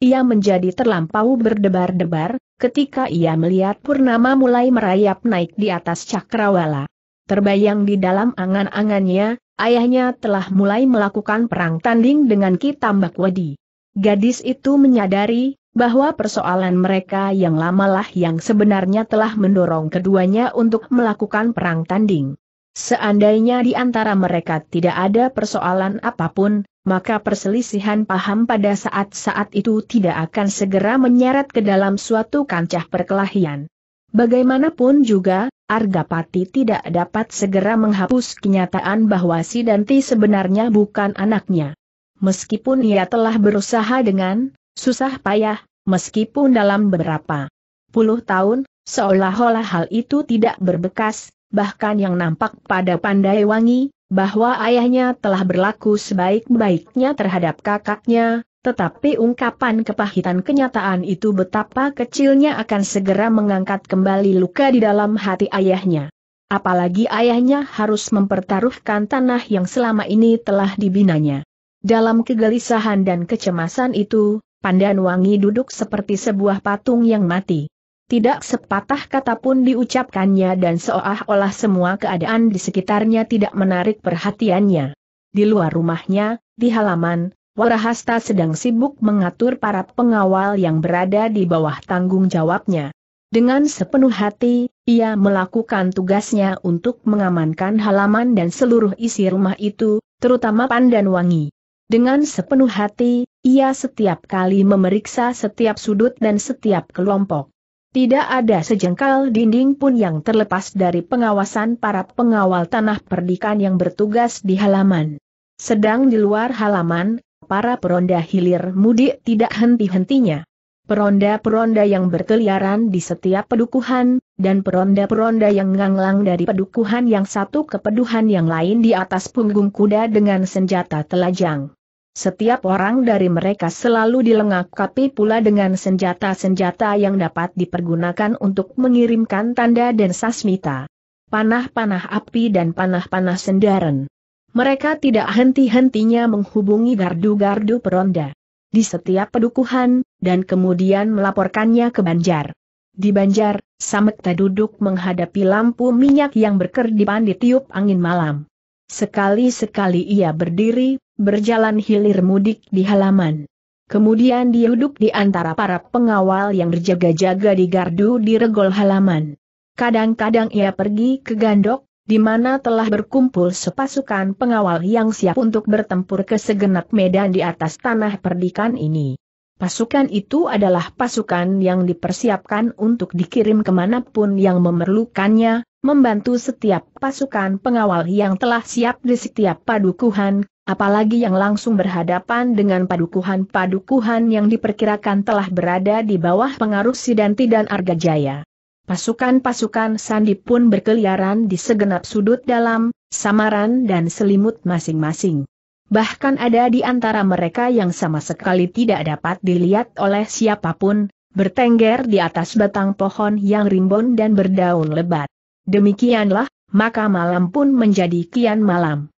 Ia menjadi terlampau berdebar-debar, ketika ia melihat Purnama mulai merayap naik di atas cakrawala. Terbayang di dalam angan-angannya, ayahnya telah mulai melakukan perang tanding dengan Kitambak Wadi. Gadis itu menyadari bahwa persoalan mereka yang lamalah yang sebenarnya telah mendorong keduanya untuk melakukan perang tanding. Seandainya di antara mereka tidak ada persoalan apapun, maka perselisihan paham pada saat-saat itu tidak akan segera menyeret ke dalam suatu kancah perkelahian. Bagaimanapun juga, Argapati tidak dapat segera menghapus kenyataan bahwa si Sidanti sebenarnya bukan anaknya. Meskipun ia telah berusaha dengan susah payah, meskipun dalam beberapa puluh tahun, seolah-olah hal itu tidak berbekas, bahkan yang nampak pada pandai wangi, bahwa ayahnya telah berlaku sebaik-baiknya terhadap kakaknya, tetapi ungkapan kepahitan kenyataan itu betapa kecilnya akan segera mengangkat kembali luka di dalam hati ayahnya. Apalagi ayahnya harus mempertaruhkan tanah yang selama ini telah dibinanya. Dalam kegelisahan dan kecemasan itu, Pandan Wangi duduk seperti sebuah patung yang mati. Tidak sepatah kata pun diucapkannya dan seolah-olah semua keadaan di sekitarnya tidak menarik perhatiannya. Di luar rumahnya, di halaman, Warahasta sedang sibuk mengatur para pengawal yang berada di bawah tanggung jawabnya. Dengan sepenuh hati, ia melakukan tugasnya untuk mengamankan halaman dan seluruh isi rumah itu, terutama pandan wangi. Dengan sepenuh hati, ia setiap kali memeriksa setiap sudut dan setiap kelompok. Tidak ada sejengkal dinding pun yang terlepas dari pengawasan para pengawal tanah perdikan yang bertugas di halaman. Sedang di luar halaman, para peronda hilir mudik tidak henti-hentinya. Peronda-peronda yang berkeliaran di setiap pedukuhan, dan peronda-peronda yang nganglang dari pedukuhan yang satu ke pedukuhan yang lain di atas punggung kuda dengan senjata telajang. Setiap orang dari mereka selalu dilengkapi pula dengan senjata-senjata yang dapat dipergunakan untuk mengirimkan tanda dan sasmita. Panah-panah api dan panah-panah sendaren. Mereka tidak henti-hentinya menghubungi gardu-gardu peronda di setiap pedukuhan, dan kemudian melaporkannya ke Banjar. Di Banjar, Samekta duduk menghadapi lampu minyak yang berkerdipan tiup angin malam. Sekali-sekali ia berdiri, berjalan hilir mudik di halaman. Kemudian duduk di antara para pengawal yang berjaga-jaga di gardu di regol halaman. Kadang-kadang ia pergi ke gandok, di mana telah berkumpul sepasukan pengawal yang siap untuk bertempur ke segenap medan di atas tanah perdikan ini. Pasukan itu adalah pasukan yang dipersiapkan untuk dikirim kemanapun yang memerlukannya, membantu setiap pasukan pengawal yang telah siap di setiap padukuhan, apalagi yang langsung berhadapan dengan padukuhan-padukuhan yang diperkirakan telah berada di bawah pengaruh Sidanti dan Argajaya. Pasukan-pasukan Sandi pun berkeliaran di segenap sudut dalam, samaran dan selimut masing-masing. Bahkan ada di antara mereka yang sama sekali tidak dapat dilihat oleh siapapun, bertengger di atas batang pohon yang rimbun dan berdaun lebat. Demikianlah, maka malam pun menjadi kian malam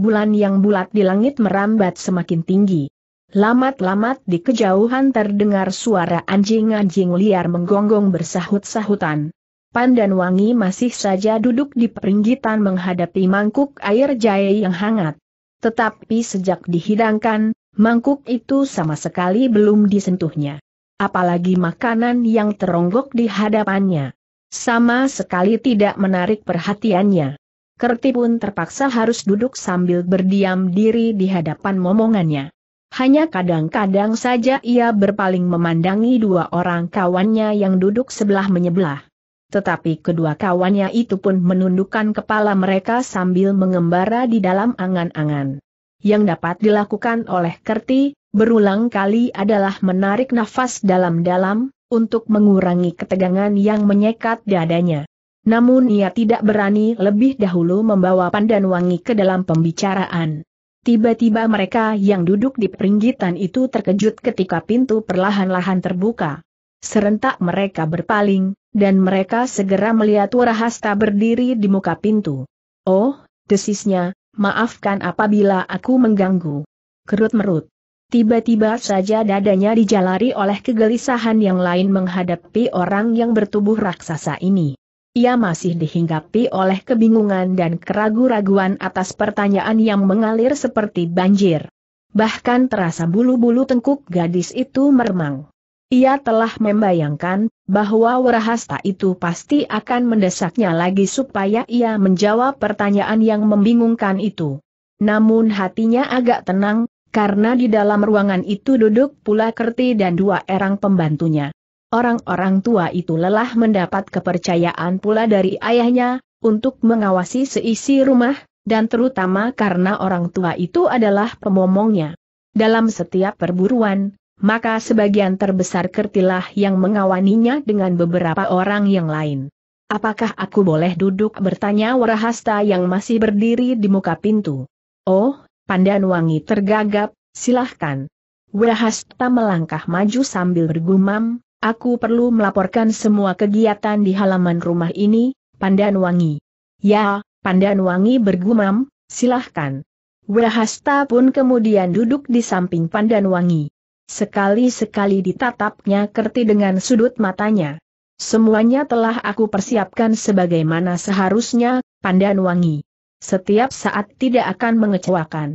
bulan yang bulat di langit merambat semakin tinggi. Lamat-lamat di kejauhan terdengar suara anjing-anjing liar menggonggong bersahut-sahutan. Pandan Wangi masih saja duduk di peringgitan menghadapi mangkuk air jahe yang hangat. Tetapi sejak dihidangkan, mangkuk itu sama sekali belum disentuhnya. Apalagi makanan yang teronggok di hadapannya. Sama sekali tidak menarik perhatiannya. Kerti pun terpaksa harus duduk sambil berdiam diri di hadapan momongannya. Hanya kadang-kadang saja ia berpaling memandangi dua orang kawannya yang duduk sebelah menyebelah. Tetapi kedua kawannya itu pun menundukkan kepala mereka sambil mengembara di dalam angan-angan. Yang dapat dilakukan oleh Kerti, berulang kali adalah menarik nafas dalam-dalam, untuk mengurangi ketegangan yang menyekat dadanya. Namun ia tidak berani lebih dahulu membawa pandan wangi ke dalam pembicaraan. Tiba-tiba mereka yang duduk di peringgitan itu terkejut ketika pintu perlahan-lahan terbuka. Serentak mereka berpaling, dan mereka segera melihat Warahasta berdiri di muka pintu. Oh, desisnya, maafkan apabila aku mengganggu. Kerut merut. Tiba-tiba saja dadanya dijalari oleh kegelisahan yang lain menghadapi orang yang bertubuh raksasa ini. Ia masih dihinggapi oleh kebingungan dan keragu-raguan atas pertanyaan yang mengalir seperti banjir. Bahkan terasa bulu-bulu tengkuk gadis itu meremang. Ia telah membayangkan bahwa Warahasta itu pasti akan mendesaknya lagi supaya ia menjawab pertanyaan yang membingungkan itu. Namun hatinya agak tenang, karena di dalam ruangan itu duduk pula Kerti dan dua erang pembantunya. Orang-orang tua itu lelah mendapat kepercayaan pula dari ayahnya, untuk mengawasi seisi rumah, dan terutama karena orang tua itu adalah pemomongnya. Dalam setiap perburuan, maka sebagian terbesar Kertilah yang mengawaninya dengan beberapa orang yang lain. Apakah aku boleh duduk bertanya Warahasta yang masih berdiri di muka pintu? Oh, wangi tergagap, silahkan. Warahasta melangkah maju sambil bergumam, Aku perlu melaporkan semua kegiatan di halaman rumah ini, Pandan Wangi. Ya, Pandan Wangi bergumam, silahkan. Wahasta pun kemudian duduk di samping Pandan Wangi. Sekali-sekali ditatapnya kerti dengan sudut matanya. Semuanya telah aku persiapkan sebagaimana seharusnya, Pandan Wangi. Setiap saat tidak akan mengecewakan.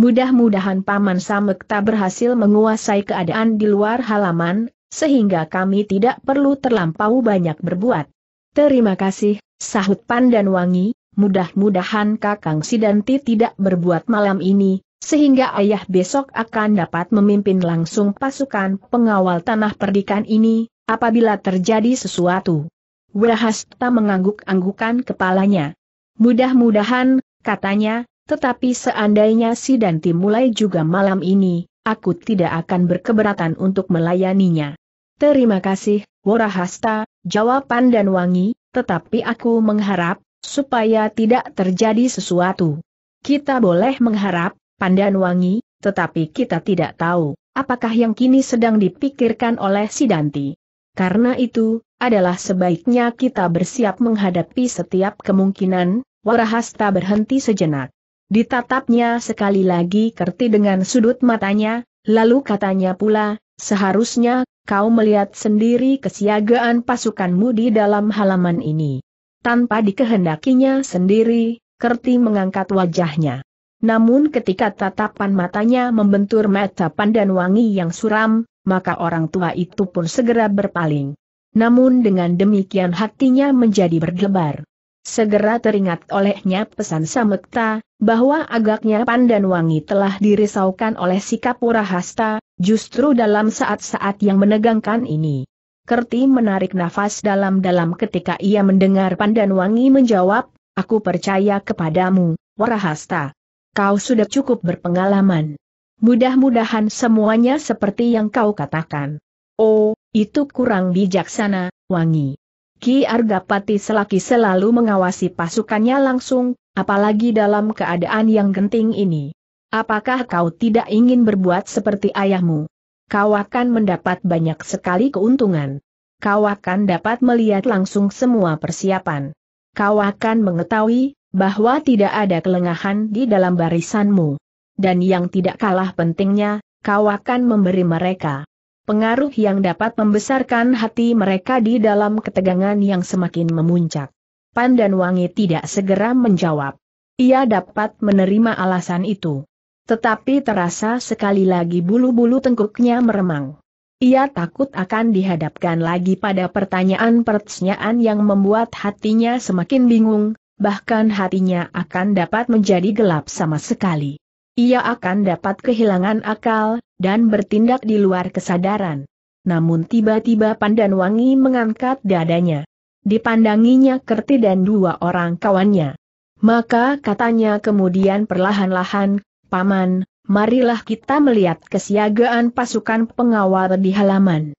Mudah-mudahan Paman Samekta berhasil menguasai keadaan di luar halaman, sehingga kami tidak perlu terlampau banyak berbuat. Terima kasih, sahut Pandan Wangi, mudah-mudahan Kakang Sidanti tidak berbuat malam ini, sehingga ayah besok akan dapat memimpin langsung pasukan pengawal tanah perdikan ini, apabila terjadi sesuatu. Wahasta mengangguk-anggukan kepalanya. Mudah-mudahan, katanya, tetapi seandainya Sidanti mulai juga malam ini, aku tidak akan berkeberatan untuk melayaninya. Terima kasih, Warahasta, jawab Wangi. tetapi aku mengharap, supaya tidak terjadi sesuatu. Kita boleh mengharap, Pandan Wangi. tetapi kita tidak tahu, apakah yang kini sedang dipikirkan oleh Sidanti. Karena itu, adalah sebaiknya kita bersiap menghadapi setiap kemungkinan, Warahasta berhenti sejenak. Ditatapnya sekali lagi Kerti dengan sudut matanya, lalu katanya pula, seharusnya Kau melihat sendiri kesiagaan pasukanmu di dalam halaman ini. Tanpa dikehendakinya sendiri, Kerti mengangkat wajahnya. Namun ketika tatapan matanya membentur mata pandan wangi yang suram, maka orang tua itu pun segera berpaling. Namun dengan demikian hatinya menjadi berdebar. Segera teringat olehnya pesan Samekta, bahwa agaknya Pandan Wangi telah dirisaukan oleh sikap Purahasta, justru dalam saat-saat yang menegangkan ini. Kerti menarik nafas dalam-dalam ketika ia mendengar Pandan Wangi menjawab, Aku percaya kepadamu, Warahasta. Kau sudah cukup berpengalaman. Mudah-mudahan semuanya seperti yang kau katakan. Oh, itu kurang bijaksana, Wangi. Ki Argapati selaki selalu mengawasi pasukannya langsung, apalagi dalam keadaan yang genting ini. Apakah kau tidak ingin berbuat seperti ayahmu? Kau akan mendapat banyak sekali keuntungan. Kau akan dapat melihat langsung semua persiapan. Kau akan mengetahui bahwa tidak ada kelengahan di dalam barisanmu. Dan yang tidak kalah pentingnya, kau akan memberi mereka pengaruh yang dapat membesarkan hati mereka di dalam ketegangan yang semakin memuncak. Pandan Wangi tidak segera menjawab. Ia dapat menerima alasan itu. Tetapi terasa sekali lagi bulu-bulu tengkuknya meremang. Ia takut akan dihadapkan lagi pada pertanyaan-pertanyaan yang membuat hatinya semakin bingung, bahkan hatinya akan dapat menjadi gelap sama sekali. Ia akan dapat kehilangan akal, dan bertindak di luar kesadaran. Namun tiba-tiba Pandan Wangi mengangkat dadanya. Dipandanginya Kerti dan dua orang kawannya. Maka katanya kemudian perlahan-lahan, Paman, marilah kita melihat kesiagaan pasukan pengawal di halaman.